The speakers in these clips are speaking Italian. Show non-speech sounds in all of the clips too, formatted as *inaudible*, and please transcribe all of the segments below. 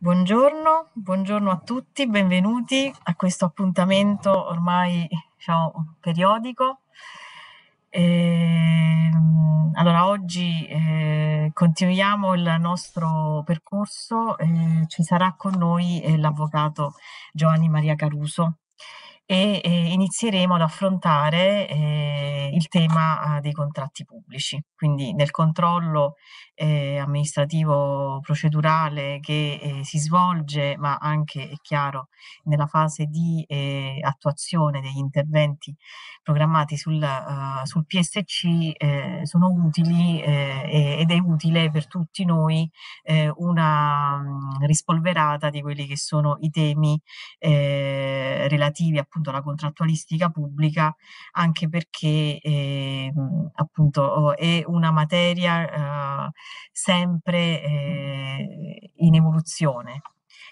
Buongiorno, buongiorno, a tutti, benvenuti a questo appuntamento ormai diciamo, periodico. E, ehm, allora, oggi eh, continuiamo il nostro percorso, eh, ci sarà con noi eh, l'avvocato Giovanni Maria Caruso e eh, inizieremo ad affrontare eh, il tema eh, dei contratti pubblici, quindi del controllo eh, amministrativo procedurale che eh, si svolge, ma anche, è chiaro, nella fase di eh, attuazione degli interventi programmati sul, uh, sul PSC sono utili ed è utile per tutti noi una mm, rispolverata di quelli che sono i temi relativi appunto appunto la contrattualistica pubblica, anche perché eh, appunto è una materia eh, sempre eh, in evoluzione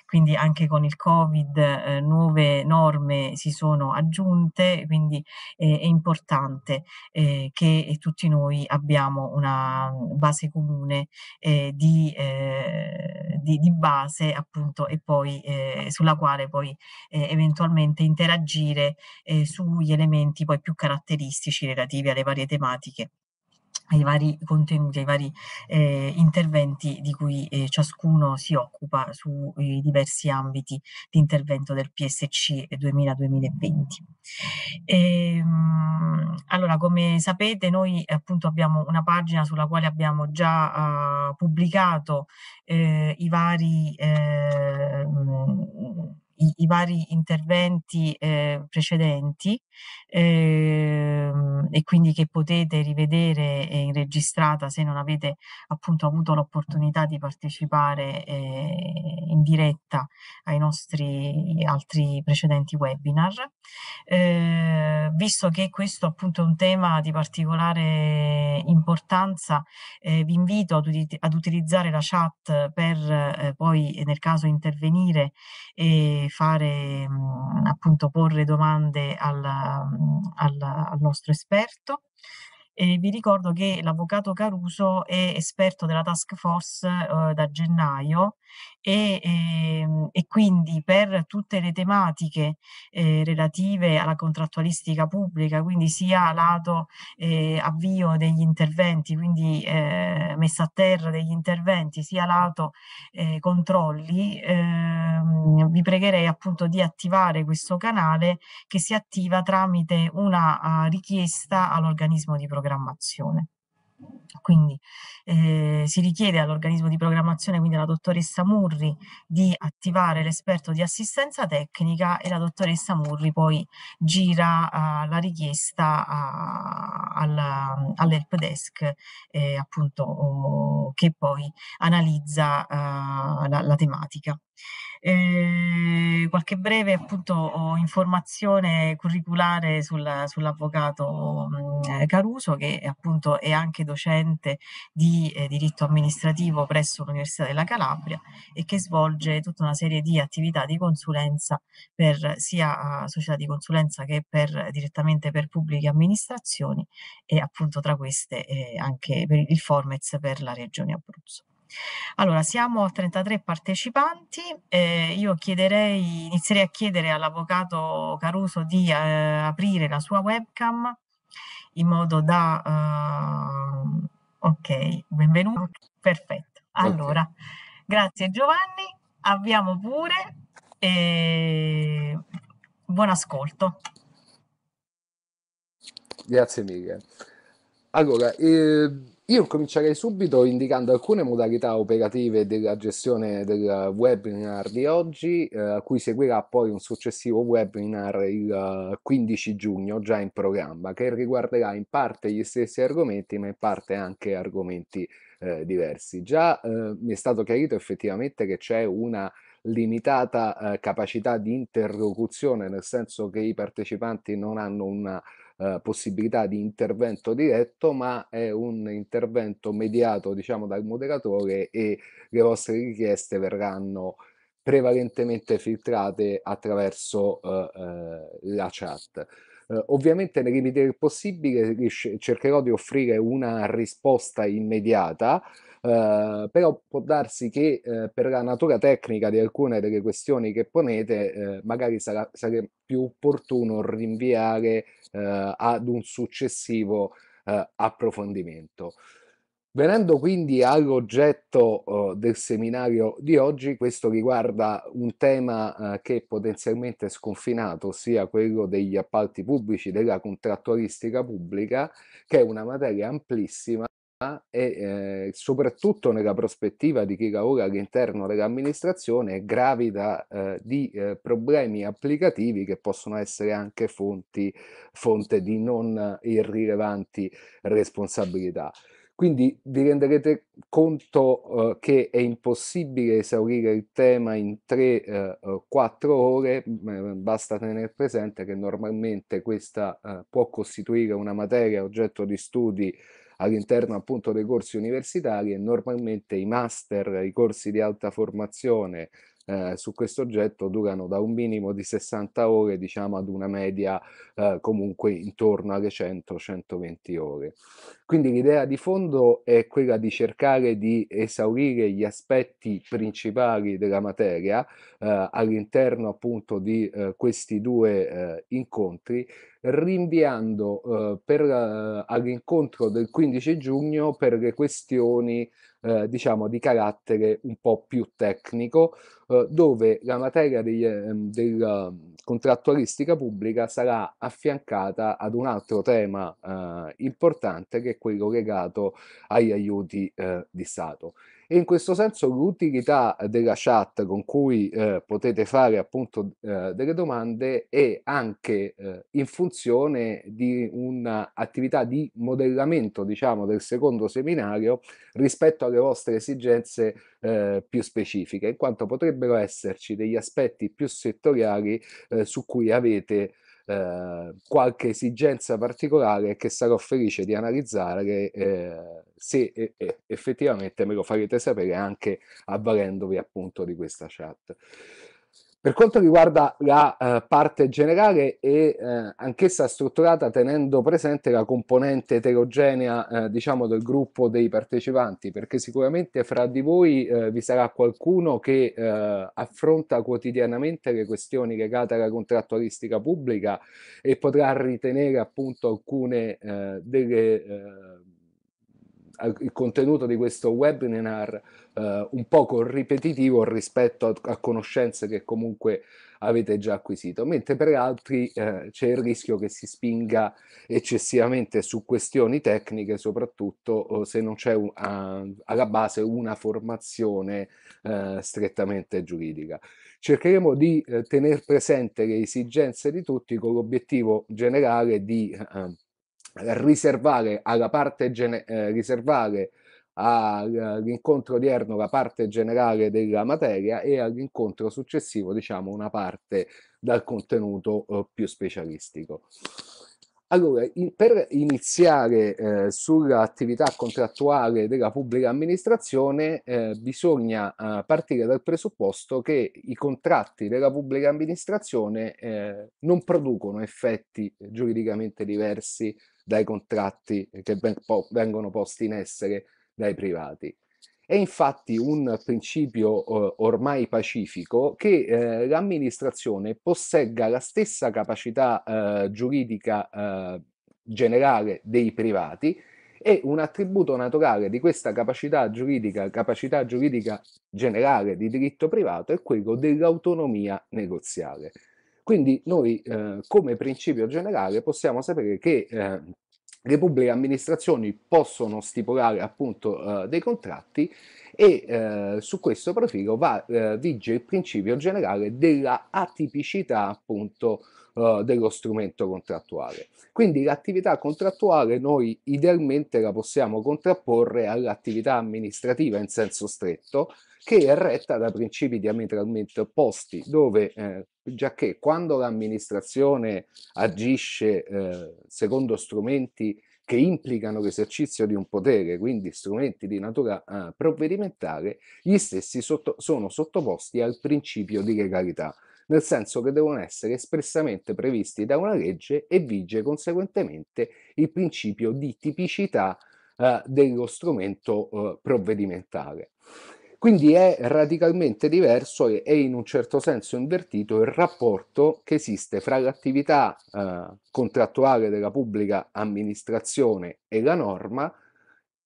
quindi anche con il Covid eh, nuove norme si sono aggiunte, quindi eh, è importante eh, che eh, tutti noi abbiamo una base comune eh, di, eh, di, di base appunto e poi eh, sulla quale poi eh, eventualmente interagire eh, sugli elementi poi più caratteristici relativi alle varie tematiche ai vari contenuti, ai vari eh, interventi di cui eh, ciascuno si occupa sui eh, diversi ambiti di intervento del PSC 2000-2020. Ehm, allora, come sapete, noi appunto abbiamo una pagina sulla quale abbiamo già ah, eh, pubblicato i vari ehm, i, i, vari interventi eh, precedenti Ehm, e quindi che potete rivedere eh, in registrata se non avete appunto avuto l'opportunità di partecipare eh, in diretta ai nostri altri precedenti webinar. Eh, visto che questo appunto è un tema di particolare importanza, eh, vi invito ad, ad, utilizzare la chat per eh, poi nel caso intervenire e fare mh, mm, appunto porre domande al al, al nostro esperto. E vi ricordo che l'avvocato Caruso è esperto della task force eh, da gennaio e, ehm, e quindi per tutte le tematiche eh, relative alla contrattualistica pubblica, quindi sia lato eh, avvio degli interventi, quindi eh, messa a terra degli interventi, sia lato eh, controlli, ehm, vi pregherei appunto di attivare questo canale che si attiva tramite una ah, richiesta all'organismo di programmazione. Quindi eh, si richiede all'organismo di programmazione, quindi alla dottoressa Murri, di attivare l'esperto di assistenza tecnica e la dottoressa Murri poi gira uh, la richiesta uh, all'help all desk eh, appunto, oh, che poi analizza uh, la, la tematica. Eh, qualche breve appunto informazione curriculare sul, sull'avvocato eh, Caruso che appunto è anche docente di eh, diritto amministrativo presso l'Università della Calabria e che svolge tutta una serie di attività di consulenza per sia società di consulenza che per, direttamente per pubbliche amministrazioni e appunto tra queste eh, anche per il Formez per la Regione Abruzzo. Allora, siamo a 33 partecipanti, eh, io chiederei, inizierei a chiedere all'avvocato Caruso di eh, aprire la sua webcam in modo da... Eh, ok, benvenuto, perfetto. Allora, okay. grazie Giovanni, abbiamo pure e buon ascolto. Grazie Miriam. Allora, eh... Io comincerei subito indicando alcune modalità operative della gestione del webinar di oggi, eh, a cui seguirà poi un successivo webinar il 15 eh, giugno, già in programma, che riguarderà in parte gli stessi argomenti, ma in parte anche argomenti eh, diversi. Già eh, mi è stato chiarito effettivamente che c'è una limitata eh, capacità di interlocuzione, nel senso che i partecipanti non hanno una eh, possibilità di intervento diretto, ma è un intervento mediato diciamo, dal moderatore e le vostre richieste verranno prevalentemente filtrate attraverso eh, eh la chat. Eh, ovviamente nel limite del possibile cercherò di offrire una risposta immediata eh, però può darsi che eh, per la natura tecnica di alcune delle questioni che ponete eh, magari sarà, sarebbe più opportuno rinviare ehm, ad un successivo ehm, approfondimento. Venendo quindi all'oggetto uh, del seminario di oggi, questo riguarda un tema uh, che è potenzialmente sconfinato, ossia quello degli appalti pubblici, della contrattualistica pubblica, che è una materia amplissima e eh, soprattutto nella prospettiva di chi lavora all'interno dell'amministrazione gravida eh, di eh, problemi applicativi che possono essere anche fonti, fonte di non irrilevanti responsabilità. Quindi vi renderete conto eh, che è impossibile esaurire il tema in 3-4 eh, ore, mm, eh, basta tenere presente che normalmente questa può costituire una materia oggetto di studi all'interno appunto dei corsi universitari e normalmente i master, i corsi di alta formazione eh, su questo oggetto durano da un minimo di 60 ore diciamo ad una media eh, comunque intorno alle 100-120 ore. Quindi l'idea di fondo è quella di cercare di esaurire gli aspetti principali della materia eh, all'interno appunto di eh, questi due eh, incontri rinviando eh, per, all'incontro del 15 giugno per le questioni eh, diciamo di carattere un po' più tecnico, eh, dove la materia degli, ehm, della ehm, contrattualistica pubblica sarà affiancata ad un altro tema eh, importante che è quello legato agli aiuti eh, di Stato e in questo senso l'utilità della chat con cui eh, potete fare appunto eh, delle domande è anche eh, in funzione di un'attività di modellamento diciamo del secondo seminario rispetto alle vostre esigenze eh, più specifiche in quanto potrebbero esserci degli aspetti più settoriali eh, su cui avete eh, qualche esigenza particolare che sarò felice di analizzare eh, se e, effettivamente me lo farete sapere anche avvalendovi appunto di questa chat. Per quanto riguarda la eh, parte generale, è eh, anch'essa strutturata tenendo presente la componente eterogenea eh, diciamo, del gruppo dei partecipanti, perché sicuramente fra di voi eh, vi sarà qualcuno che eh, affronta quotidianamente le questioni legate alla contrattualistica pubblica e potrà ritenere appunto alcune eh, delle eh, il contenuto di questo webinar eh, un poco ripetitivo rispetto a, a, conoscenze che comunque avete già acquisito, mentre per altri eh, c'è il rischio che si spinga eccessivamente su questioni tecniche, soprattutto eh, se non c'è alla base una formazione eh, strettamente giuridica. Cercheremo di eh, tenere presente le esigenze di tutti con l'obiettivo generale di eh, riservare, gene- eh, riservare all'incontro odierno la parte generale della materia e all'incontro successivo diciamo una parte dal contenuto eh, più specialistico. Allora, in, per iniziare eh, sull'attività contrattuale della pubblica amministrazione eh, bisogna eh, partire dal presupposto che i contratti della pubblica amministrazione eh, non producono effetti giuridicamente diversi dai contratti che vengono posti in essere dai privati. È infatti un principio ormai pacifico che eh, l'amministrazione possegga la stessa capacità eh, giuridica eh, generale dei privati e un attributo naturale di questa capacità giuridica, capacità giuridica generale di diritto privato è quello dell'autonomia negoziale. Quindi noi eh, come principio generale possiamo sapere che eh, le pubbliche amministrazioni possono stipulare appunto eh, dei contratti e eh, su questo profilo va, eh, vige il principio generale della atipicità appunto eh, dello strumento contrattuale. Quindi l'attività contrattuale noi idealmente la possiamo contrapporre all'attività amministrativa in senso stretto, che è retta da principi diametralmente opposti, dove eh, già che quando l'amministrazione agisce eh, secondo strumenti che implicano l'esercizio di un potere, quindi strumenti di natura eh, provvedimentale, gli stessi sotto, sono sottoposti al principio di legalità nel senso che devono essere espressamente previsti da una legge e vige conseguentemente il principio di tipicità eh, dello strumento eh, provvedimentale. Quindi è radicalmente diverso e in un certo senso invertito il rapporto che esiste fra l'attività eh, contrattuale della pubblica amministrazione e la norma,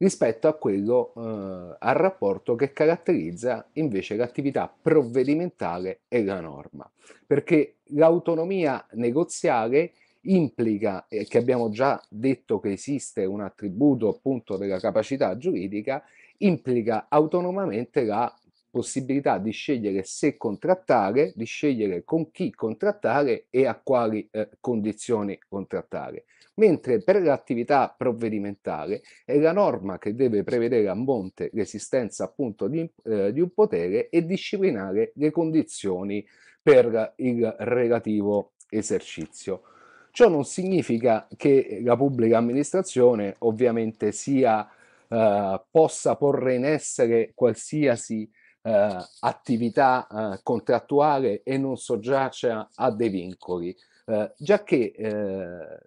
rispetto a quello, eh, al rapporto che caratterizza invece l'attività provvedimentale e la norma, perché l'autonomia negoziale implica, eh, che abbiamo già detto che esiste un attributo appunto della capacità giuridica, implica autonomamente la possibilità di scegliere se contrattare, di scegliere con chi contrattare e a quali eh, condizioni contrattare. Mentre per l'attività provvedimentale è la norma che deve prevedere a monte l'esistenza appunto di, eh, di un potere e disciplinare le condizioni per il relativo esercizio. Ciò non significa che la pubblica amministrazione ovviamente sia, eh, possa porre in essere qualsiasi eh, attività eh, contrattuale e non soggiacea cioè, a dei vincoli, eh, già che eh,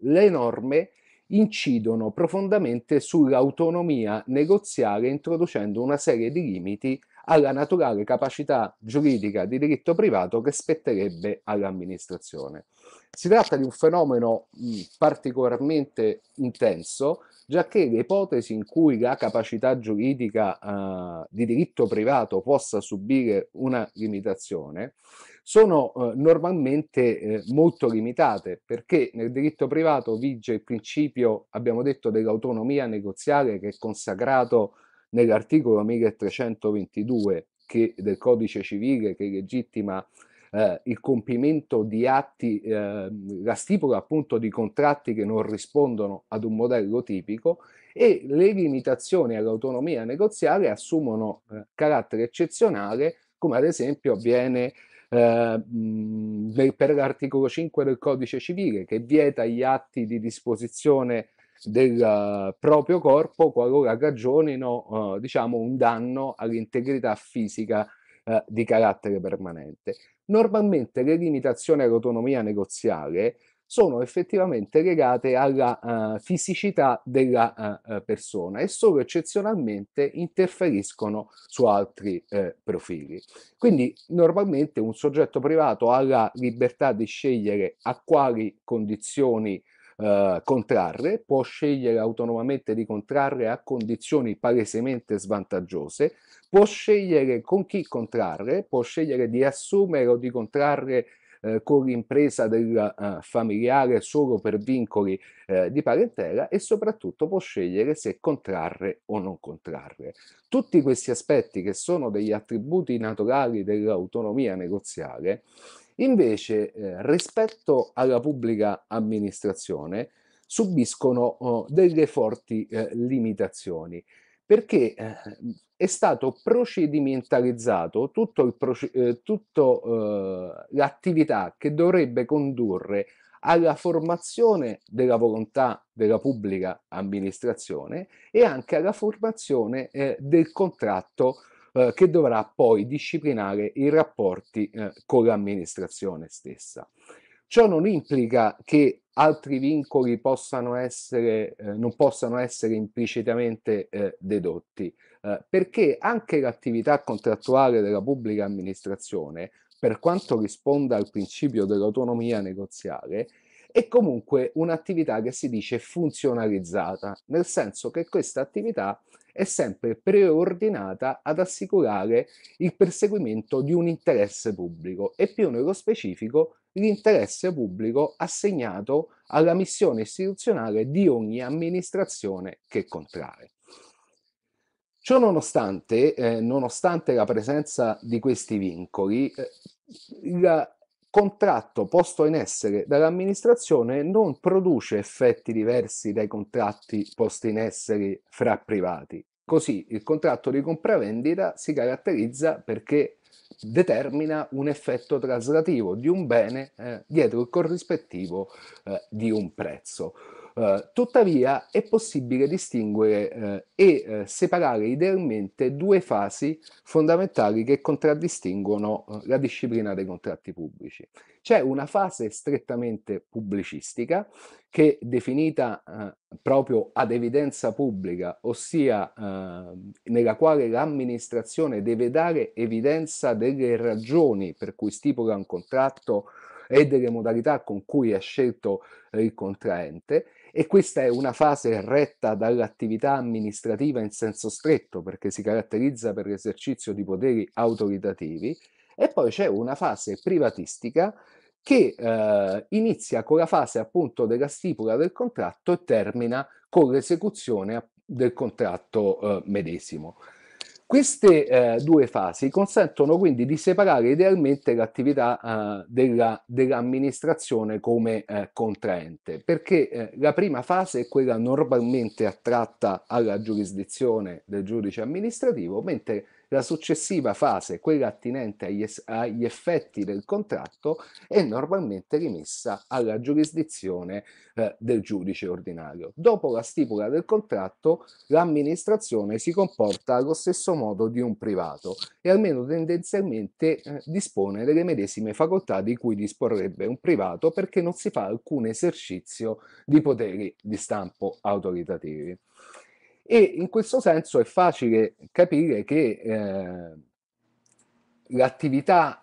le norme incidono profondamente sull'autonomia negoziale introducendo una serie di limiti alla naturale capacità giuridica di diritto privato che spetterebbe all'amministrazione. Si tratta di un fenomeno mh, particolarmente intenso già che le ipotesi in cui la capacità giuridica eh, di diritto privato possa subire una limitazione sono eh, normalmente eh, molto limitate perché nel diritto privato vige il principio, abbiamo detto, dell'autonomia negoziale che è consacrato nell'articolo 1322 che, del codice civile che legittima eh, il compimento di atti, eh, la stipula appunto di contratti che non rispondono ad un modello tipico e le limitazioni all'autonomia negoziale assumono eh, carattere eccezionale, come ad esempio avviene eh, per l'articolo 5 del codice civile che vieta gli atti di disposizione del eh, proprio corpo qualora cagionino eh, diciamo un danno all'integrità fisica di carattere permanente normalmente le limitazioni all'autonomia negoziale sono effettivamente legate alla uh, fisicità della uh, persona e solo eccezionalmente interferiscono su altri uh, profili. Quindi normalmente un soggetto privato ha la libertà di scegliere a quali condizioni eh, contrarre, può scegliere autonomamente di contrarre a condizioni palesemente svantaggiose, può scegliere con chi contrarre, può scegliere di assumere o di contrarre eh, con l'impresa del eh, familiare solo per vincoli eh, di parentela e soprattutto può scegliere se contrarre o non contrarre. Tutti questi aspetti che sono degli attributi naturali dell'autonomia negoziale Invece, eh, rispetto alla pubblica amministrazione, subiscono oh, delle forti eh, limitazioni perché eh, è stato procedimentalizzato tutta eh, eh, l'attività che dovrebbe condurre alla formazione della volontà della pubblica amministrazione e anche alla formazione del contratto eh, che dovrà poi disciplinare i rapporti eh, con l'amministrazione stessa. Ciò non implica che altri vincoli possano essere, eh, non possano essere implicitamente eh, dedotti, eh, perché anche l'attività contrattuale della pubblica amministrazione, per quanto risponda al principio dell'autonomia negoziale, è comunque un'attività che si dice funzionalizzata, nel senso che questa attività è sempre preordinata ad assicurare il perseguimento di un interesse pubblico e più nello specifico l'interesse pubblico assegnato alla missione istituzionale di ogni amministrazione che contrae. Ciò nonostante, eh, nonostante la presenza di questi vincoli, eh, la, contratto posto in essere dall'amministrazione non produce effetti diversi dai contratti posti in essere fra privati. Così il contratto di compravendita si caratterizza perché determina un effetto traslativo di un bene eh, dietro il corrispettivo eh, di un prezzo. Eh, tuttavia è possibile distinguere eh, e eh, separare idealmente due fasi fondamentali che contraddistinguono eh, la disciplina dei contratti pubblici. C'è una fase strettamente pubblicistica che è definita eh, proprio ad evidenza pubblica, ossia eh, nella quale l'amministrazione deve dare evidenza delle ragioni per cui stipula un contratto e delle modalità con cui ha scelto il contraente, e questa è una fase retta dall'attività amministrativa in senso stretto perché si caratterizza per l'esercizio di poteri autoritativi e poi c'è una fase privatistica che eh, inizia con la fase appunto della stipula del contratto e termina con l'esecuzione del contratto eh, medesimo. Queste eh, due fasi consentono quindi di separare idealmente l'attività eh, della, dell'amministrazione come eh, contraente, perché eh, la prima fase è quella normalmente attratta alla giurisdizione del giudice amministrativo, mentre la successiva fase, quella attinente agli, agli effetti del contratto, è normalmente rimessa alla giurisdizione eh, del giudice ordinario. Dopo la stipula del contratto, l'amministrazione si comporta allo stesso modo di un privato e almeno tendenzialmente eh, dispone delle medesime facoltà di cui disporrebbe un privato perché non si fa alcun esercizio di poteri di stampo autoritativi. E in questo senso è facile capire che eh, l'attività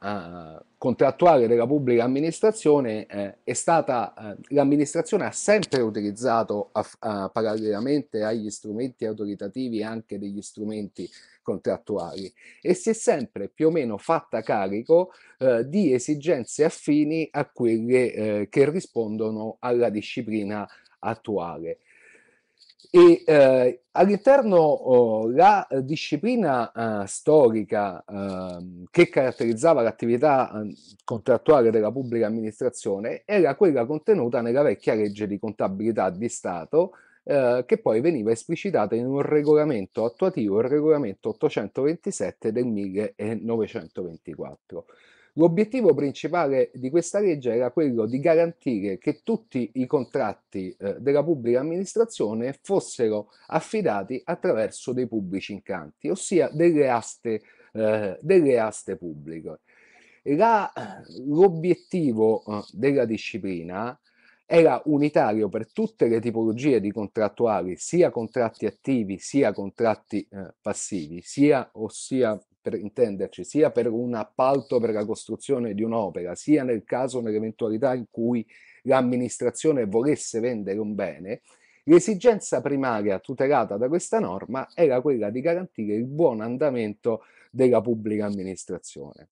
eh, contrattuale della pubblica amministrazione eh, è stata, eh, l'amministrazione ha sempre utilizzato a, a, parallelamente agli strumenti autoritativi anche degli strumenti contrattuali e si è sempre più o meno fatta carico eh, di esigenze affini a quelle eh, che rispondono alla disciplina attuale. E eh, all'interno oh, la disciplina eh, storica eh, che caratterizzava l'attività ehm, contrattuale della pubblica amministrazione era quella contenuta nella vecchia legge di contabilità di Stato eh, che poi veniva esplicitata in un regolamento attuativo, il regolamento 827 del 1924. L'obiettivo principale di questa legge era quello di garantire che tutti i contratti eh, della pubblica amministrazione fossero affidati attraverso dei pubblici incanti, ossia delle aste, eh, delle aste pubbliche. l'obiettivo eh, della disciplina era unitario per tutte le tipologie di contrattuali, sia contratti attivi, sia contratti eh, passivi, sia ossia per intenderci, sia per un appalto per la costruzione di un'opera, sia nel caso, nell'eventualità in cui l'amministrazione volesse vendere un bene, l'esigenza primaria tutelata da questa norma era quella di garantire il buon andamento della pubblica amministrazione.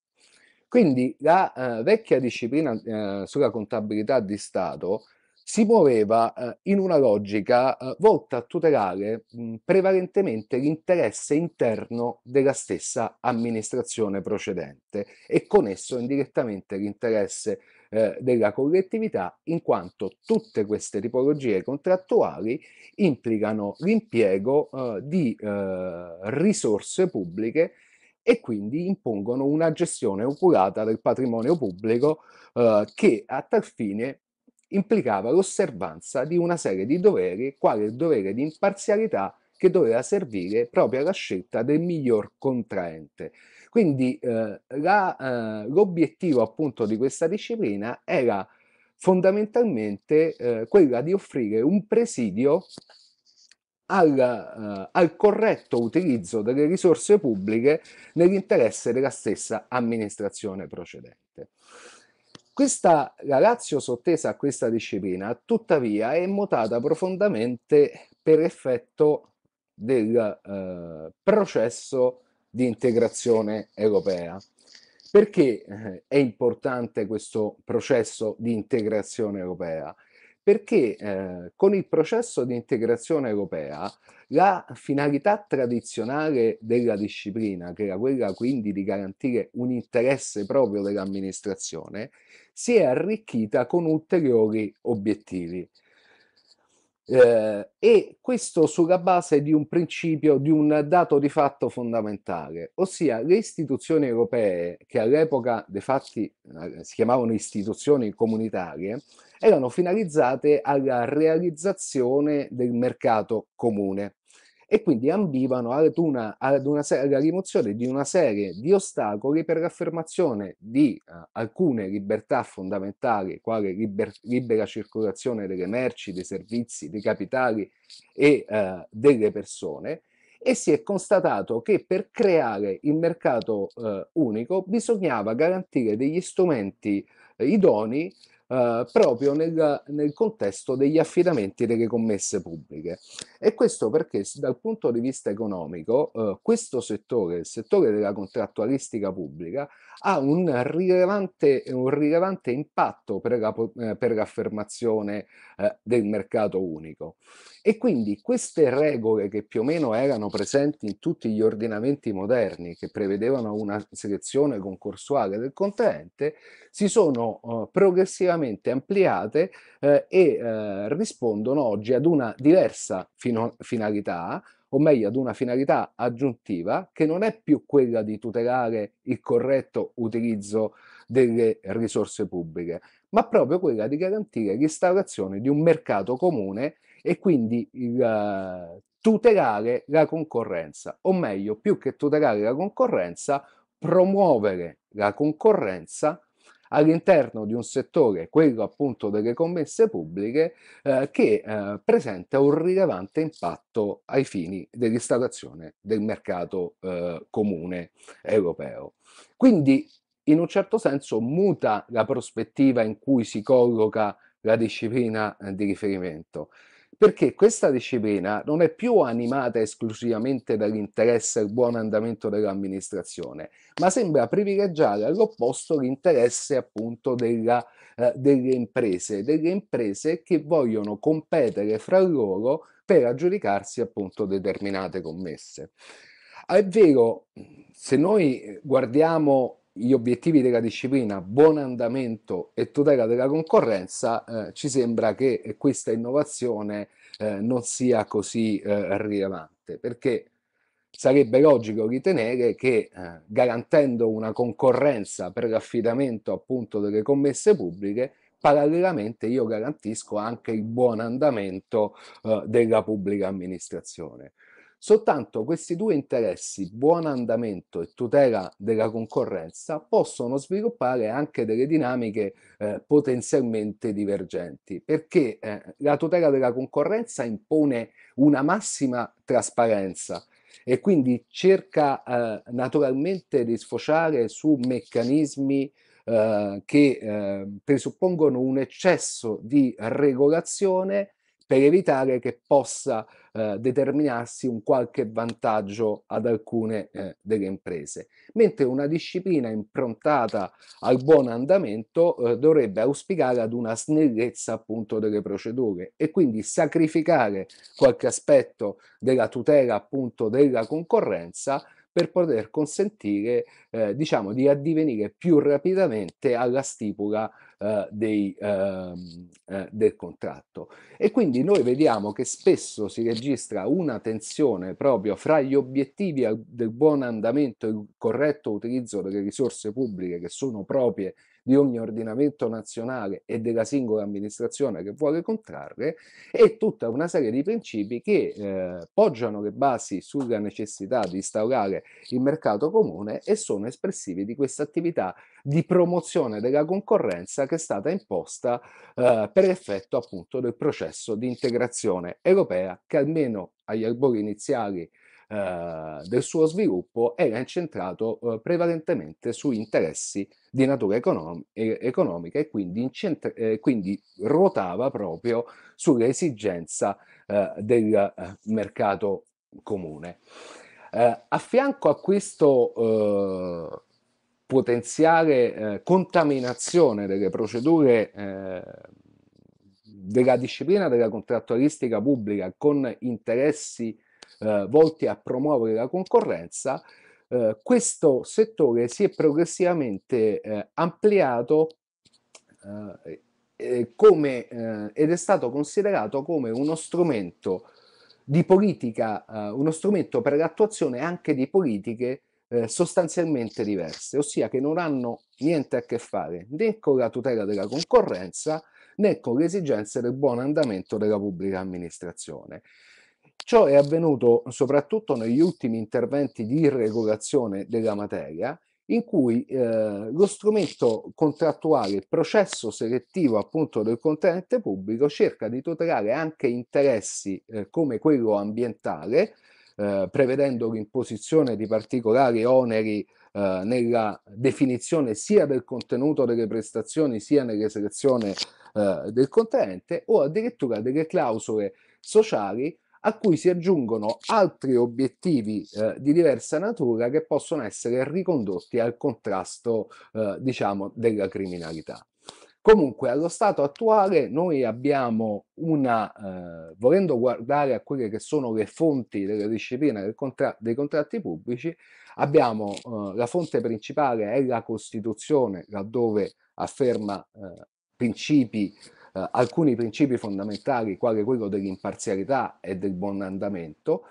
Quindi la eh, vecchia disciplina eh, sulla contabilità di Stato si muoveva eh, in una logica eh, volta a tutelare mh, prevalentemente l'interesse interno della stessa amministrazione procedente e con esso indirettamente l'interesse eh, della collettività, in quanto tutte queste tipologie contrattuali implicano l'impiego eh, di eh, risorse pubbliche e quindi impongono una gestione oculata del patrimonio pubblico eh, che a tal fine implicava l'osservanza di una serie di doveri, quale il dovere di imparzialità che doveva servire proprio alla scelta del miglior contraente. Quindi eh, eh l'obiettivo eh, appunto di questa disciplina era fondamentalmente eh, quella di offrire un presidio al, eh, al corretto utilizzo delle risorse pubbliche nell'interesse della stessa amministrazione procedente. Questa, la Lazio sottesa a questa disciplina, tuttavia, è mutata profondamente per effetto del eh, processo di integrazione europea. Perché eh, è importante questo processo di integrazione europea? perché eh, con il processo di integrazione europea la finalità tradizionale della disciplina, che era quella quindi di garantire un interesse proprio dell'amministrazione, si è arricchita con ulteriori obiettivi. Eh, e questo sulla base di un principio, di un dato di fatto fondamentale, ossia le istituzioni europee, che all'epoca de fatti eh, si chiamavano istituzioni comunitarie, erano finalizzate alla realizzazione del mercato comune e quindi ambivano ad una, ad una, alla rimozione di una serie di ostacoli per l'affermazione di uh, alcune libertà fondamentali, quale liber, libera circolazione delle merci, dei servizi, dei capitali e uh, delle persone, e si è constatato che per creare il mercato eh, unico bisognava garantire degli strumenti eh, idoni eh, proprio nel, nel, contesto degli affidamenti delle commesse pubbliche. E questo perché dal punto di vista economico eh, questo settore, il settore della contrattualistica pubblica, ha un rilevante, un rilevante impatto per, la, eh, per l'affermazione eh, del mercato unico. E quindi queste regole che più o meno erano presenti in tutti gli ordinamenti moderni, che prevedevano una selezione concorsuale del contraente, si sono eh, progressivamente estremamente ampliate eh, e eh, rispondono oggi ad una diversa fino- finalità, o meglio ad una finalità aggiuntiva che non è più quella di tutelare il corretto utilizzo delle risorse pubbliche, ma proprio quella di garantire l'instaurazione di un mercato comune e quindi il, uh, tutelare la concorrenza, o meglio, più che tutelare la concorrenza, promuovere la concorrenza all'interno di un settore, quello appunto delle commesse pubbliche, eh, che eh, presenta un rilevante impatto ai fini dell'installazione del mercato eh, comune europeo. Quindi in un certo senso muta la prospettiva in cui si colloca la disciplina di riferimento perché questa disciplina non è più animata esclusivamente dall'interesse al buon andamento dell'amministrazione, ma sembra privilegiare all'opposto l'interesse appunto della, eh, delle imprese, delle imprese che vogliono competere fra loro per aggiudicarsi appunto determinate commesse. È vero, se noi guardiamo gli obiettivi della disciplina, buon andamento e tutela della concorrenza, eh, ci sembra che questa innovazione eh, non sia così eh, rilevante, perché sarebbe logico ritenere che eh, garantendo una concorrenza per l'affidamento appunto delle commesse pubbliche, parallelamente io garantisco anche il buon andamento eh, della pubblica amministrazione. Soltanto questi due interessi, buon andamento e tutela della concorrenza, possono sviluppare anche delle dinamiche eh, potenzialmente divergenti, perché eh, la tutela della concorrenza impone una massima trasparenza e quindi cerca eh, naturalmente di sfociare su meccanismi eh, che eh, presuppongono un eccesso di regolazione per evitare che possa eh, determinarsi un qualche vantaggio ad alcune eh, delle imprese, mentre una disciplina improntata al buon andamento eh, dovrebbe auspicare ad una snellezza appunto delle procedure e quindi sacrificare qualche aspetto della tutela appunto della concorrenza per poter consentire eh, diciamo di addivenire più rapidamente alla stipula eh, dei, ehm, eh, del contratto. E quindi noi vediamo che spesso si registra una tensione proprio fra gli obiettivi del buon andamento e il corretto utilizzo delle risorse pubbliche che sono proprie di ogni ordinamento nazionale e della singola amministrazione che vuole contrarre e tutta una serie di principi che eh, poggiano le basi sulla necessità di instaurare il mercato comune e sono espressivi di questa attività di promozione della concorrenza che è stata imposta eh, per effetto appunto del processo di integrazione europea che almeno agli albori iniziali eh, del suo sviluppo era incentrato eh, prevalentemente su interessi di natura econom- economica e quindi, eh, quindi, ruotava proprio sull'esigenza eh, del eh, mercato comune. a fianco a questo potenziale contaminazione delle procedure della disciplina della contrattualistica pubblica con interessi eh, volti a promuovere la concorrenza, eh, questo settore si è progressivamente eh, ampliato eh, come, eh, ed è stato considerato come uno strumento di politica, eh, uno strumento per l'attuazione anche di politiche sostanzialmente diverse, ossia che non hanno niente a che fare né con la tutela della concorrenza né con le esigenze del buon andamento della pubblica amministrazione. Ciò è avvenuto soprattutto negli ultimi interventi di regolazione della materia, in cui eh, lo strumento contrattuale, il processo selettivo appunto del contenente pubblico, cerca di tutelare anche interessi eh, come quello ambientale, eh, prevedendo l'imposizione di particolari oneri eh, nella definizione sia del contenuto delle prestazioni sia nell'eserzione eh, del contenente o addirittura delle clausole sociali a cui si aggiungono altri obiettivi eh, di diversa natura che possono essere ricondotti al contrasto, eh, diciamo, della criminalità. Comunque, allo stato attuale noi abbiamo una, eh, volendo guardare a quelle che sono le fonti della disciplina del contra dei contratti pubblici, abbiamo eh, la fonte principale è la Costituzione, laddove afferma eh, principi eh, alcuni principi fondamentali, quale quello dell'imparzialità e del buon andamento.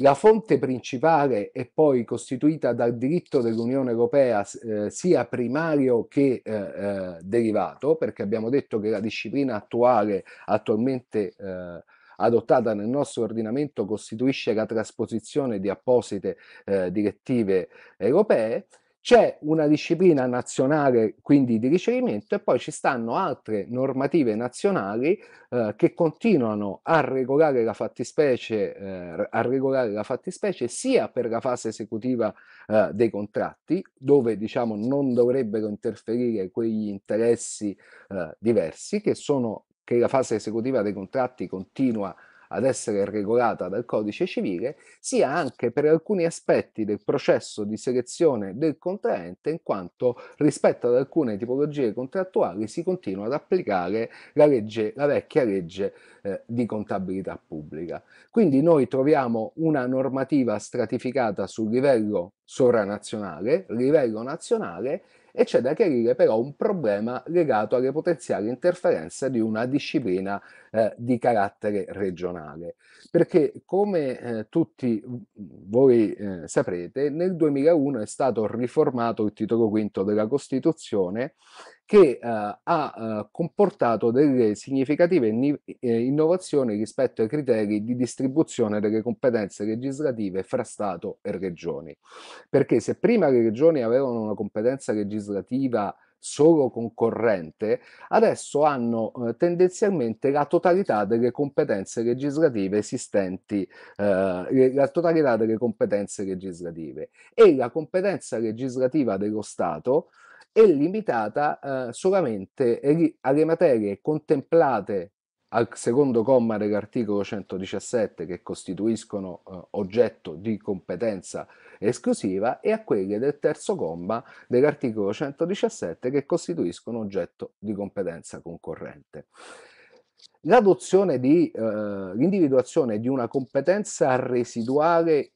La fonte principale è poi costituita dal diritto dell'Unione Europea eh, sia primario che eh, eh, derivato, perché abbiamo detto che la disciplina attuale, attualmente eh, adottata nel nostro ordinamento, costituisce la trasposizione di apposite eh, direttive europee c'è una disciplina nazionale quindi di riferimento e poi ci stanno altre normative nazionali eh, che continuano a regolare la fattispecie, eh, a regolare la fattispecie sia per la fase esecutiva eh, dei contratti, dove diciamo non dovrebbero interferire quegli interessi eh, diversi che sono che la fase esecutiva dei contratti continua a ad essere regolata dal codice civile, sia anche per alcuni aspetti del processo di selezione del contraente, in quanto rispetto ad alcune tipologie contrattuali si continua ad applicare la, legge, la vecchia legge eh, di contabilità pubblica. Quindi noi troviamo una normativa stratificata sul livello sovranazionale, livello nazionale e c'è da chiarire però un problema legato alle potenziali interferenze di una disciplina eh, di carattere regionale. Perché come eh, tutti voi eh, saprete, nel 2001 è stato riformato il titolo quinto della Costituzione che eh, ha eh, comportato delle significative eh, innovazioni rispetto ai criteri di distribuzione delle competenze legislative fra Stato e regioni. Perché se prima le regioni avevano una competenza legislativa solo concorrente, adesso hanno eh, tendenzialmente la totalità delle competenze legislative esistenti, eh, la totalità delle competenze legislative e la competenza legislativa dello Stato è limitata eh, solamente alle materie contemplate al secondo comma dell'articolo 117 che costituiscono eh, oggetto di competenza esclusiva e a quelle del terzo comma dell'articolo 117 che costituiscono oggetto di competenza concorrente. L'adozione di, eh, l'individuazione di una competenza residuale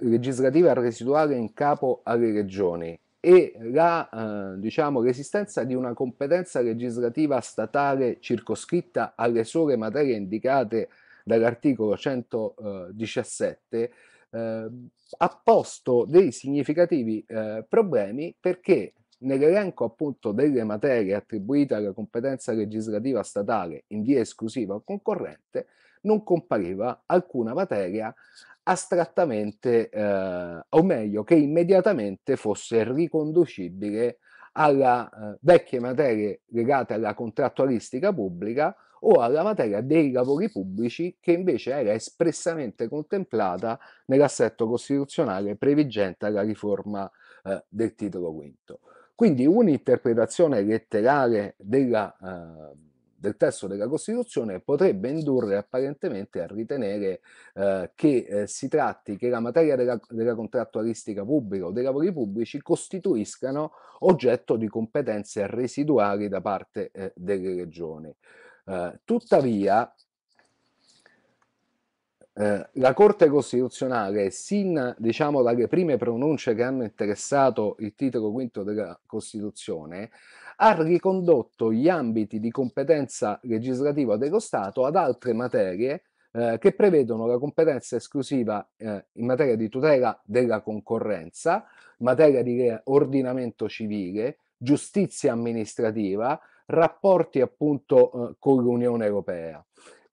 legislativa residuale in capo alle regioni e la eh, diciamo, resistenza di una competenza legislativa statale circoscritta alle sole materie indicate dall'articolo 117 eh, eh, ha posto dei significativi eh, problemi perché nell'elenco appunto delle materie attribuite alla competenza legislativa statale in via esclusiva o concorrente non compariva alcuna materia astrattamente, eh, o meglio, che immediatamente fosse riconducibile alle eh, vecchie materie legate alla contrattualistica pubblica o alla materia dei lavori pubblici che invece era espressamente contemplata nell'assetto costituzionale previgente alla riforma eh, del titolo V. Quindi un'interpretazione letterale della eh, del testo della Costituzione potrebbe indurre apparentemente a ritenere eh, che eh, si tratti che la materia della, della contrattualistica pubblica o dei lavori pubblici costituiscano oggetto di competenze residuali da parte eh, delle regioni. Eh, tuttavia, eh, la Corte Costituzionale, sin diciamo, dalle prime pronunce che hanno interessato il titolo quinto della Costituzione, ha ricondotto gli ambiti di competenza legislativa dello Stato ad altre materie eh, che prevedono la competenza esclusiva eh, in materia di tutela della concorrenza, materia di ordinamento civile, giustizia amministrativa, rapporti appunto eh, con l'Unione Europea.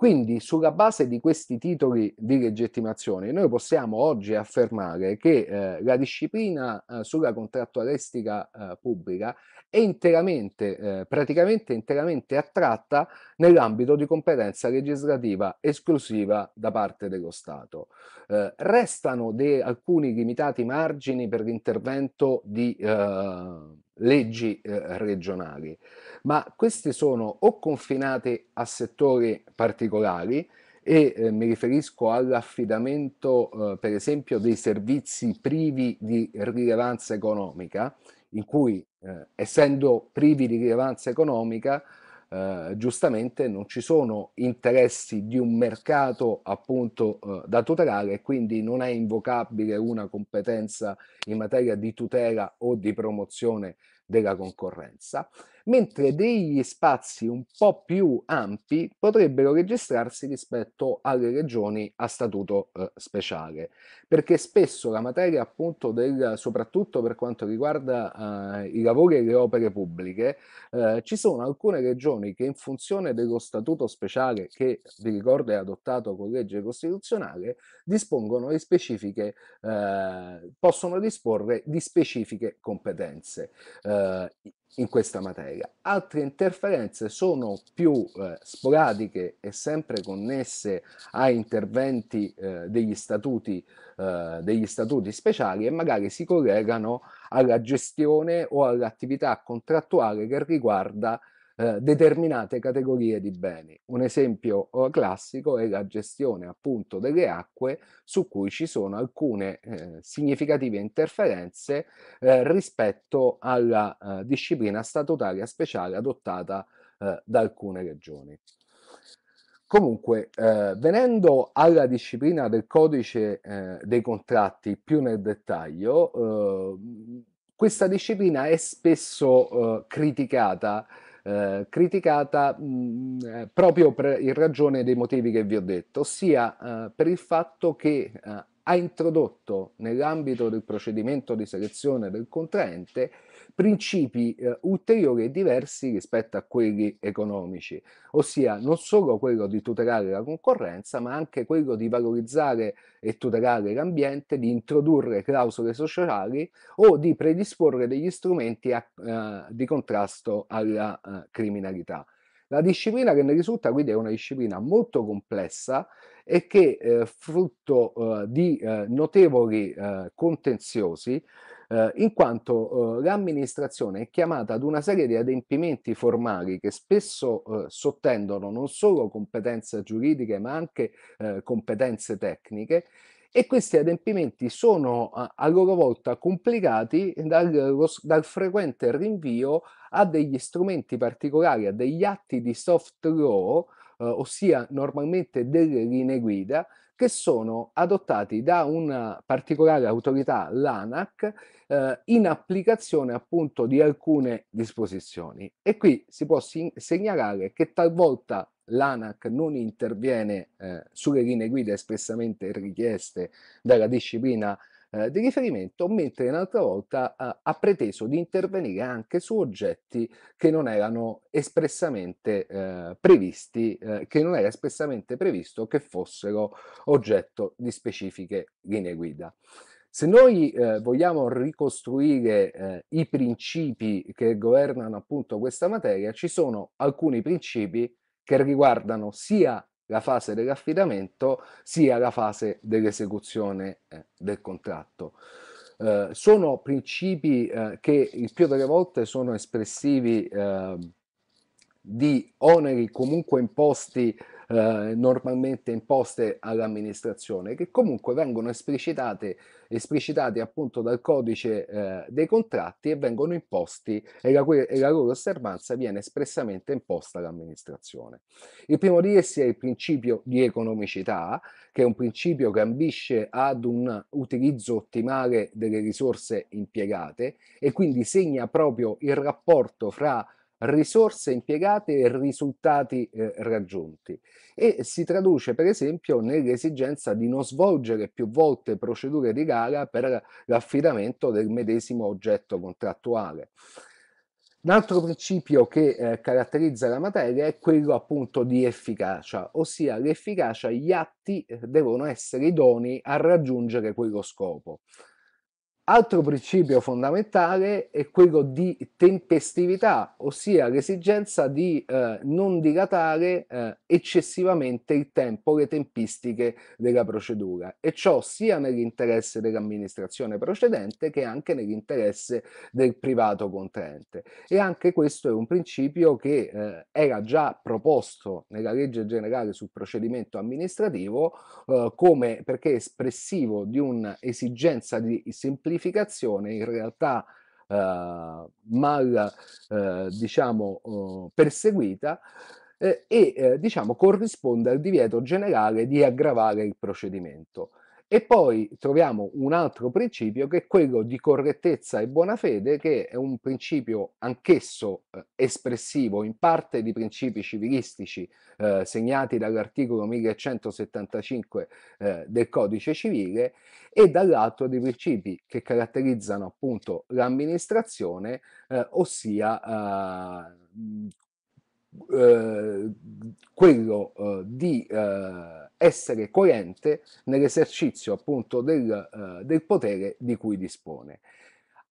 Quindi sulla base di questi titoli di legittimazione noi possiamo oggi affermare che eh, la disciplina eh, sulla contrattualistica eh, pubblica è interamente, eh, praticamente interamente attratta nell'ambito di competenza legislativa esclusiva da parte dello Stato. Eh, restano de- alcuni limitati margini per l'intervento di eh, leggi eh, regionali, ma queste sono o confinate a settori particolari e eh, mi riferisco all'affidamento eh, per esempio dei servizi privi di rilevanza economica, in cui eh, essendo privi di rilevanza economica eh, giustamente non ci sono interessi di un mercato appunto eh, da tutelare e quindi non è invocabile una competenza in materia di tutela o di promozione della concorrenza mentre degli spazi un po' più ampi potrebbero registrarsi rispetto alle regioni a statuto eh, speciale, perché spesso la materia appunto del, soprattutto per quanto riguarda eh, i lavori e le opere pubbliche, eh, ci sono alcune regioni che in funzione dello statuto speciale che vi ricordo è adottato con legge costituzionale, dispongono di specifiche, eh, possono disporre di specifiche competenze. Eh, in questa materia. Altre interferenze sono più eh, sporadiche e sempre connesse a interventi eh, degli, statuti, eh, degli statuti speciali e magari si collegano alla gestione o all'attività contrattuale che riguarda eh, determinate categorie di beni. Un esempio eh, classico è la gestione appunto delle acque su cui ci sono alcune eh, significative interferenze eh, rispetto alla eh, disciplina statutaria speciale adottata eh, da alcune regioni. Comunque, eh, venendo alla disciplina del codice eh, dei contratti più nel dettaglio, eh, questa disciplina è spesso criticata eh, criticata mh, mm, eh, proprio per, in ragione dei motivi che vi ho detto, ossia eh, per il fatto che eh, ha introdotto nell'ambito del procedimento di selezione del contraente principi eh, ulteriori e diversi rispetto a quelli economici, ossia non solo quello di tutelare la concorrenza, ma anche quello di valorizzare e tutelare l'ambiente, di introdurre clausole sociali o di predisporre degli strumenti a, eh, di contrasto alla eh, criminalità. La disciplina che ne risulta quindi è una disciplina molto complessa e che eh, frutto eh, di eh, notevoli eh, contenziosi eh, in quanto eh, l'amministrazione è chiamata ad una serie di adempimenti formali che spesso sottendono non solo competenze giuridiche ma anche competenze tecniche e questi adempimenti sono a loro volta complicati dal, dal, frequente rinvio a degli strumenti particolari, a degli atti di soft law, eh, ossia normalmente delle linee guida, che sono adottati da una particolare autorità, l'ANAC, eh, in applicazione appunto di alcune disposizioni. E qui si può segnalare che talvolta l'ANAC non interviene eh, sulle linee guida espressamente richieste dalla disciplina eh, di riferimento, mentre un'altra volta eh, ha preteso di intervenire anche su oggetti che non erano espressamente eh, previsti, eh, che non era espressamente previsto che fossero oggetto di specifiche linee guida. Se noi eh, vogliamo ricostruire eh, i principi che governano appunto questa materia, ci sono alcuni principi che riguardano sia la fase dell'affidamento sia la fase dell'esecuzione eh, del contratto. Eh, sono principi eh, che il più delle volte sono espressivi eh, di oneri comunque imposti eh, normalmente imposte all'amministrazione, che comunque vengono esplicitate, esplicitate appunto dal codice eh, dei contratti e vengono imposti e la, e la loro osservanza viene espressamente imposta all'amministrazione. Il primo di essi è il principio di economicità, che è un principio che ambisce ad un utilizzo ottimale delle risorse impiegate e quindi segna proprio il rapporto fra risorse impiegate e risultati eh, raggiunti e si traduce per esempio nell'esigenza di non svolgere più volte procedure di gara per l'affidamento del medesimo oggetto contrattuale. Un altro principio che eh, caratterizza la materia è quello appunto di efficacia, ossia l'efficacia, gli atti eh, devono essere idonei a raggiungere quello scopo. Altro principio fondamentale è quello di tempestività, ossia l'esigenza di eh, non dilatare eh, eccessivamente il tempo, le tempistiche della procedura e ciò sia nell'interesse dell'amministrazione procedente che anche nell'interesse del privato contraente. E anche questo è un principio che eh, era già proposto nella legge generale sul procedimento amministrativo eh, come perché espressivo di un'esigenza di semplificazione pianificazione in realtà eh, mal eh, diciamo, oh, perseguita eh, e eh, diciamo, corrisponde al divieto generale di aggravare il procedimento. E poi troviamo un altro principio che è quello di correttezza e buona fede, che è un principio anch'esso eh, espressivo in parte di principi civilistici eh, segnati dall'articolo 1175 eh, del Codice Civile e dall'altro di principi che caratterizzano appunto l'amministrazione, eh, ossia eh, eh, quello eh, di eh, essere coerente nell'esercizio appunto del, eh, del, potere di cui dispone.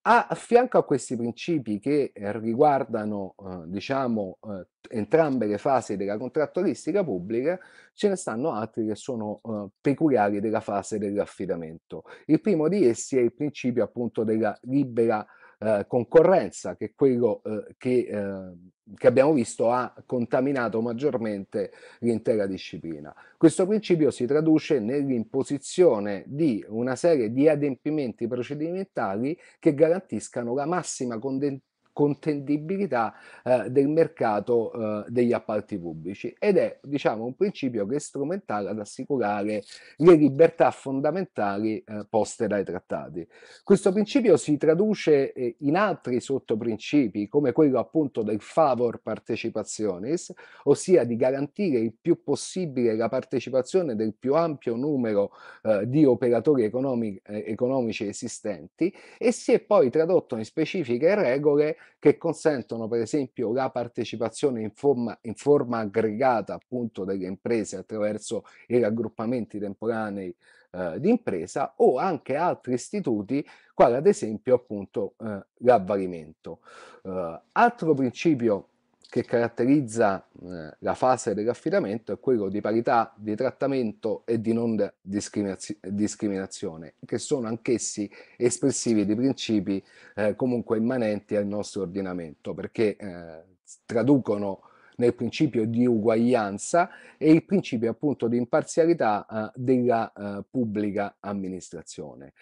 A, a fianco a questi principi che riguardano eh, diciamo eh, entrambe le fasi della contrattoristica pubblica ce ne stanno altri che sono peculiari della fase dell'affidamento. Il primo di essi è il principio appunto della libera eh, concorrenza che quello eh, che, eh, che, abbiamo visto ha contaminato maggiormente l'intera disciplina. Questo principio si traduce nell'imposizione di una serie di adempimenti procedimentali che garantiscano la massima condensazione contendibilità eh, del mercato eh, degli appalti pubblici ed è diciamo, un principio che è strumentale ad assicurare le libertà fondamentali eh, poste dai trattati. Questo principio si traduce eh, in altri sottoprincipi come quello appunto del favor participationis ossia di garantire il più possibile la partecipazione del più ampio numero eh, di operatori economici, eh, economici esistenti e si è poi tradotto in specifiche regole che consentono per esempio la partecipazione in forma, in forma aggregata appunto delle imprese attraverso i raggruppamenti temporanei eh, di impresa o anche altri istituti quale ad esempio appunto eh, l'avvalimento. Eh, altro principio che caratterizza eh, la fase dell'affidamento è quello di parità di trattamento e di non discriminazio- discriminazione, che sono anch'essi espressivi di principi eh, comunque immanenti al nostro ordinamento, perché eh, traducono nel principio di uguaglianza e il principio appunto di imparzialità eh, della eh, pubblica amministrazione.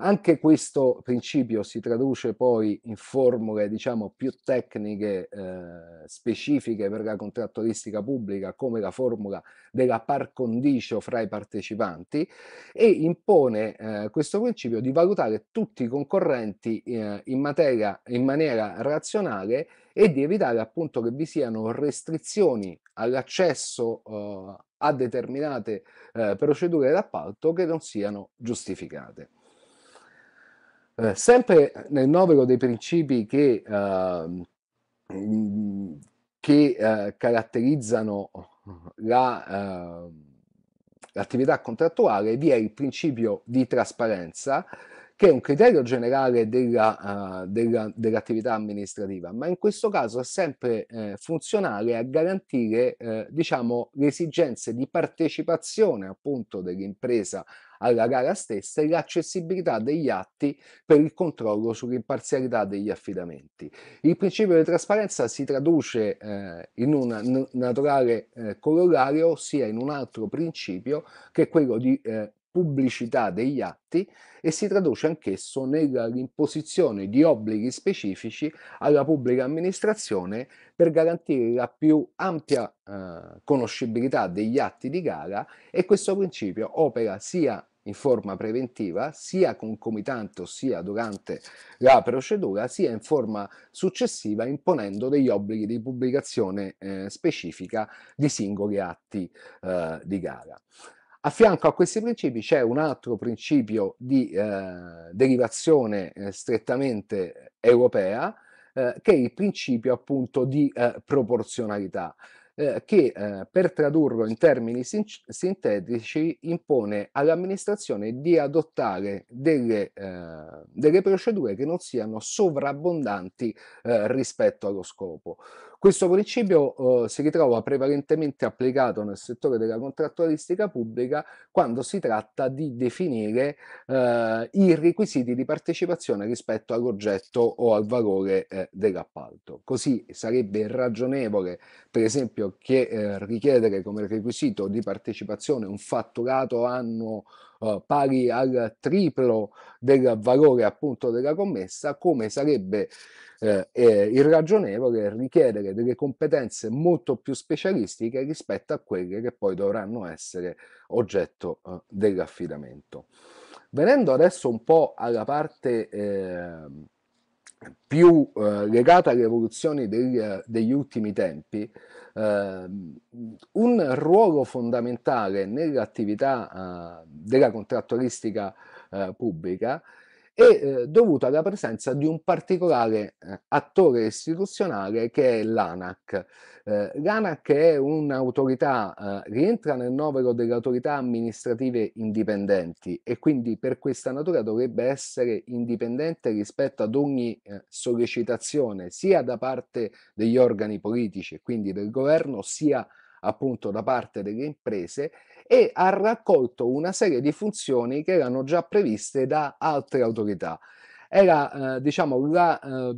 Anche questo principio si traduce poi in formule diciamo, più tecniche eh, specifiche per la contrattualistica pubblica come la formula della par condicio fra i partecipanti e impone eh, questo principio di valutare tutti i concorrenti eh, in, materia, in maniera razionale e di evitare appunto che vi siano restrizioni all'accesso eh, a determinate eh, procedure d'appalto che non siano giustificate. Eh, sempre nel novero dei principi che, ehm, eh, che caratterizzano la, ehm, l'attività contrattuale, vi è il principio di trasparenza che è un criterio generale della, uh, della, dell'attività amministrativa, ma in questo caso è sempre eh, funzionale a garantire eh, diciamo, le esigenze di partecipazione appunto dell'impresa alla gara stessa e l'accessibilità degli atti per il controllo sull'imparzialità degli affidamenti. Il principio di trasparenza si traduce eh, in un naturale eh, corollario, ossia in un altro principio che è quello di eh, pubblicità degli atti e si traduce anch'esso nell'imposizione di obblighi specifici alla pubblica amministrazione per garantire la più ampia eh, conoscibilità degli atti di gara e questo principio opera sia in forma preventiva, sia concomitante, ossia durante la procedura, sia in forma successiva imponendo degli obblighi di pubblicazione eh, specifica di singoli atti eh, di gara. A fianco a questi principi c'è un altro principio di eh, derivazione eh, strettamente europea, eh, che è il principio appunto di eh, proporzionalità, eh, che eh, per tradurlo in termini sin sintetici impone all'amministrazione di adottare delle, delle, procedure che non siano sovrabbondanti rispetto allo scopo. Questo principio eh, si ritrova prevalentemente applicato nel settore della contrattualistica pubblica quando si tratta di definire eh, i requisiti di partecipazione rispetto all'oggetto o al valore eh, dell'appalto. Così sarebbe ragionevole, per esempio, che eh, richiedere come requisito di partecipazione un fatturato annuo eh, pari al triplo del valore appunto della commessa, come sarebbe eh, eh, irragionevole richiedere delle competenze molto più specialistiche rispetto a quelle che poi dovranno essere oggetto eh, dell'affidamento. Venendo adesso un po' alla parte ehm, più eh, legata alle evoluzioni del, eh, degli ultimi tempi, eh, un ruolo fondamentale nell'attività eh, della contrattualistica eh, pubblica è eh, dovuto alla presenza di un particolare eh, attore istituzionale che è l'ANAC. Eh, L'ANAC è un'autorità, rientra nel novero delle autorità amministrative indipendenti e quindi per questa natura dovrebbe essere indipendente rispetto ad ogni sollecitazione sia da parte degli organi politici e quindi del governo sia appunto da parte delle imprese e ha raccolto una serie di funzioni che erano già previste da altre autorità. Era, eh, diciamo, la, eh,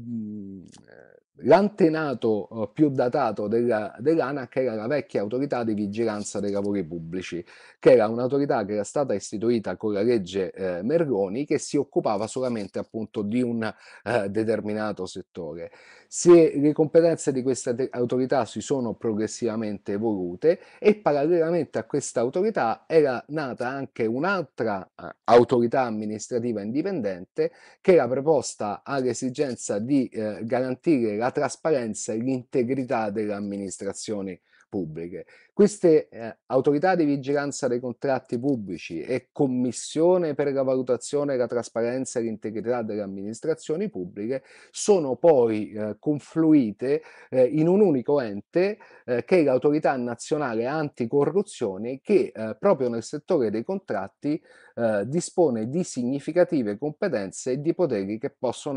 L'antenato eh, più datato della, dell'ANAC era la vecchia autorità di vigilanza dei lavori pubblici, che era un'autorità che era stata istituita con la legge eh, Merloni che si occupava solamente appunto di un eh, determinato settore. Se le competenze di questa te- autorità si sono progressivamente evolute e parallelamente a questa autorità era nata anche un'altra eh, autorità amministrativa indipendente che era preposta all'esigenza di eh, garantire la la trasparenza e l'integrità delle amministrazioni pubbliche. Queste eh, autorità di vigilanza dei contratti pubblici e commissione per la valutazione, la trasparenza e l'integrità delle amministrazioni pubbliche sono poi eh, confluite eh, in un unico ente eh, che è l'autorità nazionale anticorruzione che eh, proprio nel settore dei contratti eh, dispone di significative competenze e di poteri che possono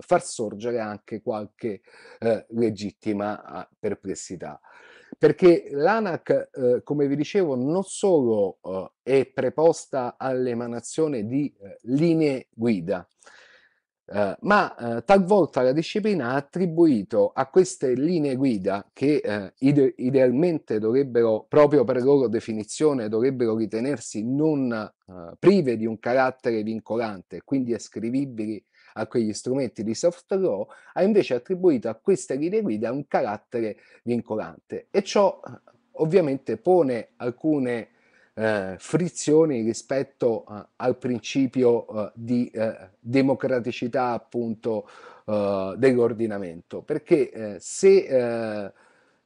far sorgere anche qualche legittima perplessità perché l'ANAC, eh, come vi dicevo, non solo eh, è preposta all'emanazione di eh, linee guida, eh, ma eh, talvolta la disciplina ha attribuito a queste linee guida, che eh, ide idealmente dovrebbero, proprio per loro definizione, dovrebbero ritenersi non prive di un carattere vincolante, quindi ascrivibili a quegli strumenti di soft law, ha invece attribuito a queste linee guida un carattere vincolante e ciò eh, ovviamente pone alcune eh, frizioni rispetto eh, al principio eh, di eh, democraticità appunto eh, dell'ordinamento, perché se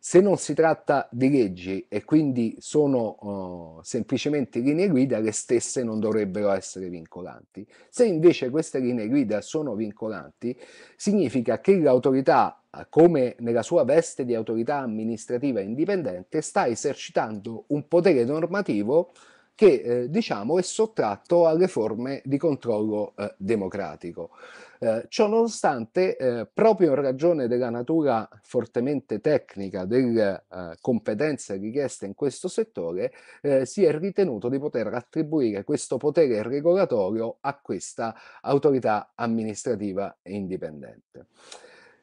se non si tratta di leggi e quindi sono uh, semplicemente linee guida, le stesse non dovrebbero essere vincolanti. Se invece queste linee guida sono vincolanti, significa che l'autorità come nella sua veste di autorità amministrativa indipendente, sta esercitando un potere normativo che eh, diciamo è sottratto alle forme di controllo eh, democratico. Eh, ciò nonostante, eh, proprio in ragione della natura fortemente tecnica delle eh, competenze richieste in questo settore, eh, si è ritenuto di poter attribuire questo potere regolatorio a questa autorità amministrativa indipendente.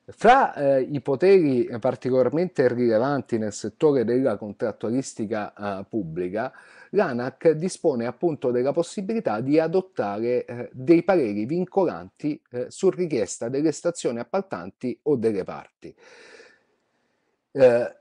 Fra eh, i poteri particolarmente rilevanti nel settore della contrattualistica eh, pubblica l'ANAC dispone appunto della possibilità di adottare eh, dei pareri vincolanti eh, su richiesta delle stazioni appaltanti o delle parti. Eh,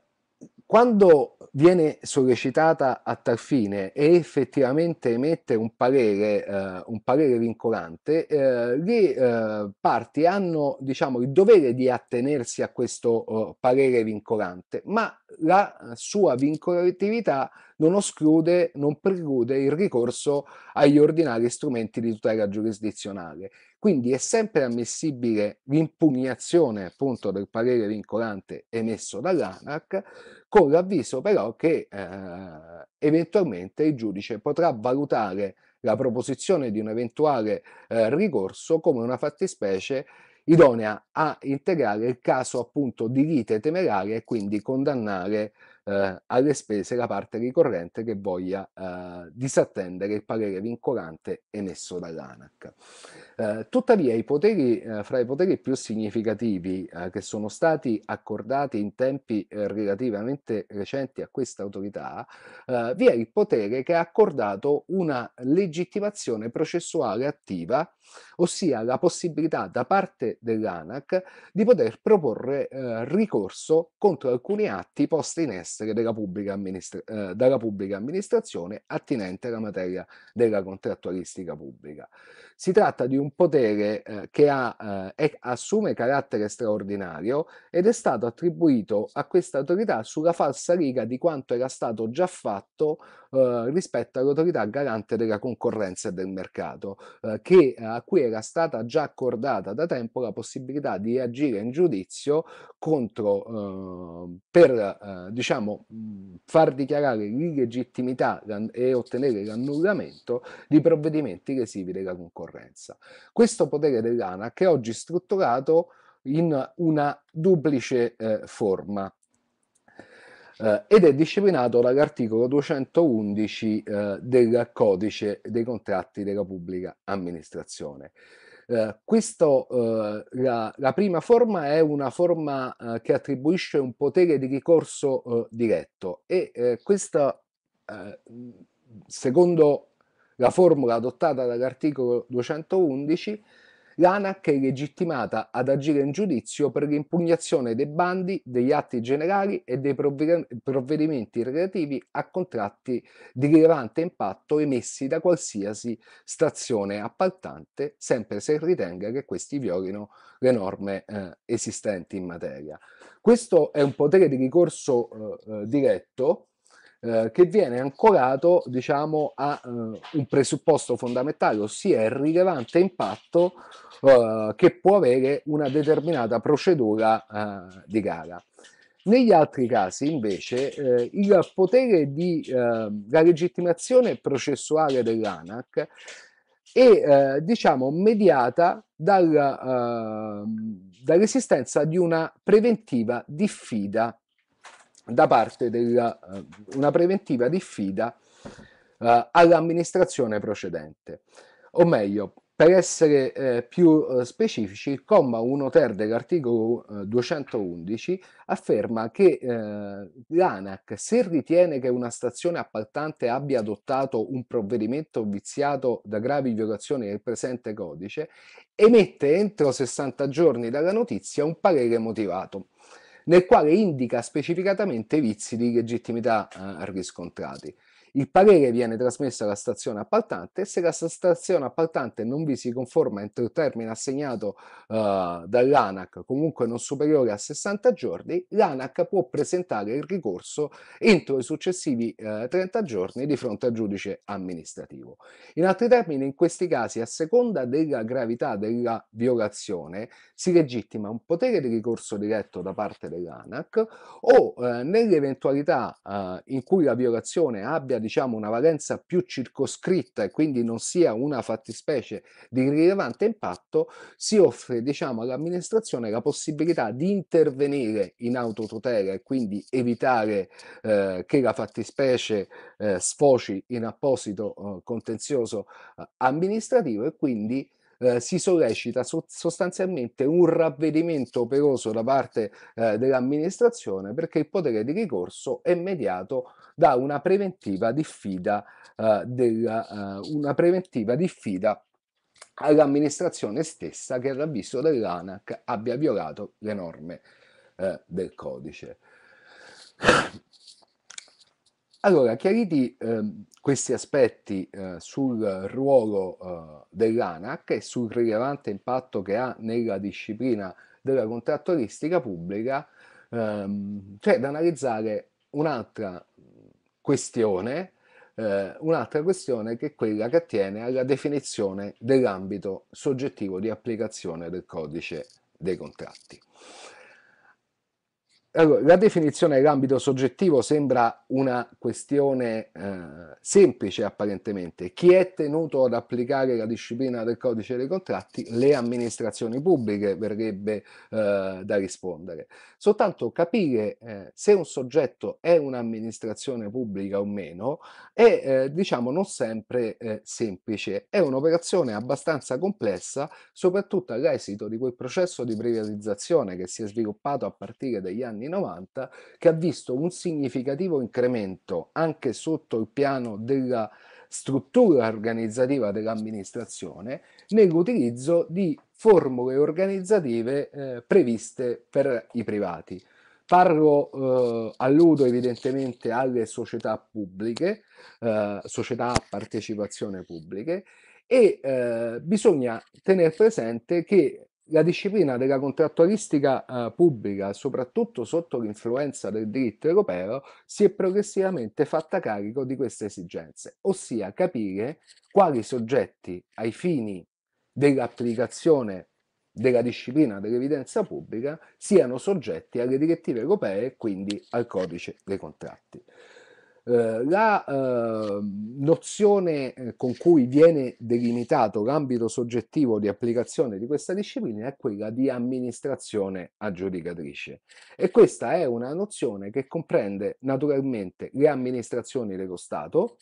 quando viene sollecitata a tal fine e effettivamente emette un parere, eh, un parere vincolante, eh, le eh, parti hanno diciamo, il dovere di attenersi a questo eh, parere vincolante, ma la sua vincolatività non esclude, non preclude il ricorso agli ordinari strumenti di tutela giurisdizionale. Quindi è sempre ammissibile l'impugnazione appunto del parere vincolante emesso dall'ANAC, con l'avviso però che eh, eventualmente il giudice potrà valutare la proposizione di un eventuale eh, ricorso come una fattispecie idonea a integrare il caso appunto di lite temeraria e quindi condannare eh, alle spese la parte ricorrente che voglia eh, disattendere il parere vincolante emesso dall'ANAC. Eh, tuttavia, i poteri, eh, fra i poteri più significativi eh, che sono stati accordati in tempi eh, relativamente recenti a questa autorità, vi è il potere che ha accordato una legittimazione processuale attiva, ossia la possibilità da parte dell'ANAC di poter proporre ricorso contro alcuni atti posti in essere essere della pubblica, amministra- eh, dalla pubblica amministrazione attinente alla materia della contrattualistica pubblica. Si tratta di un potere eh, che ha, eh, assume carattere straordinario ed è stato attribuito a questa autorità sulla falsa riga di quanto era stato già fatto eh, rispetto all'autorità garante della concorrenza e del mercato, eh, che, eh, a cui era stata già accordata da tempo la possibilità di agire in giudizio contro, per diciamo, vogliamo mm, far dichiarare l'illegittimità e ottenere l'annullamento di provvedimenti lesivi della concorrenza. Questo potere dell'ANAC è oggi strutturato in una duplice eh, forma eh, ed è disciplinato dall'articolo 211 eh, del codice dei contratti della pubblica amministrazione. Eh, questo, eh, la, la, prima forma è una forma eh, che attribuisce un potere di ricorso eh, diretto e eh, questa, secondo la formula adottata dall'articolo 211, l'ANAC è legittimata ad agire in giudizio per l'impugnazione dei bandi, degli atti generali e dei provvedimenti relativi a contratti di rilevante impatto emessi da qualsiasi stazione appaltante, sempre se ritenga che questi violino le norme eh, esistenti in materia. Questo è un potere di ricorso eh, eh diretto eh, che viene ancorato diciamo, a eh, un presupposto fondamentale, ossia il rilevante impatto eh, che può avere una determinata procedura eh, di gara. Negli altri casi, invece, eh, il potere di eh, la legittimazione processuale dell'ANAC è eh, diciamo mediata dal, eh, dall'esistenza di una preventiva diffida da parte della eh, una preventiva diffida eh, all'amministrazione procedente. O meglio, per essere eh, più eh, specifici, il comma 1 ter dell'articolo 211 eh, afferma che eh, l'ANAC, se ritiene che una stazione appaltante abbia adottato un provvedimento viziato da gravi violazioni del presente codice, emette entro 60 giorni dalla notizia un parere motivato nel quale indica specificatamente i vizi di legittimità eh, riscontrati. Il parere viene trasmesso alla stazione appaltante e se la stazione appaltante non vi si conforma entro il termine assegnato uh, dall'ANAC, comunque non superiore a 60 giorni, l'ANAC può presentare il ricorso entro i successivi uh, eh, 30 giorni di fronte al giudice amministrativo. In altri termini, in questi casi, a seconda della gravità della violazione, si legittima un potere di ricorso diretto da parte dell'ANAC o uh, nell'eventualità in cui la violazione abbia diciamo, una valenza più circoscritta e quindi non sia una fattispecie di rilevante impatto, si offre diciamo, all'amministrazione la possibilità di intervenire in autotutela e quindi evitare eh, che la fattispecie eh, sfoci in apposito eh, contenzioso eh, amministrativo e quindi eh, si sollecita so- sostanzialmente un ravvedimento operoso da parte eh, dell'amministrazione perché il potere di ricorso è mediato da una preventiva diffida, eh, della, eh, una preventiva diffida all'amministrazione stessa che all'avviso dell'ANAC abbia violato le norme eh, del codice. Allora, chiariti ehm, questi aspetti eh, sul ruolo eh, dell'ANAC e sul rilevante impatto che ha nella disciplina della contrattualistica pubblica, ehm, c'è cioè da analizzare un'altra questione, eh, un'altra questione che è quella che attiene alla definizione dell'ambito soggettivo di applicazione del codice dei contratti. Allora, la definizione dell'ambito soggettivo sembra una questione eh, semplice apparentemente. Chi è tenuto ad applicare la disciplina del codice dei contratti? Le amministrazioni pubbliche verrebbe eh, da rispondere. Soltanto capire eh, se un soggetto è un'amministrazione pubblica o meno è eh, diciamo non sempre eh, semplice. È un'operazione abbastanza complessa, soprattutto all'esito di quel processo di privatizzazione che si è sviluppato a partire degli anni anni 90, che ha visto un significativo incremento anche sotto il piano della struttura organizzativa dell'amministrazione nell'utilizzo di formule organizzative eh, previste per i privati. Parlo, eh, alludo evidentemente alle società pubbliche, eh, società a partecipazione pubbliche, e eh, bisogna tenere presente che la disciplina della contrattualistica eh, pubblica, soprattutto sotto l'influenza del diritto europeo, si è progressivamente fatta carico di queste esigenze, ossia capire quali soggetti ai fini dell'applicazione della disciplina dell'evidenza pubblica siano soggetti alle direttive europee e quindi al codice dei contratti. Eh, la ehm, eh, nozione con cui viene delimitato l'ambito soggettivo di applicazione di questa disciplina è quella di amministrazione aggiudicatrice e questa è una nozione che comprende naturalmente le amministrazioni dello Stato,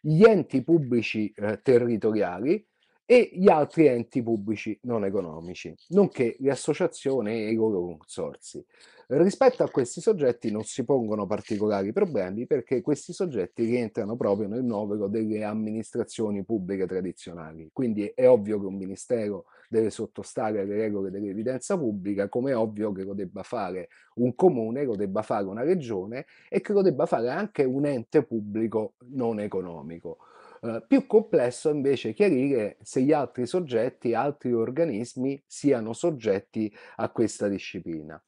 gli enti pubblici eh, territoriali e gli altri enti pubblici non economici, nonché le associazioni e i loro consorsi. Rispetto a questi soggetti non si pongono particolari problemi perché questi soggetti rientrano proprio nel novero delle amministrazioni pubbliche tradizionali. Quindi è ovvio che un ministero deve sottostare alle regole dell'evidenza pubblica, come è ovvio che lo debba fare un comune, lo debba fare una regione e che lo debba fare anche un ente pubblico non economico. Uh, più complesso invece chiarire se gli altri soggetti, altri organismi siano soggetti a questa disciplina.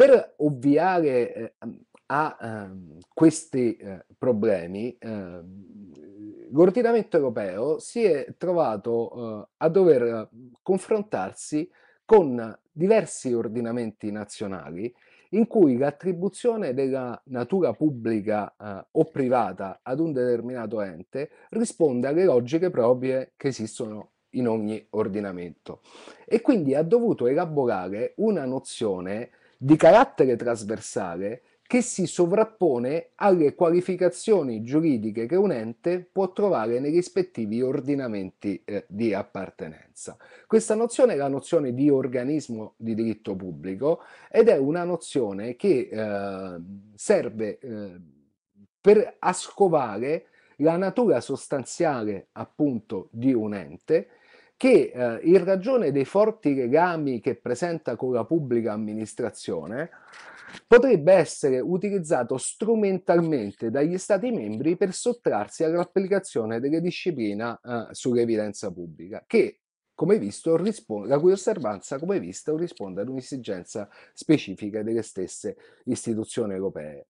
Per ovviare ehm, ehm, eh, a questi problemi, ehm, l'ordinamento europeo si è trovato eh, a dover eh, confrontarsi con diversi ordinamenti nazionali in cui l'attribuzione della natura pubblica eh, o privata ad un determinato ente risponde alle logiche proprie che esistono in ogni ordinamento e quindi ha dovuto elaborare una nozione di carattere trasversale che si sovrappone alle qualificazioni giuridiche che un ente può trovare nei rispettivi ordinamenti eh, di appartenenza. Questa nozione è la nozione di organismo di diritto pubblico ed è una nozione che eh, serve eh, per ascovare la natura sostanziale appunto di un ente che eh, in ragione dei forti legami che presenta con la pubblica amministrazione potrebbe essere utilizzato strumentalmente dagli Stati membri per sottrarsi all'applicazione della disciplina eh, sull'evidenza pubblica, che, come visto, risponde, la cui osservanza, come visto, risponde ad un'esigenza specifica delle stesse istituzioni europee.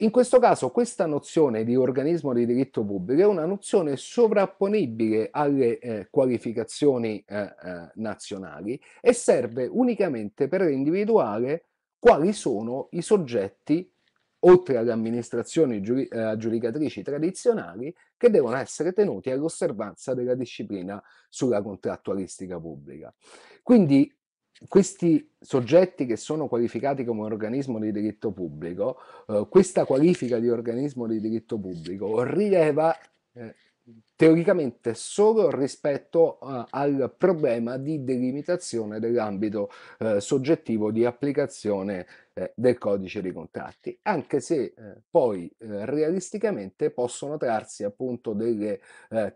In questo caso questa nozione di organismo di diritto pubblico è una nozione sovrapponibile alle eh, qualificazioni eh, eh, nazionali e serve unicamente per individuare quali sono i soggetti, oltre alle amministrazioni giuri, eh, aggiudicatrici tradizionali, che devono essere tenuti all'osservanza della disciplina sulla contrattualistica pubblica. Quindi questi soggetti che sono qualificati come organismo di diritto pubblico, eh, questa qualifica di organismo di diritto pubblico rileva eh, teoricamente solo rispetto uh, al problema di delimitazione dell'ambito uh, soggettivo di applicazione uh, del codice dei contratti, anche se poi realisticamente possono trarsi appunto delle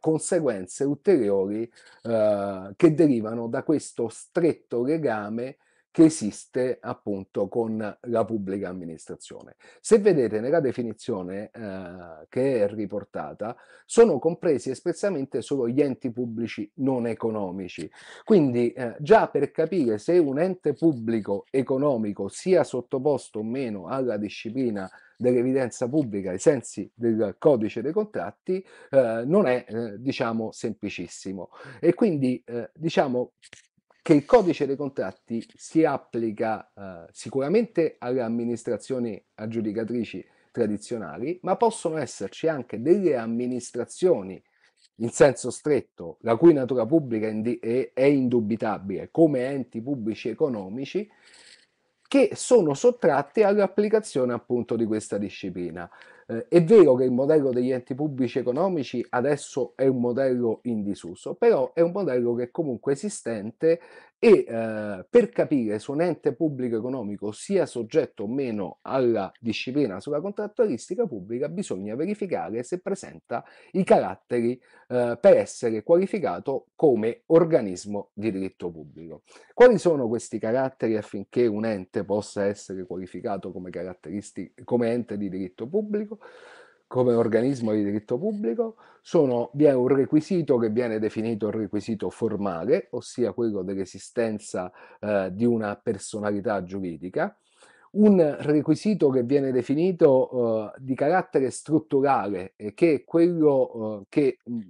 conseguenze ulteriori che derivano da questo stretto legame che esiste appunto con la pubblica amministrazione. Se vedete nella definizione eh, che è riportata, sono compresi espressamente solo gli enti pubblici non economici. Quindi eh, già per capire se un ente pubblico economico sia sottoposto o meno alla disciplina dell'evidenza pubblica ai sensi del codice dei contratti eh, non è eh, diciamo semplicissimo e quindi eh, diciamo che il codice dei contratti si applica eh, sicuramente alle amministrazioni aggiudicatrici tradizionali, ma possono esserci anche delle amministrazioni in senso stretto, la cui natura pubblica è indubitabile, come enti pubblici economici, che sono sottratti all'applicazione appunto di questa disciplina. Eh, è vero che il modello degli enti pubblici economici adesso è un modello in disuso, però è un modello che è comunque esistente e eh, per capire se un ente pubblico economico sia soggetto o meno alla disciplina sulla contrattualistica pubblica bisogna verificare se presenta i caratteri eh, per essere qualificato come organismo di diritto pubblico. Quali sono questi caratteri affinché un ente possa essere qualificato come, come ente di diritto pubblico? come organismo di diritto pubblico, sono, vi è un requisito che viene definito il requisito formale, ossia quello dell'esistenza eh, di una personalità giuridica, un requisito che viene definito eh, di carattere strutturale, e che è quello eh, che mm,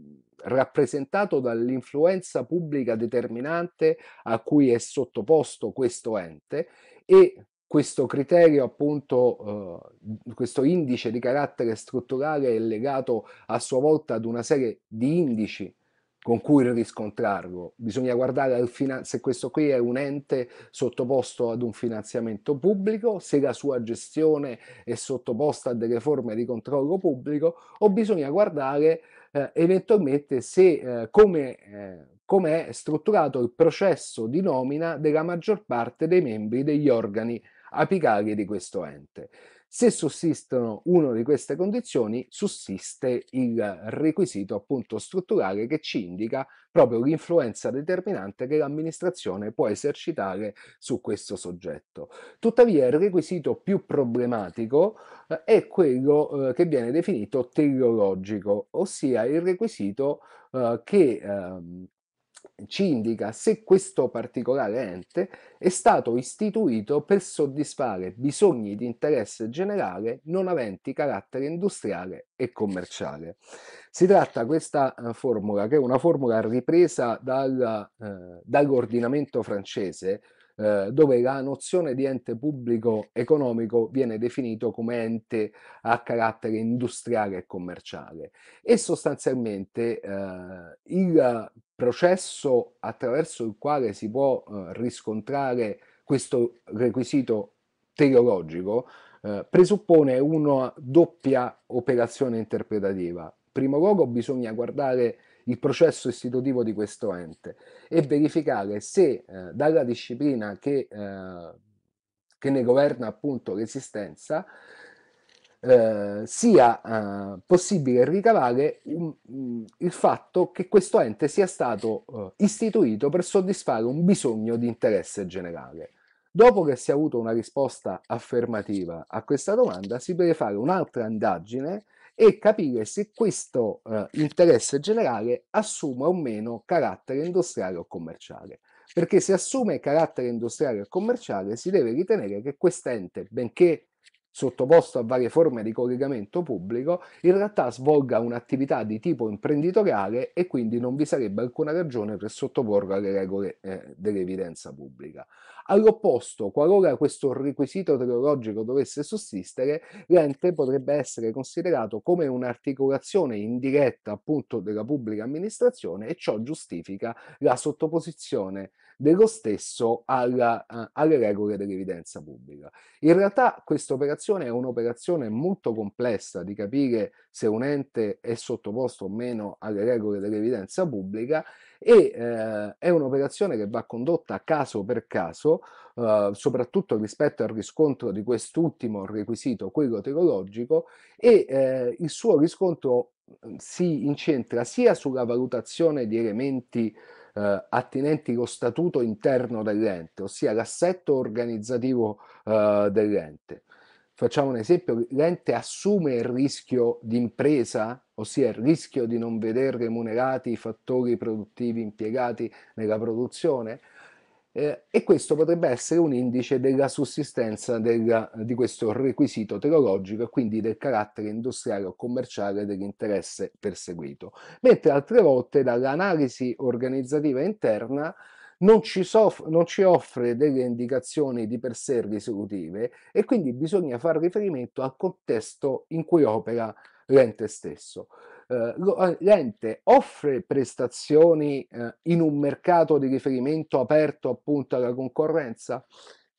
rappresentato dall'influenza pubblica determinante a cui è sottoposto questo ente e questo criterio, appunto, eh, questo indice di carattere strutturale è legato a sua volta ad una serie di indici con cui riscontrarlo. Bisogna guardare se questo qui è un ente sottoposto ad un finanziamento pubblico, se la sua gestione è sottoposta a delle forme di controllo pubblico o bisogna guardare eh, eventualmente se eh, come eh, come è strutturato il processo di nomina della maggior parte dei membri degli organi apicali di questo ente. Se sussistono una di queste condizioni, sussiste il requisito appunto strutturale che ci indica proprio l'influenza determinante che l'amministrazione può esercitare su questo soggetto. Tuttavia il requisito più problematico eh, è quello eh, che viene definito teleologico, ossia il requisito eh, che ehm, ci indica se questo particolare ente è stato istituito per soddisfare bisogni di interesse generale non aventi carattere industriale e commerciale. Si tratta questa eh, formula, che è una formula ripresa dal, eh, dall'ordinamento francese, eh, dove la nozione di ente pubblico economico viene definito come ente a carattere industriale e commerciale e sostanzialmente eh, il processo attraverso il quale si può eh, riscontrare questo requisito teleologico eh, presuppone una doppia operazione interpretativa. In primo luogo bisogna guardare il processo istitutivo di questo ente e verificare se eh, dalla disciplina che, eh, che, ne governa appunto l'esistenza eh, sia eh, possibile ricavare um, il fatto che questo ente sia stato eh, istituito per soddisfare un bisogno di interesse generale. Dopo che si è avuto una risposta affermativa a questa domanda, si deve fare un'altra indagine e capire se questo eh, interesse generale assuma o meno carattere industriale o commerciale. Perché se assume carattere industriale o commerciale si deve ritenere che quest'ente, benché sottoposto a varie forme di collegamento pubblico, in realtà svolga un'attività di tipo imprenditoriale e quindi non vi sarebbe alcuna ragione per sottoporlo alle regole eh, dell'evidenza pubblica. All'opposto, qualora questo requisito teologico dovesse sussistere, l'ente potrebbe essere considerato come un'articolazione indiretta appunto della pubblica amministrazione e ciò giustifica la sottoposizione dello stesso alla, uh, alle regole dell'evidenza pubblica. In realtà questa operazione è un'operazione molto complessa di capire se un ente è sottoposto o meno alle regole dell'evidenza pubblica e eh, è un'operazione che va condotta caso per caso, eh, soprattutto rispetto al riscontro di quest'ultimo requisito, quello teologico, e eh, il suo riscontro mm, si incentra sia sulla valutazione di elementi eh, attinenti lo statuto interno dell'ente, ossia l'assetto organizzativo eh, dell'ente. Facciamo un esempio, l'ente assume il rischio di impresa, ossia il rischio di non vedere remunerati i fattori produttivi impiegati nella produzione, eh, e questo potrebbe essere un indice della sussistenza del, di questo requisito teologico e quindi del carattere industriale o commerciale dell'interesse perseguito. Mentre altre volte dall'analisi organizzativa interna non ci, soff- non ci, offre delle indicazioni di per sé risolutive e quindi bisogna fare riferimento al contesto in cui opera l'ente stesso. Eh, eh, l'ente offre prestazioni eh, in un mercato di riferimento aperto appunto alla concorrenza?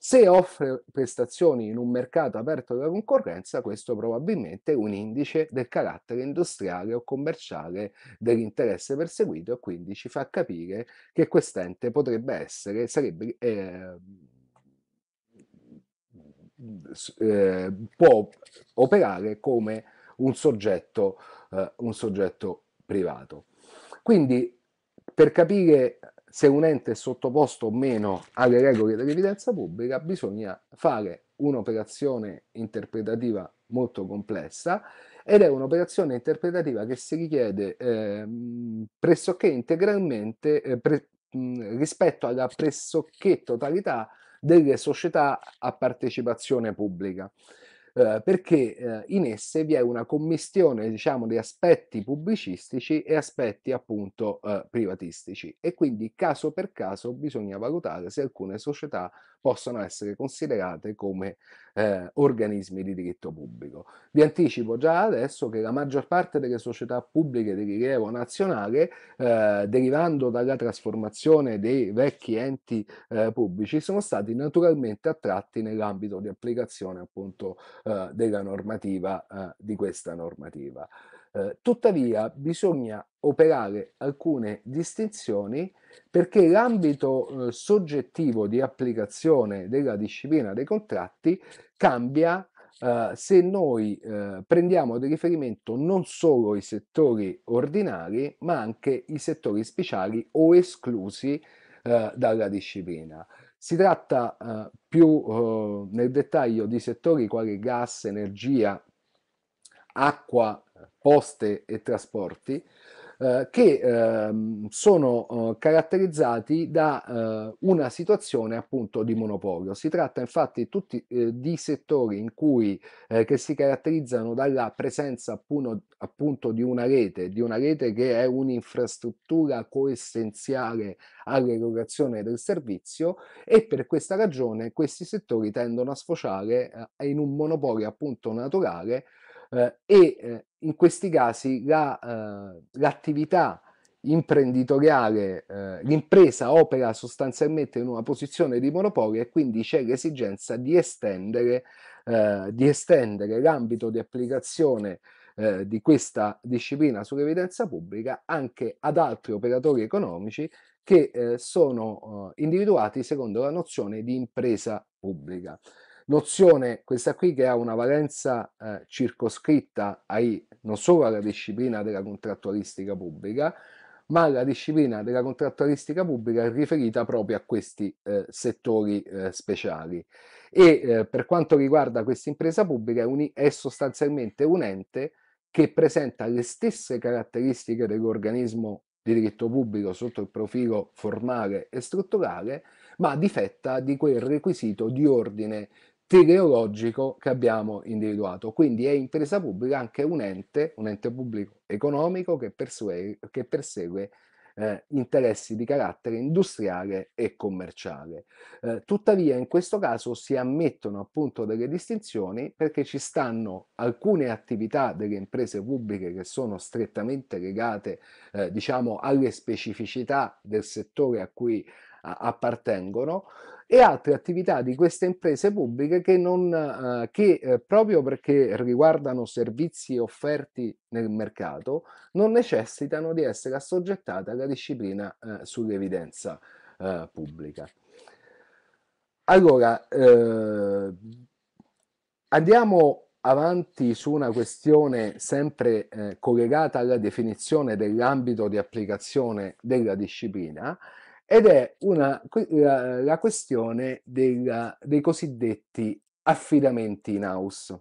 Se offre prestazioni in un mercato aperto alla concorrenza, questo probabilmente è un indice del carattere industriale o commerciale dell'interesse perseguito e quindi ci fa capire che quest'ente potrebbe essere, sarebbe, eh, eh, può operare come un soggetto, eh, un soggetto privato. Quindi per capire se un ente è sottoposto o meno alle regole dell'evidenza pubblica bisogna fare un'operazione interpretativa molto complessa ed è un'operazione interpretativa che si richiede eh, pressoché integralmente eh, pre mh, rispetto alla pressoché totalità delle società a partecipazione pubblica eh, perché eh, in esse vi è una commistione diciamo, di aspetti pubblicistici e aspetti appunto eh, privatistici e quindi caso per caso bisogna valutare se alcune società possono essere considerate come organismi di diritto pubblico. Vi anticipo già adesso che la maggior parte delle società pubbliche di rilievo nazionale, derivando dalla trasformazione dei vecchi enti pubblici, sono stati naturalmente attratti nell'ambito di applicazione appunto eh, della normativa, eh, di questa normativa. Eh, tuttavia bisogna operare alcune distinzioni perché l'ambito soggettivo di applicazione della disciplina dei contratti cambia Uh, se noi uh, prendiamo di riferimento non solo i settori ordinari, ma anche i settori speciali o esclusi uh, dalla disciplina. Si tratta eh, più eh, nel dettaglio di settori quali gas, energia, acqua, poste e trasporti, eh, che eh, sono eh, caratterizzati da eh, una situazione appunto di monopolio. Si tratta infatti tutti, eh, di settori in cui, eh, che si caratterizzano dalla presenza appunto, appunto di una rete, di una rete che è un'infrastruttura coessenziale all'erogazione del servizio e per questa ragione questi settori tendono a sfociare in un monopolio appunto naturale eh, e in questi casi la, eh, l'attività imprenditoriale, eh, l'impresa opera sostanzialmente in una posizione di monopolio e quindi c'è l'esigenza di estendere, eh, di estendere l'ambito di applicazione eh, di questa disciplina sull'evidenza pubblica anche ad altri operatori economici che eh, sono eh, individuati secondo la nozione di impresa pubblica. Nozione questa qui che ha una valenza eh, circoscritta ai, non solo alla disciplina della contrattualistica pubblica, ma alla disciplina della contrattualistica pubblica riferita proprio a questi eh, settori eh, speciali e eh, per quanto riguarda questa impresa pubblica è, un, è, sostanzialmente un ente che presenta le stesse caratteristiche dell'organismo di diritto pubblico sotto il profilo formale e strutturale, ma difetta di quel requisito di ordine teleologico che abbiamo individuato. Quindi è impresa pubblica anche un ente, un ente pubblico economico che, persue, che persegue eh, interessi di carattere industriale e commerciale. Eh, tuttavia in questo caso si ammettono appunto delle distinzioni perché ci stanno alcune attività delle imprese pubbliche che sono strettamente legate eh, diciamo alle specificità del settore a cui appartengono, e altre attività di queste imprese pubbliche che, non, eh, che eh, proprio perché riguardano servizi offerti nel mercato non necessitano di essere assoggettate alla disciplina eh, sull'evidenza eh, pubblica. Allora, eh, andiamo avanti su una questione sempre eh, collegata alla definizione dell'ambito di applicazione della disciplina ed è una, la, la questione della, dei cosiddetti affidamenti in house.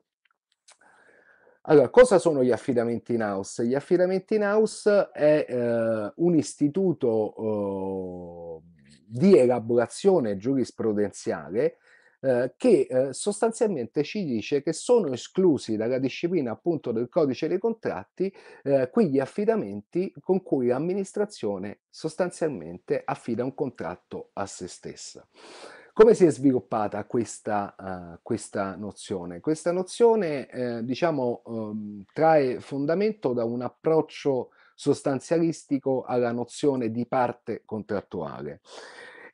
Allora, cosa sono gli affidamenti in house? Gli affidamenti in house è eh, un istituto eh, di elaborazione giurisprudenziale eh, che eh, sostanzialmente ci dice che sono esclusi dalla disciplina appunto del codice dei contratti eh, quegli affidamenti con cui l'amministrazione sostanzialmente affida un contratto a se stessa. Come si è sviluppata questa, uh, questa nozione? Questa nozione eh, diciamo, um, trae fondamento da un approccio sostanzialistico alla nozione di parte contrattuale.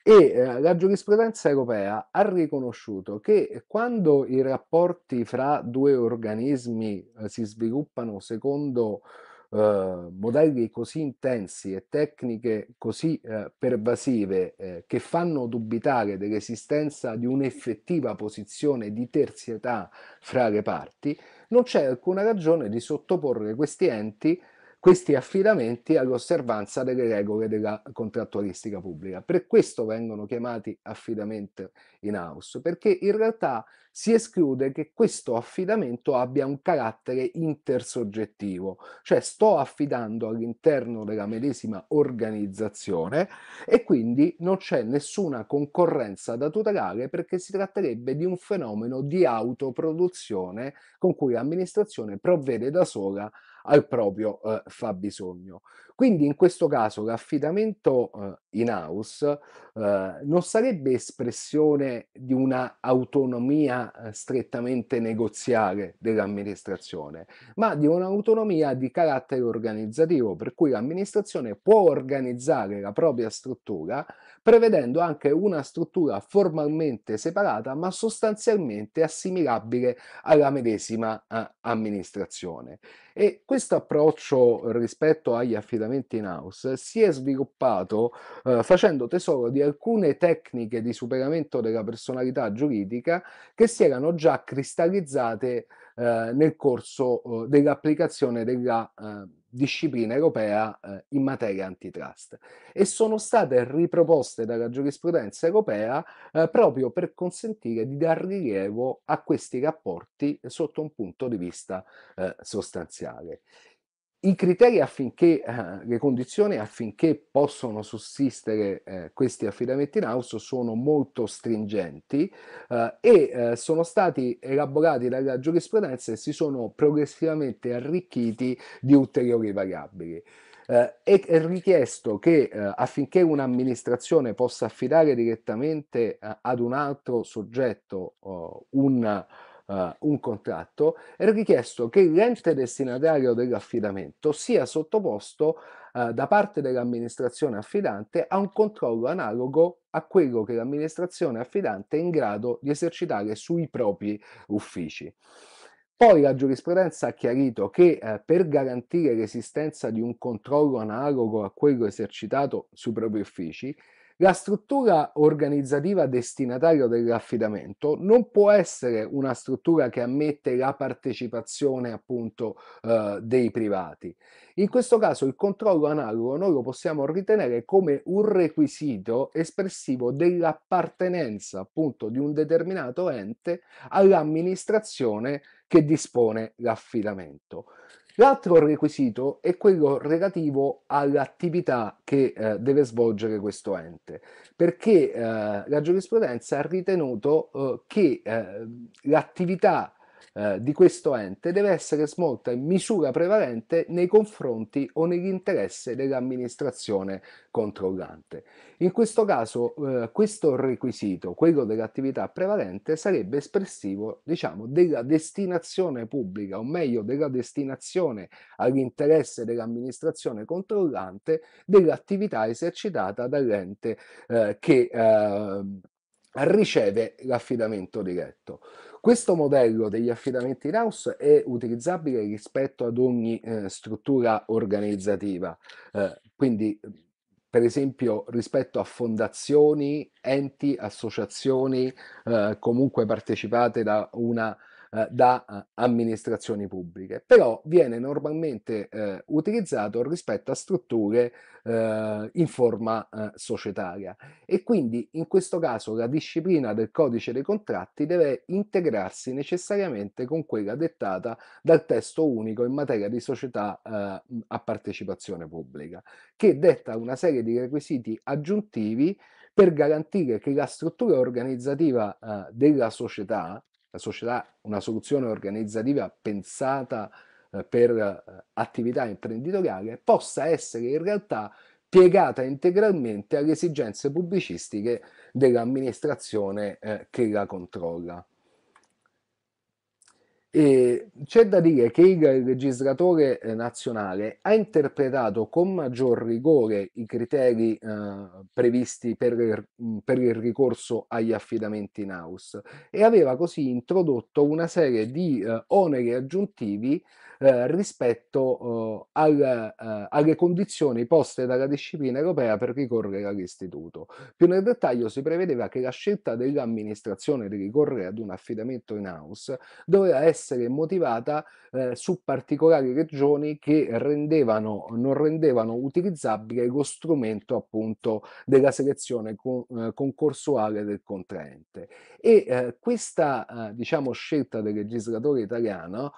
E eh, la giurisprudenza europea ha riconosciuto che quando i rapporti fra due organismi eh, si sviluppano secondo eh, modelli così intensi e tecniche così eh, pervasive che fanno dubitare dell'esistenza di un'effettiva posizione di terzietà fra le parti, non c'è alcuna ragione di sottoporre questi enti questi affidamenti all'osservanza delle regole della contrattualistica pubblica. Per questo vengono chiamati affidamenti in house, perché in realtà si esclude che questo affidamento abbia un carattere intersoggettivo, cioè sto affidando all'interno della medesima organizzazione e quindi non c'è nessuna concorrenza da tutelare perché si tratterebbe di un fenomeno di autoproduzione con cui l'amministrazione provvede da sola al proprio eh, fabbisogno. Quindi in questo caso l'affidamento eh, in house Ehm, non sarebbe espressione di una autonomia eh, strettamente negoziale dell'amministrazione, ma di un'autonomia di carattere organizzativo, per cui l'amministrazione può organizzare la propria struttura prevedendo anche una struttura formalmente separata ma sostanzialmente assimilabile alla medesima eh, amministrazione. E questo approccio rispetto agli affidamenti in house si è sviluppato eh, facendo tesoro di alcune tecniche di superamento della personalità giuridica che si erano già cristallizzate eh, nel corso eh, dell'applicazione della eh, disciplina europea eh, in materia antitrust e sono state riproposte dalla giurisprudenza europea eh, proprio per consentire di dar rilievo a questi rapporti sotto un punto di vista eh, sostanziale. I criteri affinché, eh, le condizioni affinché possano sussistere eh, questi affidamenti in house sono molto stringenti eh, e eh, sono stati elaborati dalla giurisprudenza e si sono progressivamente arricchiti di ulteriori variabili. Eh, è richiesto che eh, affinché un'amministrazione possa affidare direttamente eh, ad un altro soggetto un uh, un contratto, è richiesto che l'ente destinatario dell'affidamento sia sottoposto uh, da parte dell'amministrazione affidante a un controllo analogo a quello che l'amministrazione affidante è in grado di esercitare sui propri uffici. Poi la giurisprudenza ha chiarito che eh, per garantire l'esistenza di un controllo analogo a quello esercitato sui propri uffici, la struttura organizzativa destinataria dell'affidamento non può essere una struttura che ammette la partecipazione appunto eh, dei privati. In questo caso il controllo analogo noi lo possiamo ritenere come un requisito espressivo dell'appartenenza appunto di un determinato ente all'amministrazione che dispone l'affidamento. L'altro requisito è quello relativo all'attività che eh, deve svolgere questo ente, perché eh, la giurisprudenza ha ritenuto eh, che eh, l'attività eh, di questo ente deve essere smolta in misura prevalente nei confronti o nell'interesse dell'amministrazione controllante. In questo caso eh, questo requisito, quello dell'attività prevalente, sarebbe espressivo diciamo, della destinazione pubblica o meglio della destinazione all'interesse dell'amministrazione controllante dell'attività esercitata dall'ente eh, che ehm, riceve l'affidamento diretto. Questo modello degli affidamenti in house è utilizzabile rispetto ad ogni eh, struttura organizzativa, eh, quindi per esempio rispetto a fondazioni, enti, associazioni eh, comunque partecipate da una eh, da eh, amministrazioni pubbliche, però viene normalmente eh, utilizzato rispetto a strutture eh, in forma societaria e quindi in questo caso la disciplina del codice dei contratti deve integrarsi necessariamente con quella dettata dal testo unico in materia di società a partecipazione pubblica, che detta una serie di requisiti aggiuntivi per garantire che la struttura organizzativa eh, della società la società una soluzione organizzativa pensata eh, per eh, attività imprenditoriale, possa essere in realtà piegata integralmente alle esigenze pubblicistiche dell'amministrazione eh, che la controlla. E c'è da dire che il legislatore eh, nazionale ha interpretato con maggior rigore i criteri eh, previsti per il, per il, ricorso agli affidamenti in house e aveva così introdotto una serie di eh, oneri aggiuntivi eh, rispetto eh, al, eh, alle condizioni poste dalla disciplina europea per ricorrere all'istituto. Più nel dettaglio si prevedeva che la scelta dell'amministrazione di ricorrere ad un affidamento in house doveva essere motivata eh, su particolari regioni che rendevano, non rendevano utilizzabile lo strumento appunto della selezione con, eh, concorsuale del contraente. E eh, questa diciamo, scelta del legislatore italiano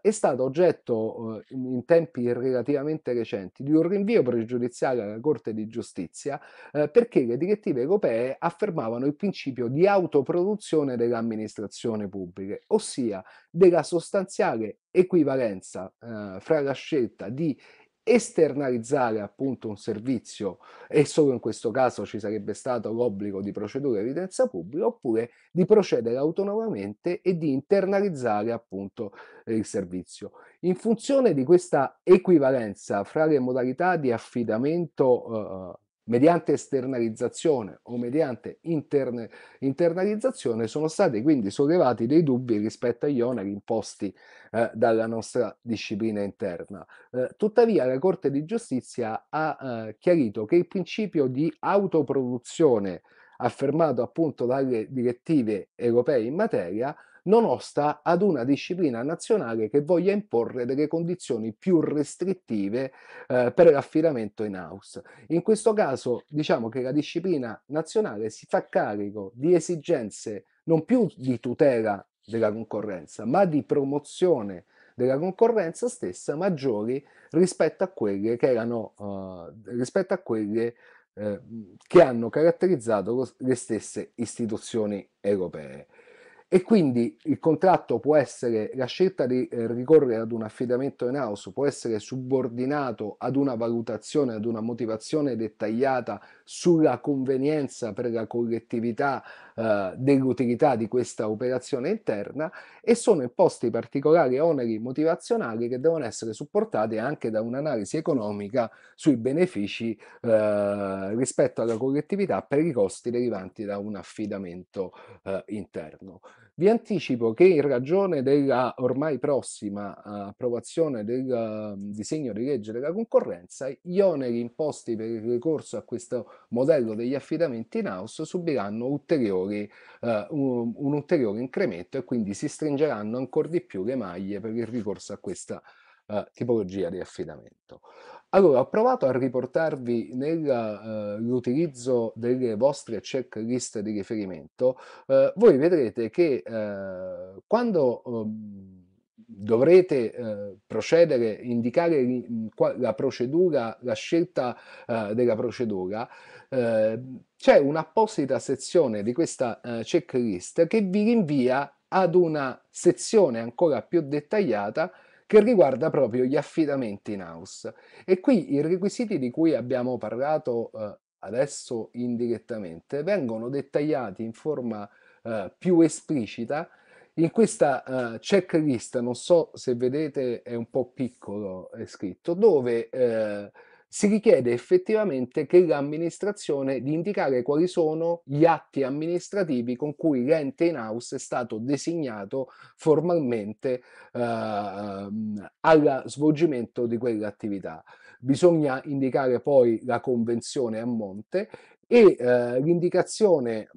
è stata oggetto eh, in tempi relativamente recenti di un rinvio pregiudiziale alla Corte di Giustizia eh, perché le direttive europee affermavano il principio di autoproduzione dell'amministrazione pubblica, ossia della sostanziale equivalenza eh, fra la scelta di esternalizzare appunto un servizio e solo in questo caso ci sarebbe stato l'obbligo di procedura di evidenza pubblica oppure di procedere autonomamente e di internalizzare appunto eh, il servizio. In funzione di questa equivalenza fra le modalità di affidamento eh, mediante esternalizzazione o mediante interne, internalizzazione sono stati quindi sollevati dei dubbi rispetto agli oneri imposti eh, dalla nostra disciplina interna. Eh, tuttavia la Corte di Giustizia ha eh, chiarito che il principio di autoproduzione affermato appunto dalle direttive europee in materia non osta ad una disciplina nazionale che voglia imporre delle condizioni più restrittive eh, per l'affidamento in house. In questo caso diciamo che la disciplina nazionale si fa carico di esigenze non più di tutela della concorrenza, ma di promozione della concorrenza stessa maggiori rispetto a quelle che erano uh, rispetto a quelle eh, che hanno caratterizzato lo, le stesse istituzioni europee e quindi il contratto può essere, la scelta di eh, ricorrere ad un affidamento in house può essere subordinato ad una valutazione, ad una motivazione dettagliata sulla convenienza per la collettività eh, dell'utilità di questa operazione interna e sono imposti particolari oneri motivazionali che devono essere supportati anche da un'analisi economica sui benefici eh, rispetto alla collettività per i costi derivanti da un affidamento eh, interno. Vi anticipo che in ragione della ormai prossima eh, approvazione del ehm, disegno di legge della concorrenza, gli oneri imposti per il ricorso a questo modello degli affidamenti in house subiranno ulteriori, uh, un, un, ulteriore incremento e quindi si stringeranno ancora di più le maglie per il ricorso a questa uh, tipologia di affidamento. Allora, ho provato a riportarvi nell'utilizzo eh, delle vostre checklist di riferimento. Eh, voi vedrete che eh, quando ehm, dovrete eh, procedere, indicare mm, la procedura, la scelta eh, della procedura, eh, c'è un'apposita sezione di questa eh, checklist che vi rinvia ad una sezione ancora più dettagliata che riguarda proprio gli affidamenti in house. E qui i requisiti di cui abbiamo parlato eh, adesso indirettamente vengono dettagliati in forma eh, più esplicita in questa uh, checklist, non so se vedete, è un po' piccolo, è scritto, dove uh, si richiede effettivamente che l'amministrazione di indicare quali sono gli atti amministrativi con cui l'ente in house è stato designato formalmente eh, al svolgimento di quell'attività. Bisogna indicare poi la convenzione a monte e eh, l'indicazione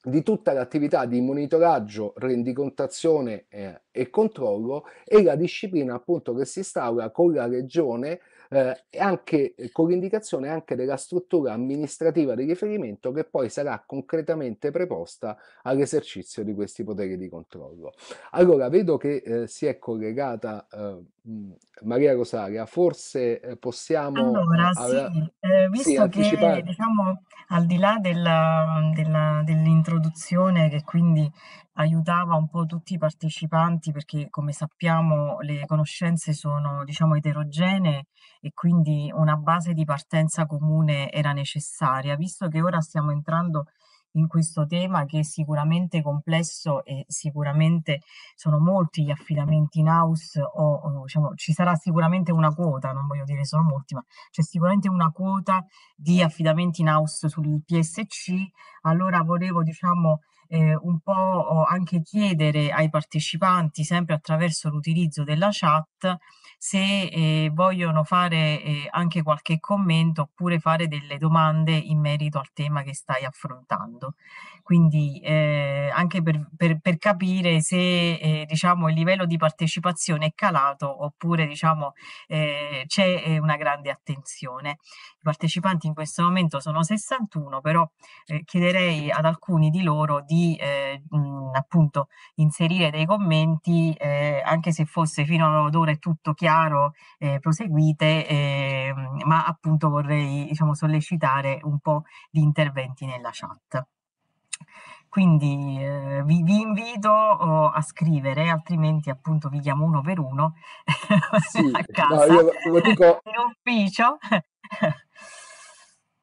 di tutta l'attività di monitoraggio, rendicontazione eh, e controllo e la disciplina appunto che si instaura con la regione eh, anche, eh, con l'indicazione anche della struttura amministrativa di riferimento che poi sarà concretamente preposta all'esercizio di questi poteri di controllo. Allora, vedo che eh, si è collegata eh, Mhmm, Maria Rosaria, forse ehm, possiamo Allora, mhmm, sì, avra- eh, sì, visto che diciamo al di là della- mhmm, della- dell'introduzione che quindi aiutava un po' tutti i partecipanti perché come sappiamo le conoscenze sono diciamo eterogenee e quindi una base di partenza comune era necessaria, visto che ora stiamo entrando in questo tema che è sicuramente complesso e sicuramente sono molti gli affidamenti in house o, o diciamo, ci sarà sicuramente una quota, non voglio dire sono molti, ma c'è sicuramente una quota di affidamenti in house sul PSC. Allora volevo diciamo eh, un po' anche chiedere ai partecipanti, sempre attraverso l'utilizzo della chat, se eh, vogliono fare eh, anche qualche commento oppure fare delle domande in merito al tema che stai affrontando. Quindi eh, anche per, per, per capire se eh, diciamo, il livello di partecipazione è calato oppure diciamo, eh, c'è eh, una grande attenzione. I partecipanti in questo momento sono 61, però eh, chiederei ad alcuni di loro di eh, mhmm, appunto inserire dei commenti, eh, anche se fosse fino ad ora tutto chiaro, eh, proseguite, eh, ma appunto vorrei diciamo, sollecitare un po' di interventi nella chat. Quindi eh, vi, vi, invito oh, a scrivere, altrimenti appunto vi chiamo uno per uno *laughs* sì, a casa, no, io lo, dico... in ufficio. *laughs*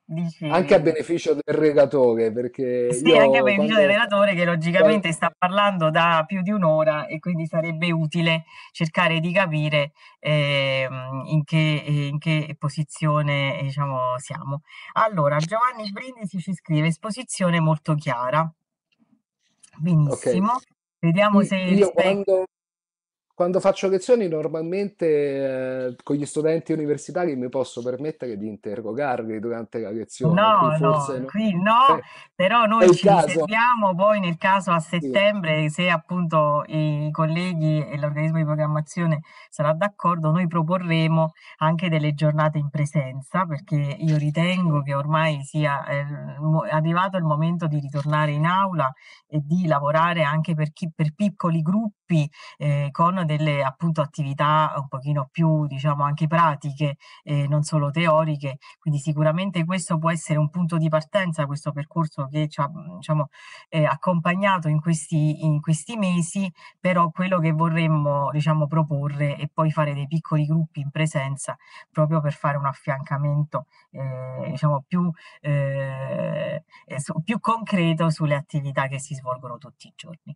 Dici... Anche a beneficio del relatore, perché... Sì, anche a beneficio quando... del relatore che logicamente sta parlando da più di un'ora e quindi sarebbe utile cercare di capire ehm, eh, in, che, in, che, posizione eh, diciamo, siamo. Allora, Giovanni Brindisi ci scrive esposizione molto chiara. Benissimo. Okay. Vediamo se... Io rispetto... quando, quando faccio lezioni normalmente eh, con gli studenti universitari mi posso permettere di interrogarli durante la lezione. No, qui no, qui no, eh, però noi ci caso. riserviamo poi nel caso a settembre, sì. se appunto i colleghi e l'organismo di programmazione sarà d'accordo, noi proporremo anche delle giornate in presenza, perché io ritengo che ormai sia eh, arrivato il momento di ritornare in aula e di lavorare anche per, chi, per piccoli gruppi gruppi eh, con delle appunto attività un pochino più diciamo anche pratiche eh, non solo teoriche quindi sicuramente questo può essere un punto di partenza questo percorso che ci ha diciamo eh, accompagnato in questi, in questi mesi però quello che vorremmo diciamo proporre è poi fare dei piccoli gruppi in presenza proprio per fare un affiancamento eh, diciamo più, eh, eh più concreto sulle attività che si svolgono tutti i giorni.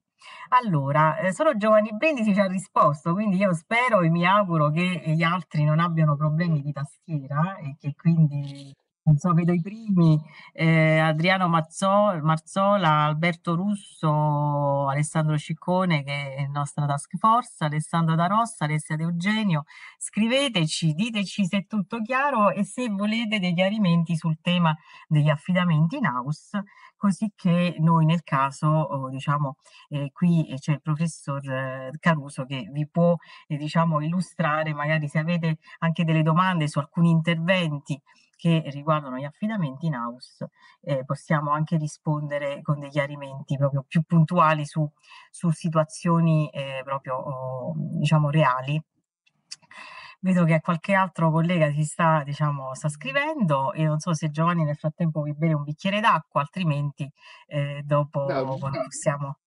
Allora, eh, solo Giovanni Bendisi ci ha risposto, quindi io spero e mi auguro che gli altri non abbiano problemi di tastiera e che quindi non so, vedo i primi, eh, Adriano Mazzò, Marzola, Alberto Russo, Alessandro Ciccone che è nostra task force, Alessandro Da Rossa, Alessia De Eugenio, scriveteci, diteci se è tutto chiaro e se volete dei chiarimenti sul tema degli affidamenti in house, così che noi nel caso, oh, diciamo, eh, qui eh, c'è il professor eh, Caruso che vi può, eh, diciamo, illustrare, magari se avete anche delle domande su alcuni interventi che riguardano gli affidamenti in house, eh, possiamo anche rispondere con degli chiarimenti proprio più puntuali su, su situazioni eh, proprio oh, diciamo reali vedo che qualche altro collega si sta, diciamo, sta scrivendo e non so se Giovanni nel frattempo vuoi bere un bicchiere d'acqua, altrimenti eh, dopo no, possiamo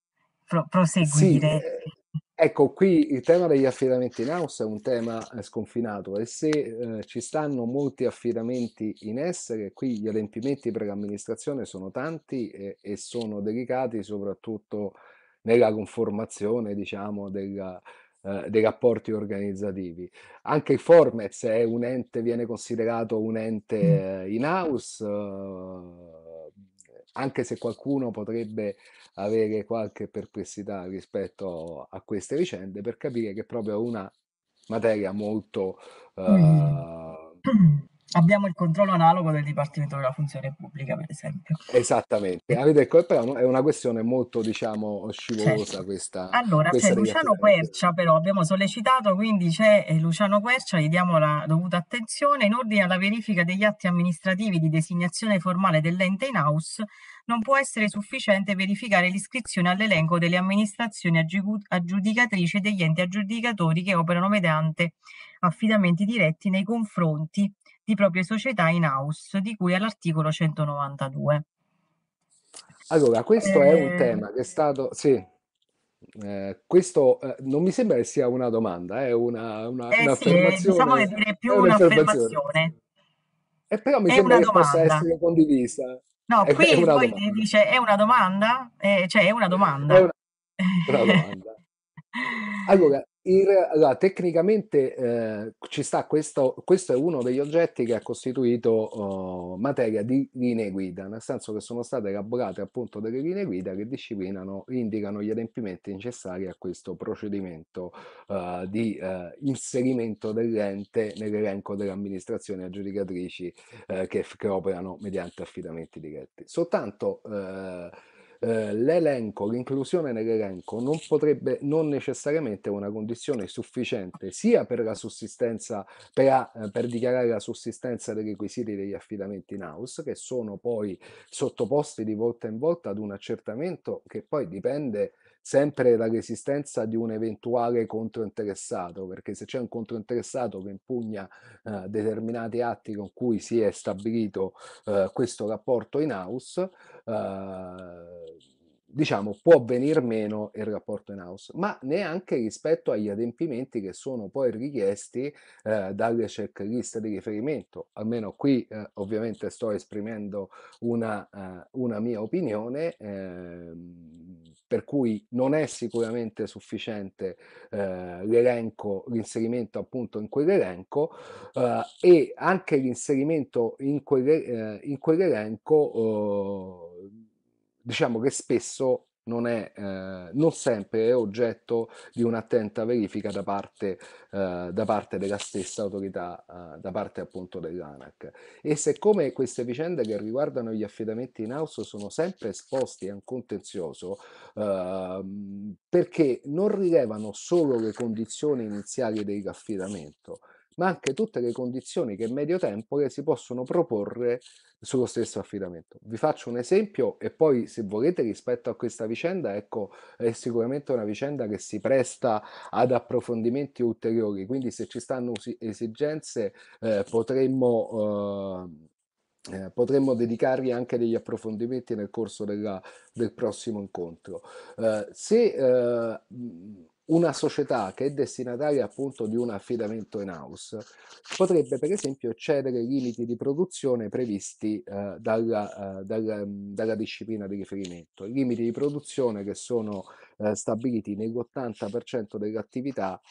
pro- proseguire. Sì, eh, Ecco, qui il tema degli affidamenti in house è un tema eh, sconfinato e se eh, ci stanno molti affidamenti in essere, qui gli adempimenti per l'amministrazione sono tanti e, e sono delicati soprattutto nella conformazione, diciamo, della, eh, dei rapporti organizzativi. Anche il Formez è un ente, viene considerato un ente mm. eh, in house eh, anche se qualcuno potrebbe avere qualche perplessità rispetto a queste vicende, per capire che è proprio una materia molto mm. eh, abbiamo il controllo analogo del Dipartimento della Funzione Pubblica, per esempio. Esattamente, avete ecco, è una questione molto, diciamo, scivolosa certo. questa. Allora, questa c'è Luciano Quercia, però abbiamo sollecitato, quindi c'è eh, Luciano Quercia, gli diamo la dovuta attenzione. In ordine alla verifica degli atti amministrativi di designazione formale dell'ente in house, non può essere sufficiente verificare l'iscrizione all'elenco delle amministrazioni aggiudicatrici e degli enti aggiudicatori che operano mediante affidamenti diretti nei confronti di proprie società in house, di cui all'articolo 192. Allora, questo eh... è un eh, tema che è stato... Sì. Eh, questo eh, non mi sembra che sia una domanda, è una, una, eh un'affermazione. Sì, diciamo che direi più un'affermazione. E eh, però mi è sembra che possa essere condivisa. No, è, qui è poi dice è una domanda, eh, cioè è una domanda. È una, una domanda. *laughs* allora, in, allora, tecnicamente eh, ci sta questo, questo è uno degli oggetti che ha costituito oh, materia di linee guida, nel senso che sono state elaborate appunto delle linee guida che disciplinano, indicano gli adempimenti necessari a questo procedimento uh, di uh, inserimento dell'ente nell'elenco delle amministrazioni aggiudicatrici uh, che, che, operano mediante affidamenti diretti. Soltanto eh, l'elenco, l'inclusione nell'elenco non potrebbe non necessariamente una condizione sufficiente sia per la sussistenza per, a, eh, per dichiarare la sussistenza dei requisiti degli affidamenti in house che sono poi sottoposti di volta in volta ad un accertamento che poi dipende sempre dall'esistenza di un eventuale controinteressato, perché se c'è un controinteressato che impugna eh, determinati atti con cui si è stabilito eh, questo rapporto in house, eh, diciamo, può venir meno il rapporto in house, ma neanche rispetto agli adempimenti che sono poi richiesti eh, dalle checklist di riferimento. Almeno qui eh, ovviamente sto esprimendo una, uh, una mia opinione, eh, per cui non è sicuramente sufficiente eh, l'elenco, l'inserimento appunto in quell'elenco eh, e anche l'inserimento in, quelle, in quell'elenco oh, diciamo che spesso non è, eh, non sempre è oggetto di un'attenta verifica da parte, eh, da parte della stessa autorità, eh, da parte appunto dell'ANAC. E siccome queste vicende che riguardano gli affidamenti in house sono sempre esposti a un contenzioso, ehm, perché non rilevano solo le condizioni iniziali dell'affidamento, ma anche tutte le condizioni che medio tempore si possono proporre sullo stesso affidamento. Vi faccio un esempio e poi se volete rispetto a questa vicenda, ecco, è sicuramente una vicenda che si presta ad approfondimenti ulteriori, quindi se ci stanno esigenze eh, potremmo... Eh, eh, potremmo dedicarvi anche degli approfondimenti nel corso della, del prossimo incontro. Eh, se eh, una società che è destinataria appunto di un affidamento in house potrebbe per esempio eccedere i limiti di produzione previsti eh, dalla, eh, dalla, mm, dalla, disciplina di riferimento, i limiti di produzione che sono eh, stabiliti nell'80% delle attività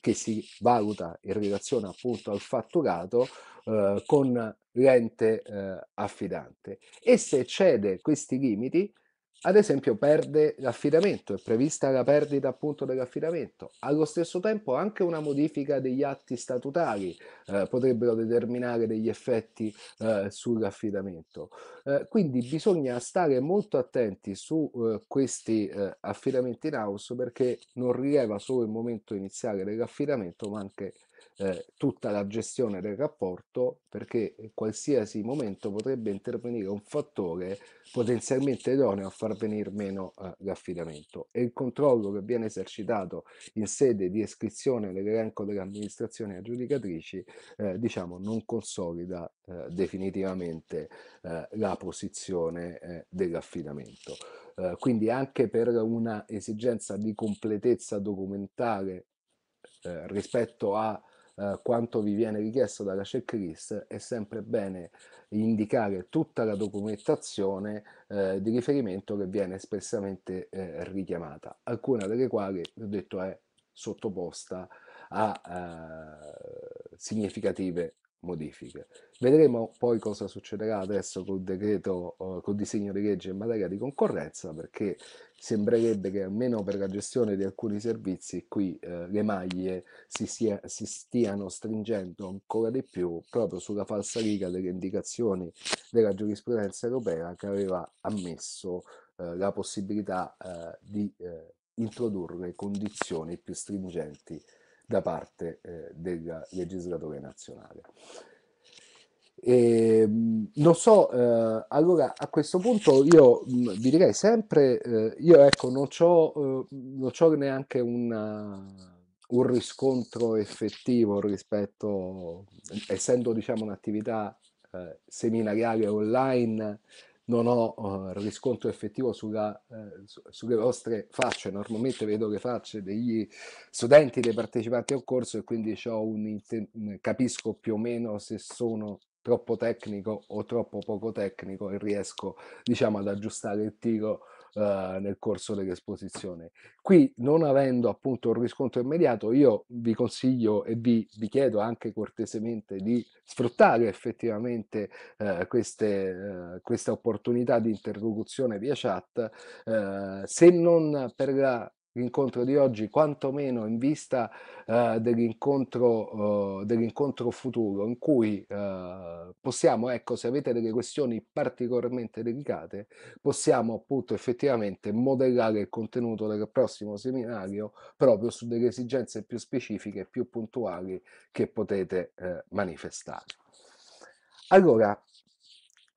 che si valuta in relazione appunto al fatturato eh, con l'ente eh, affidante e se eccede questi limiti ad esempio perde l'affidamento, è prevista la perdita appunto dell'affidamento. Allo stesso tempo anche una modifica degli atti statutari eh, potrebbero determinare degli effetti eh, sull'affidamento. Eh, quindi bisogna stare molto attenti su eh, questi eh, affidamenti in house perché non rileva solo il momento iniziale dell'affidamento ma anche eh, tutta la gestione del rapporto perché in qualsiasi momento potrebbe intervenire un fattore potenzialmente idoneo a far far venir meno eh, l'affidamento e il controllo che viene esercitato in sede di iscrizione nell'elenco delle amministrazioni aggiudicatrici eh, diciamo non consolida eh, definitivamente eh, la posizione eh, dell'affidamento. Eh, quindi anche per una esigenza di completezza documentale rispetto a eh, quanto vi viene richiesto dalla checklist, è sempre bene indicare tutta la documentazione eh, di riferimento che viene espressamente eh, richiamata, alcuna delle quali, vi ho detto, è sottoposta a eh, significative modifiche. Vedremo poi cosa succederà adesso col decreto, eh, col disegno di legge in materia di concorrenza, perché sembrerebbe che almeno per la gestione di alcuni servizi qui eh, le maglie si, sia, si, stiano stringendo ancora di più proprio sulla falsa riga delle indicazioni della giurisprudenza europea che aveva ammesso eh, la possibilità eh, di eh, introdurre condizioni più stringenti da parte eh, del legislatore nazionale. E, ehm, non so, eh, allora a questo punto io mh, mm, vi direi sempre, eh, io ecco, non ho eh, neanche una, un riscontro effettivo rispetto, essendo diciamo un'attività eh, seminariale online, non ho eh, riscontro effettivo sulla, eh, su, sulle vostre facce, normalmente vedo le facce degli studenti, dei partecipanti al corso e quindi un, mm, capisco più o meno se sono troppo tecnico o troppo poco tecnico e riesco diciamo, ad aggiustare il tiro eh, nel corso dell'esposizione. Qui, non avendo appunto un riscontro immediato, io vi consiglio e vi, vi chiedo anche cortesemente di sfruttare effettivamente eh, queste, eh, questa opportunità di interlocuzione via chat, eh, se non per la l'incontro di oggi, quantomeno in vista eh, dell'incontro, eh, dell'incontro, futuro, in cui eh, possiamo, ecco, se avete delle questioni particolarmente delicate, possiamo appunto effettivamente modellare il contenuto del prossimo seminario proprio su delle esigenze più specifiche, più puntuali che potete eh, manifestare. Allora,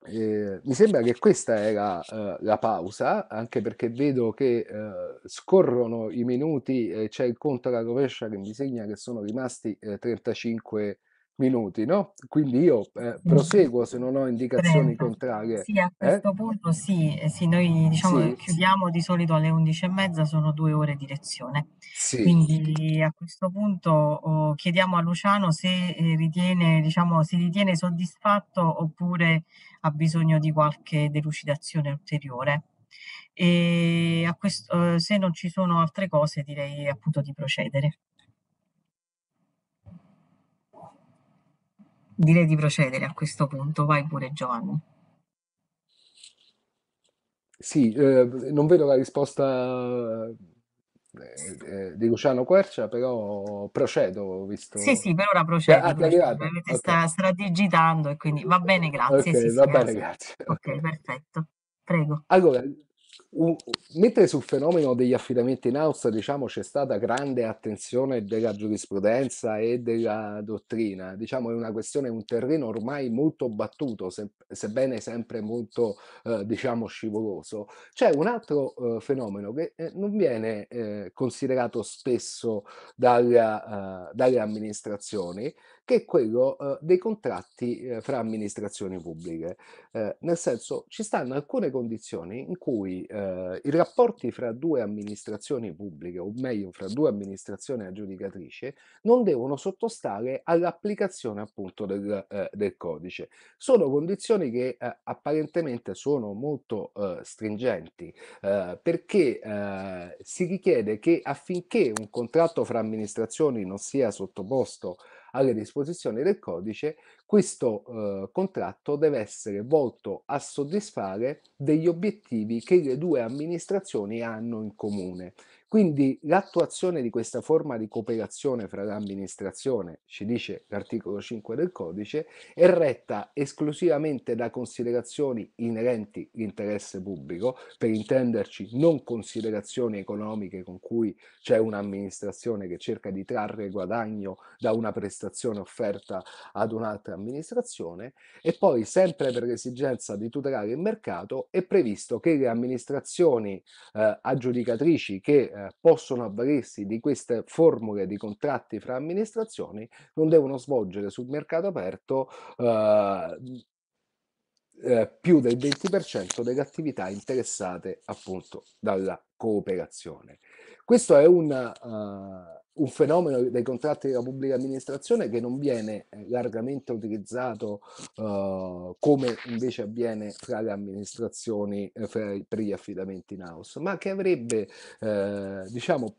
eh, mi sembra che questa era eh, la pausa, anche perché vedo che eh, scorrono i minuti e c'è il conto alla rovescia che mi segna che sono rimasti 35 eh, minuti, no? Quindi io eh, mm. proseguo se non ho indicazioni 30. contrarie. Sì, a eh? questo eh? punto sì, eh, sì noi diciamo sì. chiudiamo di solito alle 11 e mezza, sono due ore di lezione. Sì. Quindi a questo punto oh, chiediamo a Luciano se eh, ritiene, diciamo, si ritiene soddisfatto oppure ha bisogno di qualche delucidazione ulteriore. E a questo, eh, se non ci sono altre cose direi appunto di procedere. direi di procedere a questo punto. Vai pure Giovanni. Sì, eh, non vedo la risposta eh, eh di Luciano Quercia, però procedo, visto... Sì, sì, per ora eh, procedo. Ah, procedo. Okay. Sta, sta e quindi va bene, grazie. Ok, sì, va sì, bene, grazie. grazie. Ok, perfetto. Prego. Allora, Uh, mentre sul fenomeno degli affidamenti in house diciamo, c'è stata grande attenzione della giurisprudenza e della dottrina, diciamo, è una questione, un terreno ormai molto battuto, se, sebbene sempre molto eh, diciamo, scivoloso, c'è un altro eh, fenomeno che eh, non viene eh, considerato spesso dalla, eh, dalle amministrazioni, che è quello eh, dei contratti eh, fra amministrazioni pubbliche. Eh, nel senso, ci stanno alcune condizioni in cui eh, i rapporti fra due amministrazioni pubbliche, o meglio, fra due amministrazioni aggiudicatrici, non devono sottostare all'applicazione appunto del, eh, del codice. Sono condizioni che eh, apparentemente sono molto stringenti, perché si richiede che affinché un contratto fra amministrazioni non sia sottoposto alle disposizioni del codice, questo eh, contratto deve essere volto a soddisfare degli obiettivi che le due amministrazioni hanno in comune. Quindi l'attuazione di questa forma di cooperazione fra l'amministrazione, ci dice l'articolo 5 del codice, è retta esclusivamente da considerazioni inerenti all'interesse pubblico, per intenderci non considerazioni economiche con cui c'è un'amministrazione che cerca di trarre guadagno da una prestazione offerta ad un'altra amministrazione, e poi sempre per l'esigenza di tutelare il mercato è previsto che le amministrazioni eh, aggiudicatrici che eh, possono avvalersi di queste formule di contratti fra amministrazioni non devono svolgere sul mercato aperto eh, eh, più del 20% delle attività interessate appunto dalla cooperazione. Questo è un eh, un fenomeno dei contratti della pubblica amministrazione che non viene eh, largamente utilizzato uh, come invece avviene fra le amministrazioni eh, fra, per gli affidamenti in house, ma che avrebbe eh, diciamo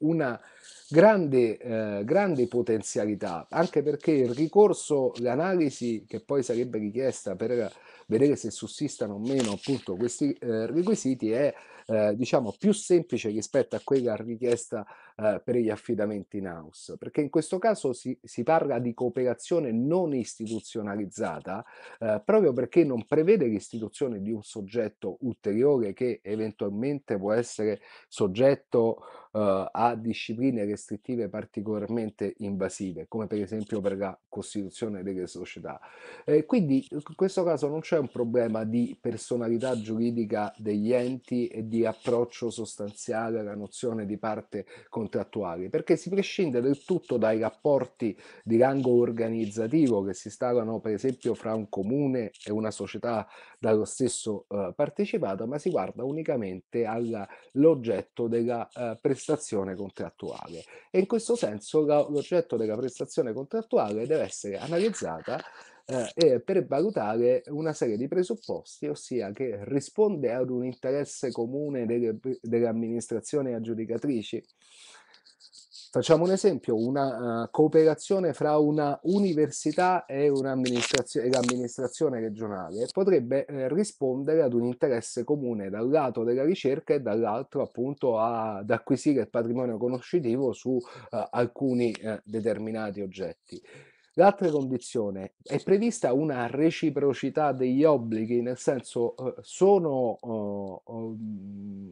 una grande, eh, grande, potenzialità, anche perché il ricorso, l'analisi che poi sarebbe richiesta per vedere se sussistano o meno appunto questi eh, requisiti è eh, diciamo più semplice rispetto a quella richiesta eh, per gli affidamenti in house, perché in questo caso si, si parla di cooperazione non istituzionalizzata eh, proprio perché non prevede l'istituzione di un soggetto ulteriore che eventualmente può essere soggetto eh, a discipline restrittive particolarmente invasive, come per esempio per la costituzione delle società. quindi in questo caso non c'è un problema di personalità giuridica degli enti e di approccio sostanziale alla nozione di parte contrattuale, perché si prescinde del tutto dai rapporti di rango organizzativo che si instaurano per esempio fra un comune e una società dallo stesso eh, partecipato, ma si guarda unicamente all'oggetto della eh, prestazione contrattuale. E in questo senso l'oggetto della prestazione contrattuale deve essere analizzata eh, per valutare una serie di presupposti, ossia che risponde ad un interesse comune delle, delle amministrazioni aggiudicatrici. Facciamo un esempio, una uh, cooperazione fra una università e, l'amministrazione regionale potrebbe eh, rispondere ad un interesse comune dal lato della ricerca e dall'altro appunto a, ad acquisire il patrimonio conoscitivo su uh, alcuni uh, determinati oggetti. L'altra condizione è prevista una reciprocità degli obblighi, nel senso eh, sono oh, oh, mm,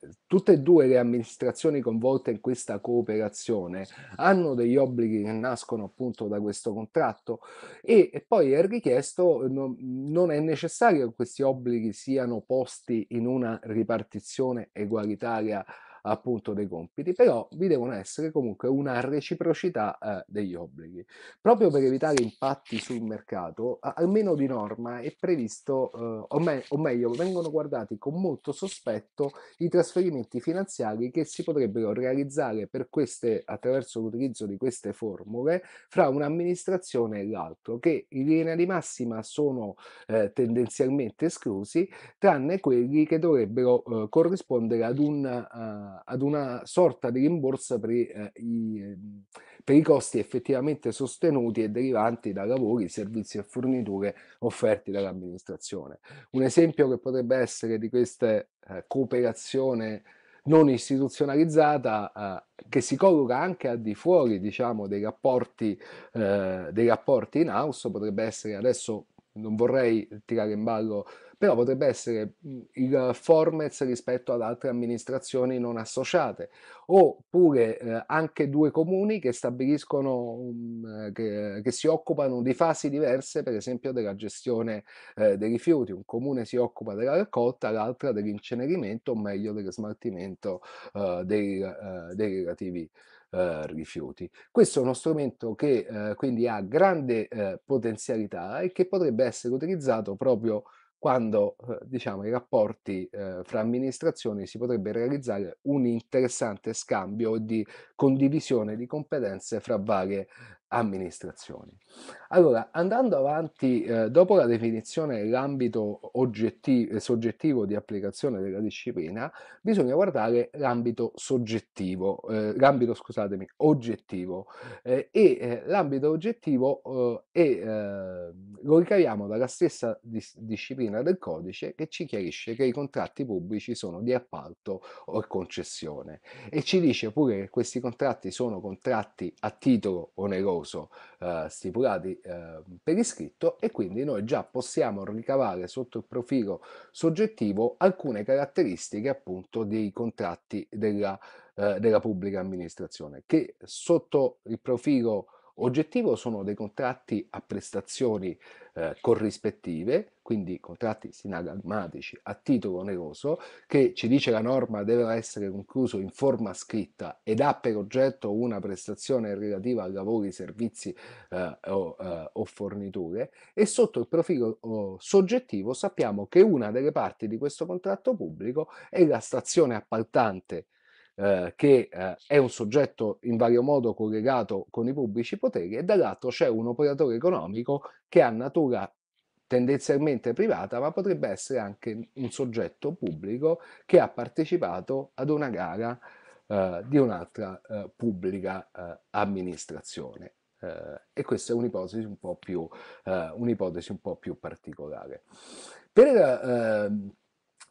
eh, tutte e due le amministrazioni coinvolte in questa cooperazione hanno degli obblighi che nascono appunto da questo contratto e, e poi è richiesto, non, non è necessario che questi obblighi siano posti in una ripartizione egualitaria appunto dei compiti, però vi devono essere comunque una reciprocità eh, degli obblighi. Proprio per evitare impatti sul mercato, almeno di norma è previsto, eh, o, me- o meglio, vengono guardati con molto sospetto i trasferimenti finanziari che si potrebbero realizzare per queste, attraverso l'utilizzo di queste formule fra un'amministrazione e l'altro, che in linea di massima sono eh, tendenzialmente esclusi, tranne quelli che dovrebbero eh, corrispondere ad un eh, una, ad una sorta di rimborso per, eh, i, ehm, per i, costi effettivamente sostenuti e derivanti da lavori, servizi e forniture offerti dall'amministrazione. Un esempio che potrebbe essere di questa eh, cooperazione non istituzionalizzata eh, che si colloca anche al di fuori diciamo, dei, rapporti, eh, dei rapporti in house, potrebbe essere adesso, non vorrei tirare in ballo però potrebbe essere mhmm, il formez rispetto ad altre amministrazioni non associate, oppure eh, anche due comuni che stabiliscono, um, che, che, si occupano di fasi diverse, per esempio della gestione eh, dei rifiuti, un comune si occupa della raccolta, l'altra dell'incenerimento, o meglio dello smaltimento eh, dei, eh, dei relativi eh, rifiuti. Questo è uno strumento che eh, quindi ha grande eh, potenzialità e che potrebbe essere utilizzato proprio quando eh, diciamo, i rapporti eh, fra amministrazioni si potrebbe realizzare un interessante scambio di condivisione di competenze fra varie amministrazioni. Allora, andando avanti, eh, dopo la definizione dell'ambito soggettivo di applicazione della disciplina, bisogna guardare l'ambito soggettivo, eh, l'ambito, scusatemi, oggettivo. Eh, e eh, l'ambito oggettivo eh, è, eh, lo ricaviamo dalla stessa dis disciplina del codice che ci chiarisce che i contratti pubblici sono di appalto o concessione e ci dice pure che questi contratti sono contratti a titolo oneroso prezioso eh, stipulati eh, per iscritto e quindi noi già possiamo ricavare sotto il profilo soggettivo alcune caratteristiche appunto dei contratti della, eh, della pubblica amministrazione che sotto il profilo oggettivo sono dei contratti a prestazioni eh, corrispettive quindi contratti sinagrammatici a titolo oneroso, che ci dice la norma deve essere concluso in forma scritta ed ha per oggetto una prestazione relativa a lavori, servizi eh, o, eh, o, forniture, e sotto il profilo oh, soggettivo sappiamo che una delle parti di questo contratto pubblico è la stazione appaltante eh, che eh, è un soggetto in vario modo collegato con i pubblici poteri e dall'altro c'è un operatore economico che ha natura tendenzialmente privata, ma potrebbe essere anche un soggetto pubblico che ha partecipato ad una gara eh, di un'altra eh, pubblica eh, amministrazione. Eh, e questa è un'ipotesi un po' più, eh, un'ipotesi un po più particolare. Per ehm,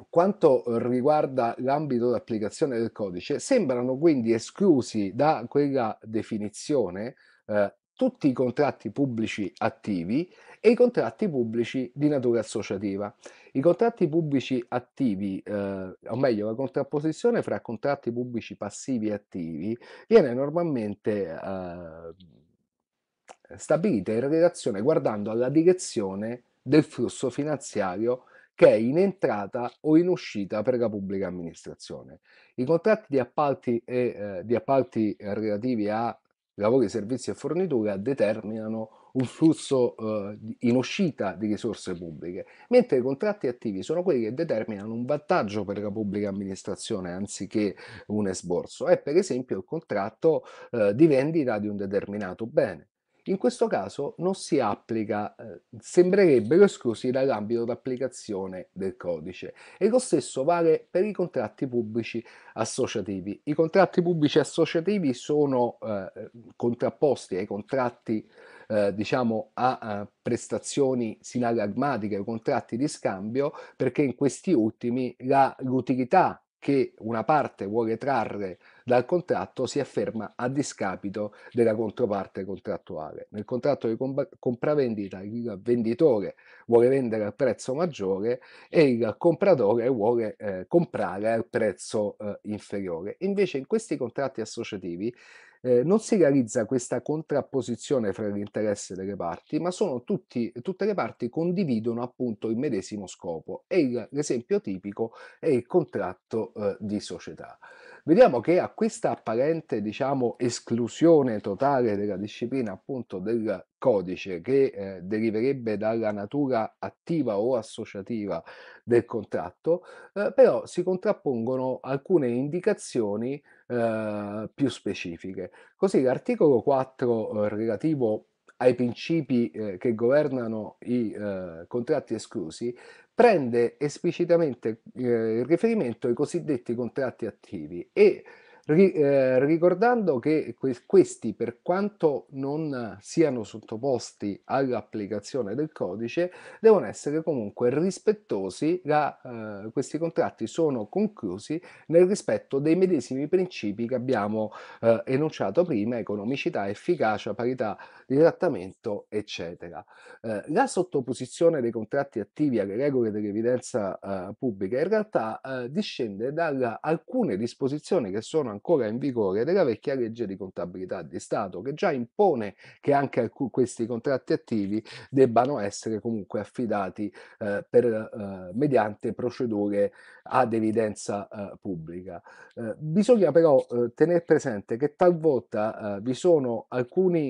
quanto riguarda l'ambito d'applicazione del codice, sembrano quindi esclusi da quella definizione eh, tutti i contratti pubblici attivi e i contratti pubblici di natura associativa. I contratti pubblici attivi, eh, o meglio la contrapposizione fra contratti pubblici passivi e attivi, viene normalmente eh, stabilita in relazione guardando alla direzione del flusso finanziario che è in entrata o in uscita per la pubblica amministrazione. I contratti di appalti, e, eh, di appalti relativi a lavori, servizi e forniture determinano un flusso eh, in uscita di risorse pubbliche, mentre i contratti attivi sono quelli che determinano un vantaggio per la pubblica amministrazione anziché un esborso. È per esempio il contratto eh, di vendita di un determinato bene. In questo caso non si applica, eh, sembrerebbero esclusi dall'ambito d'applicazione del codice e lo stesso vale per i contratti pubblici associativi. I contratti pubblici associativi sono eh, contrapposti ai contratti eh, eh, diciamo, a prestazioni sinagagmatiche o contratti di scambio, perché in questi ultimi l'utilità che una parte vuole trarre dal contratto si afferma a discapito della controparte contrattuale. Nel contratto di compravendita il venditore vuole vendere al prezzo maggiore e il compratore vuole eh, comprare al prezzo eh, inferiore. Invece in questi contratti associativi eh, non si realizza questa contrapposizione fra l'interesse delle parti, ma sono tutti, tutte le parti condividono appunto il medesimo scopo e l'esempio tipico è il contratto eh, di società vediamo che a questa apparente diciamo, esclusione totale della disciplina appunto del codice che eh, deriverebbe dalla natura attiva o associativa del contratto, eh, però si contrappongono alcune indicazioni eh, più specifiche. Così l'articolo 4 eh, relativo ai principi eh, che governano i eh, contratti esclusi prende esplicitamente eh, riferimento ai cosiddetti contratti attivi e Ri, eh, ricordando che que questi, per quanto non siano sottoposti all'applicazione del codice, devono essere comunque rispettosi, la, eh, questi contratti sono conclusi nel rispetto dei medesimi principi che abbiamo eh, enunciato prima, economicità, efficacia, parità di trattamento, eccetera. Eh, la sottoposizione dei contratti attivi alle regole dell'evidenza eh, pubblica in realtà eh, discende da alcune disposizioni che sono ancora in vigore della vecchia legge di contabilità di Stato, che già impone che anche questi contratti attivi debbano essere comunque affidati eh, per, eh, mediante procedure ad evidenza eh, pubblica. Eh, bisogna però eh, tenere presente che talvolta eh, vi sono alcuni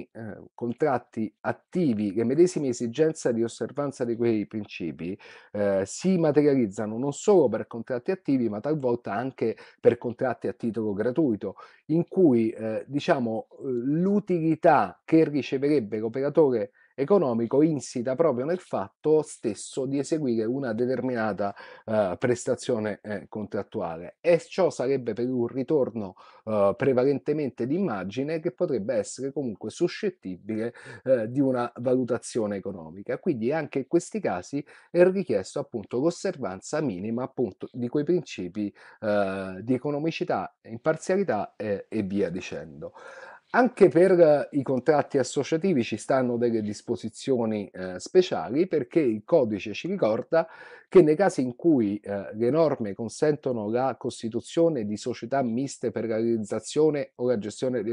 contratti attivi, le medesime esigenze di osservanza di quei principi si materializzano non solo per contratti attivi, ma talvolta anche per contratti a titolo gratuito gratuito, in cui eh, diciamo, eh, l'utilità che riceverebbe l'operatore economico insita proprio nel fatto stesso di eseguire una determinata eh, prestazione eh, contrattuale e ciò sarebbe per un ritorno eh, prevalentemente di immagine che potrebbe essere comunque suscettibile eh, di una valutazione economica. Quindi anche in questi casi è richiesto appunto l'osservanza minima appunto di quei principi eh, di economicità, imparzialità e via dicendo. Anche per eh, i contratti associativi ci stanno delle disposizioni eh, speciali perché il codice ci ricorda che nei casi in cui eh, le norme consentono la costituzione di società miste per la realizzazione o la gestione di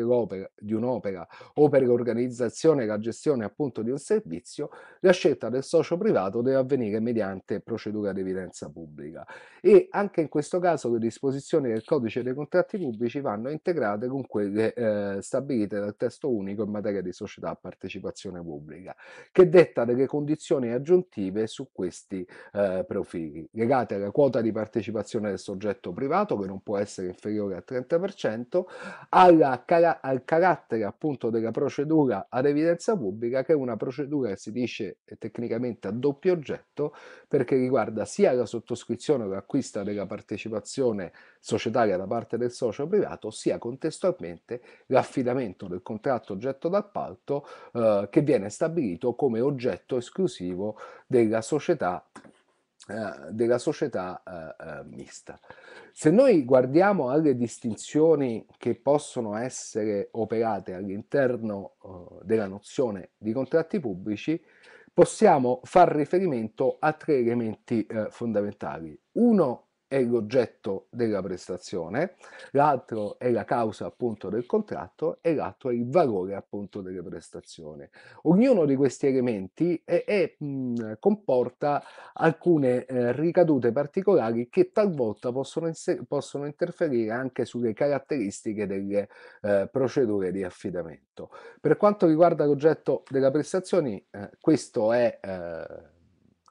un'opera o per l'organizzazione e la gestione appunto di un servizio, la scelta del socio privato deve avvenire mediante procedura di evidenza pubblica. E anche in questo caso le disposizioni del codice dei contratti pubblici vanno integrate con quelle eh, stabilite stabilite dal testo unico in materia di società a partecipazione pubblica, che detta delle condizioni aggiuntive su questi eh, profili, legate alla quota di partecipazione del soggetto privato, che non può essere inferiore al 30%, alla, al carattere appunto della procedura ad evidenza pubblica, che è una procedura che si dice tecnicamente a doppio oggetto, perché riguarda sia la sottoscrizione o l'acquista della partecipazione societaria da parte del socio privato, sia contestualmente l'affidamento pagamento del contratto oggetto d'appalto eh, che viene stabilito come oggetto esclusivo della società eh, della società eh, eh, mista. Se noi guardiamo alle distinzioni che possono essere operate all'interno eh, della nozione di contratti pubblici, possiamo far riferimento a tre elementi eh, fondamentali. Uno è l'oggetto della prestazione, l'altro è la causa appunto del contratto e l'altro è il valore appunto delle prestazioni. Ognuno di questi elementi è, è, mh, comporta alcune eh, ricadute particolari che talvolta possono, possono, interferire anche sulle caratteristiche delle eh, procedure di affidamento. Per quanto riguarda l'oggetto della prestazione, eh, questo è eh,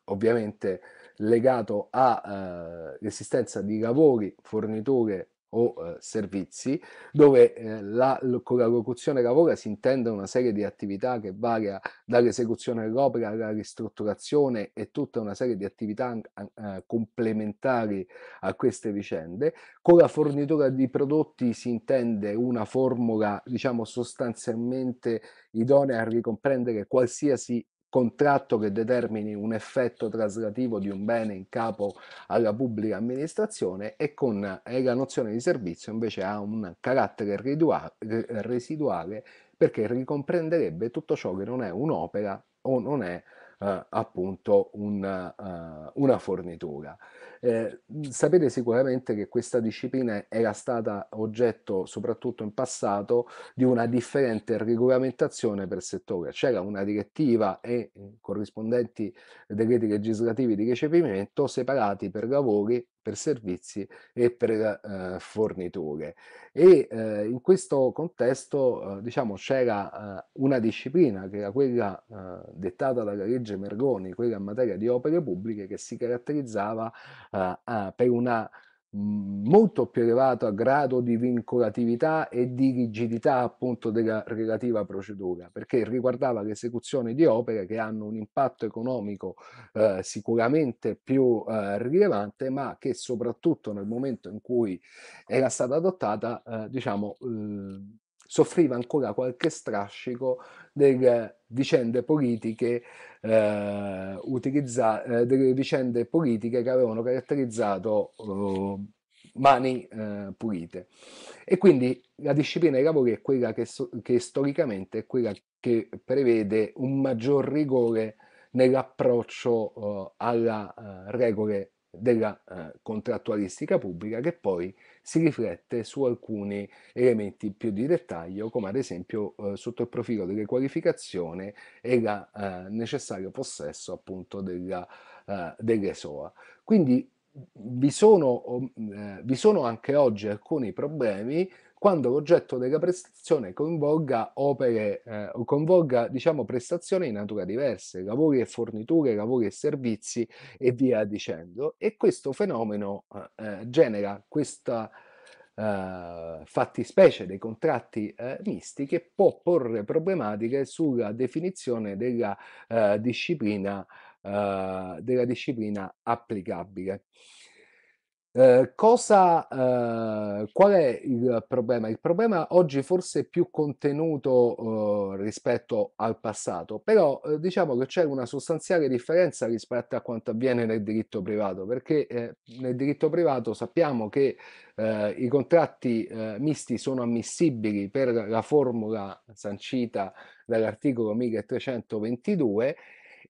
ovviamente legato all'esistenza eh, di lavori, forniture o eh, servizi, dove eh, la, con la locuzione lavora si intende una serie di attività che varia dall'esecuzione dell'opera alla ristrutturazione e tutta una serie di attività eh, complementari a queste vicende. Con la fornitura di prodotti si intende una formula, diciamo, sostanzialmente idonea a ricomprendere qualsiasi contratto che determini un effetto traslativo di un bene in capo alla pubblica amministrazione e con e la nozione di servizio invece ha un carattere residuale perché ricomprenderebbe tutto ciò che non è un'opera o non è eh, appunto una, uh, eh, una fornitura. Eh, sapete sicuramente che questa disciplina era stata oggetto, soprattutto in passato, di una differente regolamentazione per settore. C'era una direttiva e eh, corrispondenti decreti legislativi di recepimento separati per lavori per servizi e per eh, forniture. E eh, in questo contesto eh, diciamo, c'era eh, una disciplina che era quella eh, dettata dalla legge Mergoni, quella in materia di opere pubbliche, che si caratterizzava eh, per una molto più elevato a grado di vincolatività e di rigidità appunto della relativa procedura, perché riguardava l'esecuzione di opere che hanno un impatto economico eh, sicuramente più eh, rilevante, ma che soprattutto nel momento in cui era stata adottata, eh, diciamo, eh, soffriva ancora qualche strascico del vicende politiche, eh, utilizza, eh, delle vicende politiche che avevano caratterizzato eh, mani eh, pulite. E quindi la disciplina dei lavori è quella che, so, che storicamente è quella che prevede un maggior rigore nell'approccio uh, eh, alle uh, regole della uh, contrattualistica pubblica che poi si riflette su alcuni elementi più di dettaglio, come ad esempio eh, sotto il profilo delle qualificazioni e il eh, necessario possesso appunto della, eh, delle SOA. Quindi vi sono, eh, vi sono anche oggi alcuni problemi quando l'oggetto della prestazione coinvolga opere eh, o convolga diciamo, prestazioni di natura diverse, lavori e forniture, lavori e servizi e via dicendo. E questo fenomeno eh, eh genera questa eh, fattispecie dei contratti eh, misti che può porre problematiche sulla definizione della, eh, disciplina, della disciplina applicabile. Eh, cosa, eh, qual è il problema? Il problema oggi forse è più contenuto eh, rispetto al passato, però eh, diciamo che c'è una sostanziale differenza rispetto a quanto avviene nel diritto privato, perché eh, nel diritto privato sappiamo che eh, i contratti misti sono ammissibili per la formula sancita dall'articolo 1322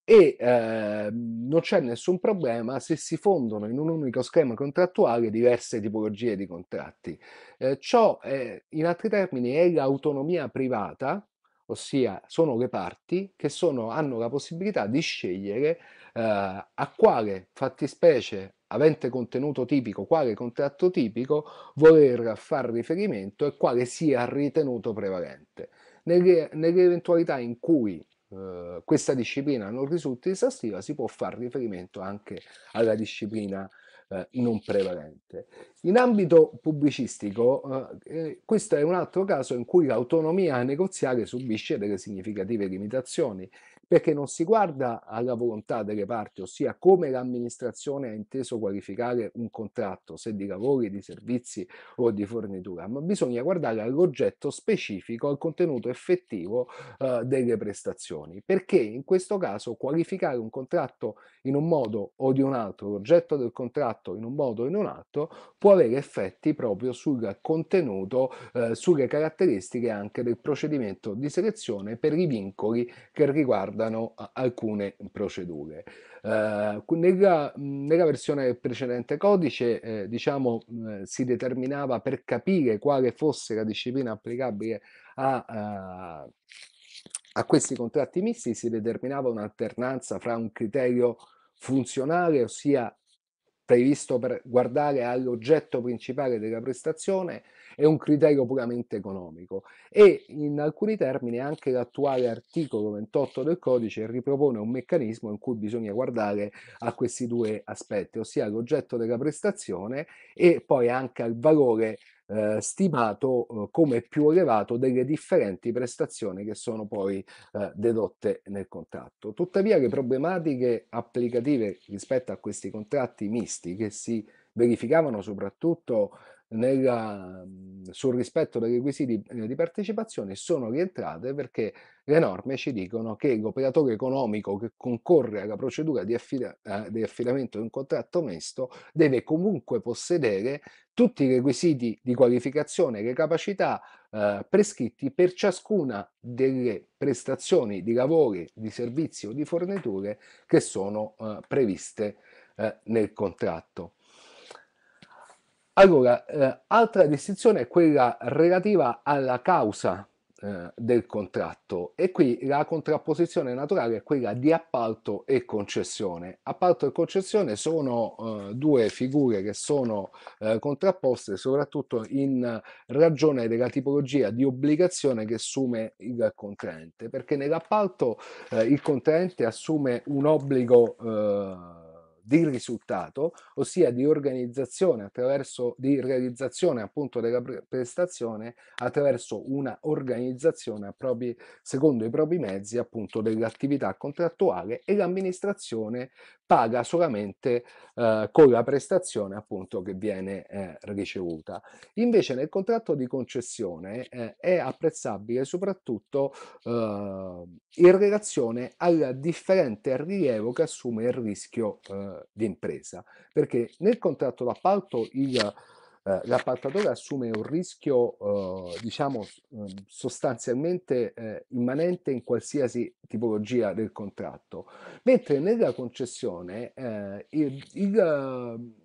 e eh, non c'è nessun problema se si fondono in un unico schema contrattuale diverse tipologie di contratti. Eh, ciò è, eh, in altri termini è l'autonomia privata, ossia sono le parti che sono, hanno la possibilità di scegliere eh, a quale fattispecie avente contenuto tipico, quale contratto tipico voler far riferimento e quale sia ritenuto prevalente. Nelle, nelle eventualità in cui eh, questa disciplina non risulta esaustiva, si può fare riferimento anche alla disciplina eh, non prevalente. In ambito pubblicistico, eh, eh, questo è un altro caso in cui l'autonomia negoziale subisce delle significative limitazioni perché non si guarda alla volontà delle parti, ossia come l'amministrazione ha inteso qualificare un contratto, se di lavori, di servizi o di fornitura, ma bisogna guardare all'oggetto specifico, al contenuto effettivo eh, delle prestazioni, perché in questo caso qualificare un contratto in un modo o di un altro, l'oggetto del contratto in un modo o in un altro, può avere effetti proprio sul contenuto, eh, sulle caratteristiche anche del procedimento di selezione per i vincoli che riguardano riguardano alcune procedure. Eh, nella, nella, versione precedente codice eh, diciamo, eh, si determinava per capire quale fosse la disciplina applicabile a, a, eh, a questi contratti misti, si determinava un'alternanza fra un criterio funzionale, ossia previsto per guardare all'oggetto principale della prestazione è un criterio puramente economico e in alcuni termini anche l'attuale articolo 28 del codice ripropone un meccanismo in cui bisogna guardare a questi due aspetti, ossia l'oggetto della prestazione e poi anche al valore eh, stimato eh, come più elevato delle differenti prestazioni che sono poi eh, dedotte nel contratto. Tuttavia le problematiche applicative rispetto a questi contratti misti che si verificavano soprattutto nella, mhmm, sul rispetto dei requisiti eh, di partecipazione sono rientrate perché le norme ci dicono che l'operatore economico che concorre alla procedura di, affida, eh, di affidamento di un contratto mesto deve comunque possedere tutti i requisiti di qualificazione e le capacità eh, prescritti per ciascuna delle prestazioni di lavori, di servizi o di forniture che sono eh, previste eh, nel contratto. Allora, eh, altra distinzione è quella relativa alla causa eh, del contratto e qui la contrapposizione naturale è quella di appalto e concessione. Appalto e concessione sono eh, due figure che sono eh, contrapposte soprattutto in ragione della tipologia di obbligazione che assume il contraente, perché nell'appalto eh, il contraente assume un obbligo di risultato, ossia di organizzazione attraverso di realizzazione appunto della prestazione attraverso una organizzazione propri, secondo i propri mezzi appunto dell'attività contrattuale e l'amministrazione paga solamente eh, con la prestazione appunto che viene eh, ricevuta. Invece nel contratto di concessione eh, è apprezzabile soprattutto eh, in relazione al differente rilievo che assume il rischio eh, eh, d'impresa, perché nel contratto d'appalto il, eh, l'appaltatore assume un rischio, eh, diciamo, ehm, sostanzialmente eh, immanente in qualsiasi tipologia del contratto, mentre nella concessione eh, il, il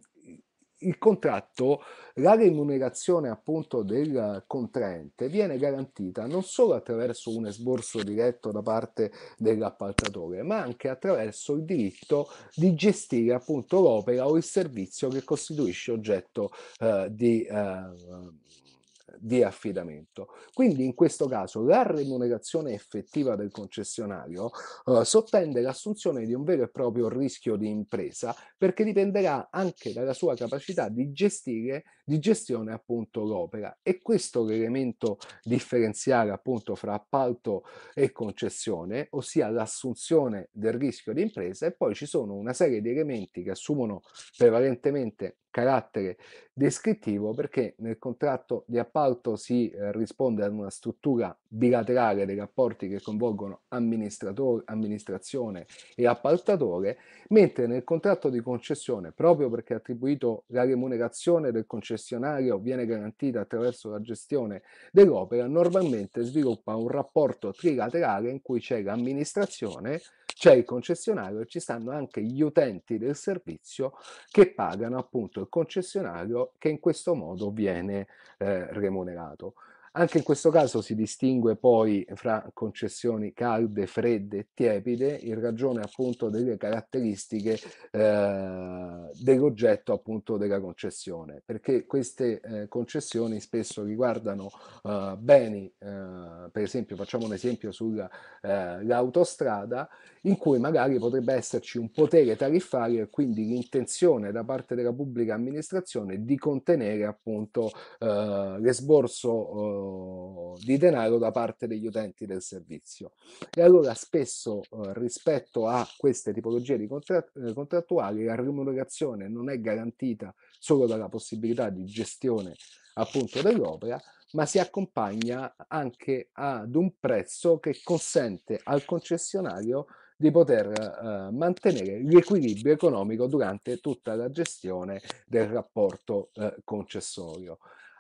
il contratto, la remunerazione appunto del contraente viene garantita non solo attraverso un esborso diretto da parte dell'appaltatore, ma anche attraverso il diritto di gestire appunto l'opera o il servizio che costituisce oggetto eh, di, eh, di affidamento. Quindi in questo caso la remunerazione effettiva del concessionario eh, sottende l'assunzione di un vero e proprio rischio di impresa perché dipenderà anche dalla sua capacità di gestire di gestione appunto l'opera. E questo l'elemento differenziale appunto fra appalto e concessione, ossia l'assunzione del rischio di impresa e poi ci sono una serie di elementi che assumono prevalentemente carattere descrittivo perché nel contratto di appalto si eh, risponde ad una struttura bilaterale dei rapporti che coinvolgono amministrazione e appaltatore, mentre nel contratto di concessione, proprio perché attribuito la remunerazione del concessionario viene garantita attraverso la gestione dell'opera, normalmente sviluppa un rapporto trilaterale in cui c'è l'amministrazione, c'è il concessionario e ci stanno anche gli utenti del servizio che pagano appunto il concessionario che in questo modo viene eh, remunerato. Anche in questo caso si distingue poi fra concessioni calde, fredde e tiepide in ragione appunto delle caratteristiche eh, dell'oggetto appunto della concessione, perché queste eh, concessioni spesso riguardano eh, beni, eh, per esempio facciamo un esempio sull'autostrada, eh, in cui magari potrebbe esserci un potere tariffario e quindi l'intenzione da parte della pubblica amministrazione di contenere appunto eh, l'esborso eh, di denaro da parte degli utenti del servizio. E allora spesso eh, rispetto a queste tipologie di contratt- eh, contrattuali la remunerazione non è garantita solo dalla possibilità di gestione appunto dell'opera, ma si accompagna anche ad un prezzo che consente al concessionario di poter eh, mantenere l'equilibrio economico durante tutta la gestione del rapporto eh, concessorio.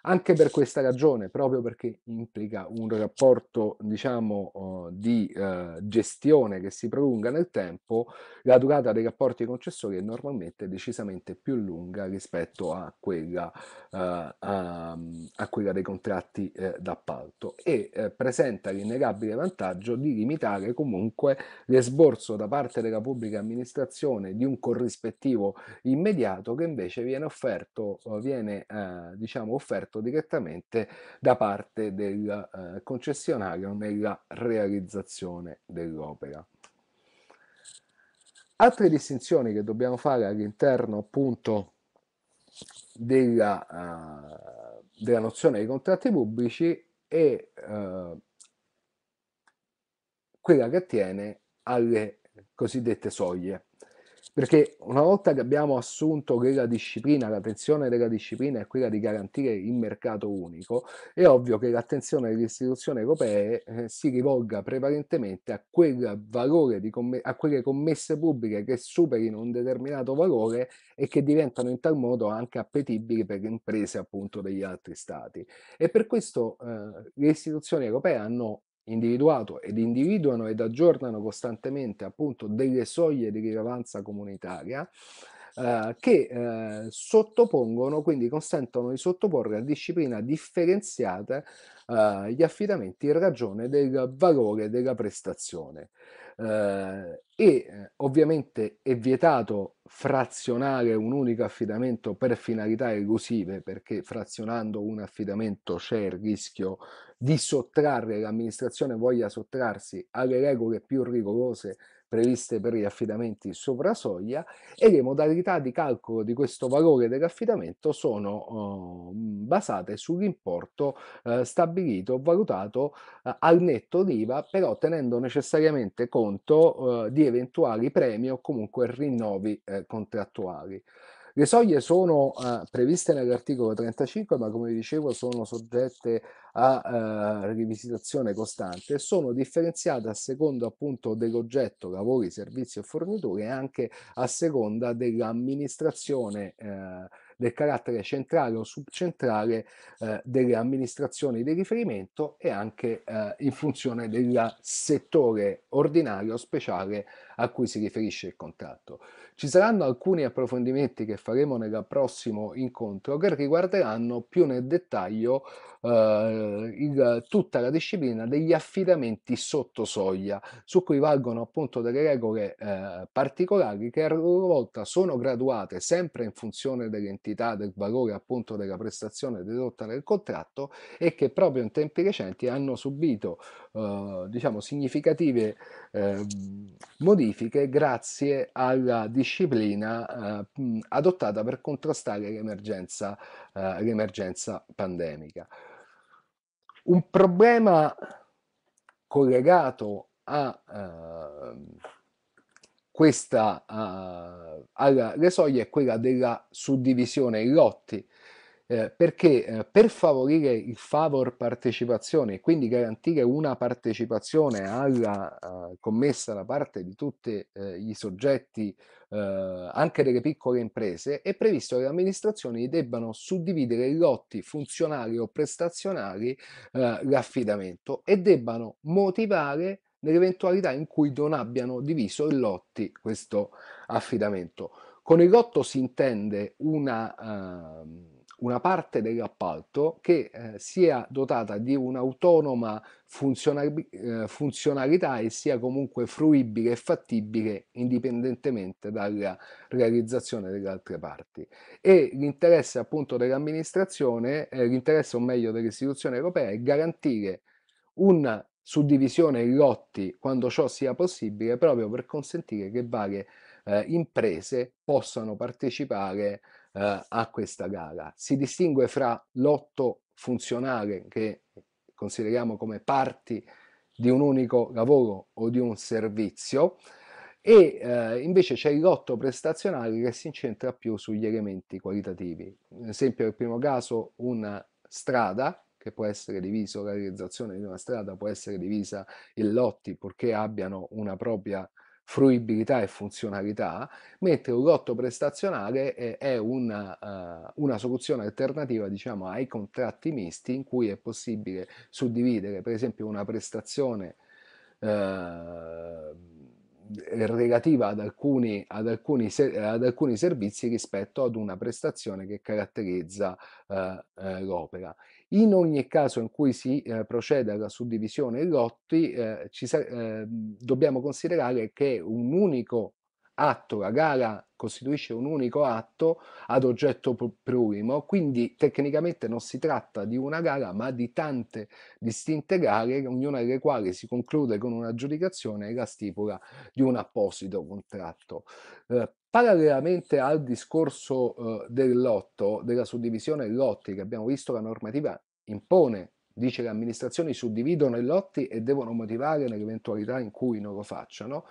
Anche per questa ragione, proprio perché implica un rapporto diciamo, di eh, gestione che si prolunga nel tempo, la durata dei rapporti concessori è normalmente decisamente più lunga rispetto a quella, eh, a, a quella dei contratti eh, d'appalto e eh, presenta l'innegabile vantaggio di limitare comunque l'esborso da parte della pubblica amministrazione di un corrispettivo immediato che invece viene offerto, viene eh, diciamo offerto contratto direttamente da parte del eh, concessionario nella realizzazione dell'opera. Altre distinzioni che dobbiamo fare all'interno appunto della, uh, della, nozione dei contratti pubblici è uh, quella che attiene alle cosiddette soglie. Perché una volta che abbiamo assunto che la disciplina, l'attenzione della disciplina è quella di garantire il mercato unico, è ovvio che l'attenzione delle istituzioni europee eh, si rivolga prevalentemente a, quel comm- a quelle commesse pubbliche che superino un determinato valore e che diventano in tal modo anche appetibili per le imprese appunto degli altri stati. E per questo eh, le istituzioni europee hanno individuato ed individuano ed aggiornano costantemente appunto delle soglie di rilevanza comunitaria eh, che eh, sottopongono, quindi consentono di sottoporre a disciplina differenziata eh, gli affidamenti in ragione del valore della prestazione. Ehm, eh, e ovviamente è vietato frazionare un unico affidamento per finalità elusive perché frazionando un affidamento c'è il rischio di sottrarre, l'amministrazione voglia sottrarsi alle regole più rigorose previste per gli affidamenti sopra soglia e le modalità di calcolo di questo valore dell'affidamento sono eh, basate sull'importo eh, stabilito valutato eh, al netto d'IVA però tenendo necessariamente conto eh, di eventuali premi o comunque rinnovi eh, contrattuali. Le soglie sono eh, previste nell'articolo 35, ma come dicevo sono soggette a eh, rivisitazione costante e sono differenziate a seconda appunto dell'oggetto, lavori, servizi o fornitori e anche a seconda dell'amministrazione eh, del carattere centrale o subcentrale eh, delle amministrazioni di riferimento e anche eh, in funzione del settore ordinario o speciale a cui si riferisce il contratto. Ci saranno alcuni approfondimenti che faremo nel prossimo incontro che riguarderanno più nel dettaglio eh, il, tutta la disciplina degli affidamenti sotto soglia, su cui valgono appunto delle regole eh, particolari che a loro volta sono graduate sempre in funzione dell'entità, del valore appunto della prestazione dedotta nel contratto e che proprio in tempi recenti hanno subito eh, diciamo, significative eh, modifiche grazie alla disciplina eh, adottata per contrastare l'emergenza, eh, l'emergenza pandemica. Un problema collegato a ehm, questa uh, alla, le soglie è quella della suddivisione in lotti. Eh, perché eh, per favorire il favor partecipazione e quindi garantire una partecipazione alla uh, commessa da parte di tutti eh, i soggetti, eh, anche delle piccole imprese, è previsto che le amministrazioni debbano suddividere in lotti funzionali o prestazionali l'affidamento e debbano motivare nell'eventualità in cui non abbiano diviso in lotti questo affidamento. Con il lotto si intende una... Uh, una parte dell'appalto che eh, sia dotata di un'autonoma eh, funzionalità e sia comunque fruibile e fattibile indipendentemente dalla realizzazione delle altre parti. E l'interesse appunto dell'amministrazione, eh, l'interesse o meglio dell'istituzione europea è garantire una suddivisione in lotti quando ciò sia possibile proprio per consentire che varie eh, imprese possano partecipare eh, a questa gara. Si distingue fra l'otto funzionale che consideriamo come parti di un unico lavoro o di un servizio e eh, invece c'è il lotto prestazionale che si incentra più sugli elementi qualitativi. Ad esempio nel primo caso una strada che può essere diviso, la realizzazione di una strada può essere divisa in lotti purché abbiano una propria eh, fruibilità e funzionalità, mentre un lotto prestazionale è, una, eh, una, soluzione alternativa diciamo, ai contratti misti in cui è possibile suddividere per esempio una prestazione uh, relativa ad alcuni, ad, alcuni, ad alcuni, servizi rispetto ad una prestazione che caratterizza eh, eh l'opera. In ogni caso in cui si eh, procede alla suddivisione in lotti, eh, sa- eh, dobbiamo considerare che un unico atto, la gara costituisce un unico atto ad oggetto plurimo, quindi tecnicamente non si tratta di una gara ma di tante distinte gare, ognuna delle quali si conclude con un'aggiudicazione e la stipula di un apposito contratto. Eh, parallelamente al discorso eh, del lotto, della suddivisione lotti che abbiamo visto la normativa impone dice le amministrazioni suddividono i lotti e devono motivare nell'eventualità in cui non lo facciano.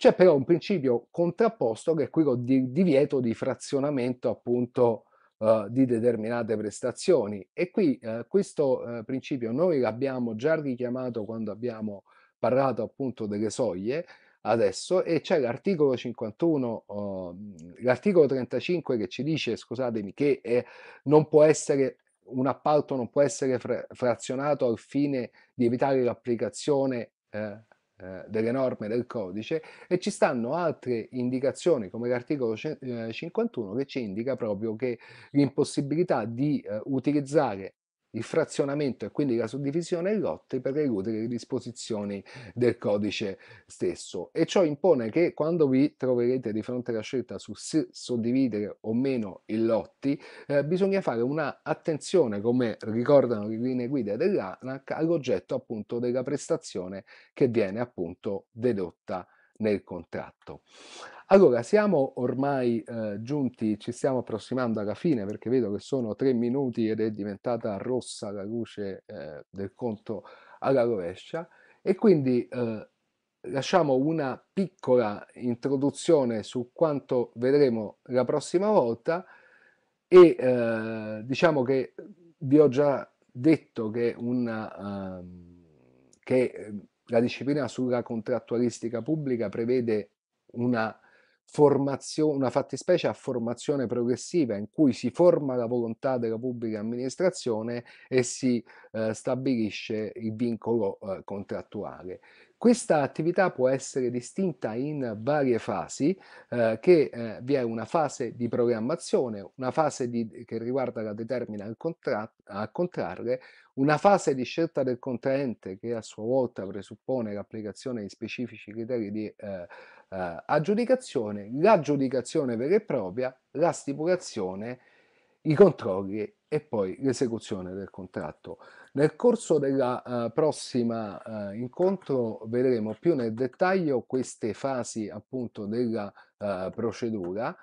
C'è però un principio contrapposto che è quello di divieto di frazionamento appunto eh, di determinate prestazioni e qui eh, questo eh, principio noi l'abbiamo già richiamato quando abbiamo parlato appunto delle soglie adesso e c'è l'articolo 51 l'articolo 35 che ci dice scusatemi che non può essere un appalto non può essere fra frazionato al fine di evitare l'applicazione eh, eh, delle norme del codice e ci stanno altre indicazioni come l'articolo 51 eh, che ci indica proprio che l'impossibilità di eh, utilizzare il frazionamento e quindi la suddivisione in lotti per eludere le disposizioni del codice stesso e ciò impone che quando vi troverete di fronte alla scelta su se suddividere o meno i lotti eh, bisogna fare una attenzione come ricordano le linee guida dell'ANAC all'oggetto appunto della prestazione che viene appunto dedotta nel contratto. Allora, siamo ormai eh, giunti, ci stiamo approssimando alla fine perché vedo che sono tre minuti ed è diventata rossa la luce eh, del conto alla rovescia e quindi eh, lasciamo una piccola introduzione su quanto vedremo la prossima volta e eh, diciamo che vi ho già detto che, una, ehm, che ehm, la disciplina sulla contrattualistica pubblica prevede una formazione, una fattispecie a formazione progressiva in cui si forma la volontà della pubblica amministrazione e si eh, stabilisce il vincolo eh, contrattuale. Questa attività può essere distinta in varie fasi, eh, che eh, vi è una fase di programmazione, una fase di, che riguarda la determina al contrat, a contrarre, una fase di scelta del contraente che a sua volta presuppone l'applicazione di specifici criteri di eh, eh aggiudicazione, l'aggiudicazione vera e propria, la stipulazione, i controlli e poi l'esecuzione del contratto. Nel corso del uh, eh, prossimo uh, eh, incontro vedremo più nel dettaglio queste fasi appunto della uh, procedura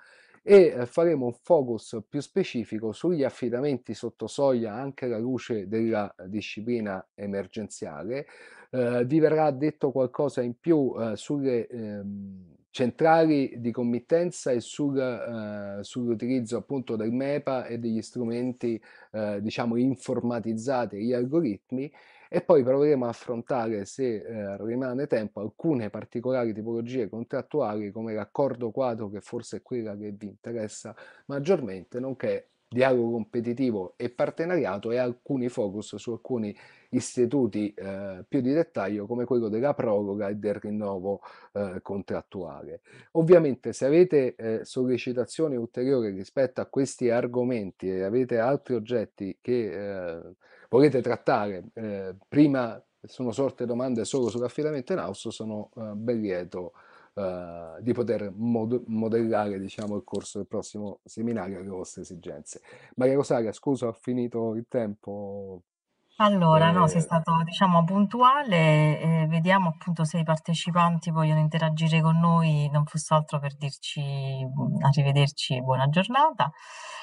e eh, faremo un focus più specifico sugli affidamenti sotto soglia anche alla luce della disciplina emergenziale. Eh, vi verrà detto qualcosa in più eh, sulle ehm, centrali di committenza e sul, eh, sull'utilizzo appunto del MEPA e degli strumenti eh, diciamo informatizzati, gli algoritmi e poi proveremo a affrontare, se eh, rimane tempo, alcune particolari tipologie contrattuali come l'accordo quadro che forse è quella che vi interessa maggiormente, nonché dialogo competitivo e partenariato e alcuni focus su alcuni istituti eh, più di dettaglio come quello della proroga e del rinnovo eh, contrattuale. Ovviamente se avete eh, sollecitazioni ulteriori rispetto a questi argomenti e avete altri oggetti che eh, volete trattare eh, prima sono sorte domande solo sull'affidamento in house, sono eh, ben lieto eh, di poter mod modellare diciamo, il corso del prossimo seminario alle vostre esigenze. Maria Rosaria, scusa, ho finito il tempo. Allora, no, sei eh. stato, diciamo, puntuale. eh, vediamo appunto se i partecipanti vogliono interagire con noi, non fosse altro per dirci mm, arrivederci e buona giornata.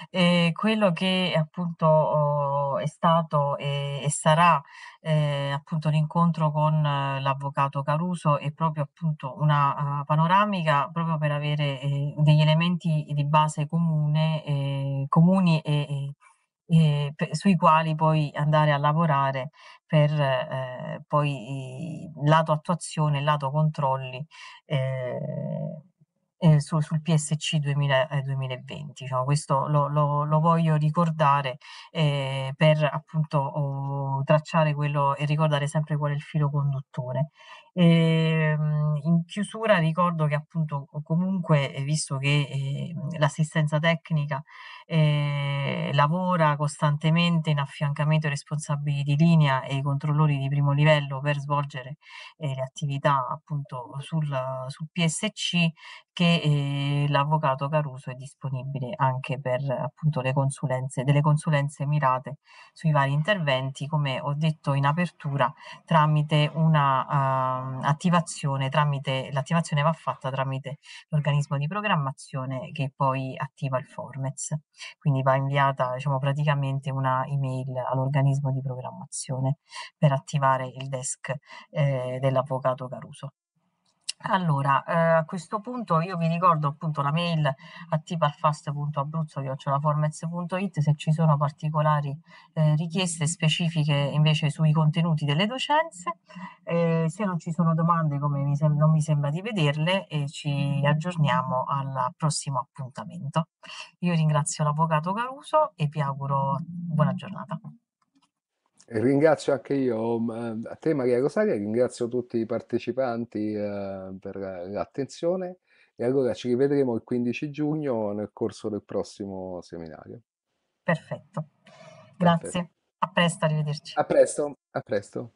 Eh, quello che appunto oh, è stato e, e sarà eh, appunto l'incontro con eh, l'avvocato Caruso è proprio appunto una ah, panoramica proprio per avere eh, degli elementi di base comune, eh, comuni e e- eh, per, sui quali poi andare a lavorare per eh, poi lato attuazione, lato controlli eh, eh, sul, sul PSC 2000, 2020. Diciamo, questo lo, lo, lo, voglio ricordare eh, per appunto oh, tracciare quello e ricordare sempre qual è il filo conduttore. E, ehm, in chiusura ricordo che appunto comunque, eh, visto che eh, l'assistenza tecnica eh, lavora costantemente in affiancamento ai responsabili di linea e ai controllori di primo livello per svolgere eh, le attività appunto sul, sul PSC, che eh, l'avvocato Caruso è disponibile anche per appunto le consulenze, delle consulenze mirate sui vari interventi, come ho detto in apertura, tramite una... Uh, attivazione tramite, l'attivazione va fatta tramite l'organismo di programmazione che poi attiva il formez, quindi va inviata diciamo, praticamente una email all'organismo di programmazione per attivare il desk eh, dell'avvocato Caruso. Allora, eh, a questo punto io vi ricordo appunto la mail a tipalfast.abruzzo.it se ci sono particolari eh, richieste specifiche invece sui contenuti delle docenze. Eh, se non ci sono domande, come mi non mi sembra di vederle, eh, ci aggiorniamo al prossimo appuntamento. Io ringrazio l'avvocato Caruso e vi auguro buona giornata. Ringrazio anche io mm, eh, a te Maria Rosaria, ringrazio tutti i partecipanti eh, per l'attenzione e allora ci rivedremo il 15 giugno nel corso del prossimo seminario. Perfetto, grazie, Perfetto. a presto, arrivederci. A presto, a presto.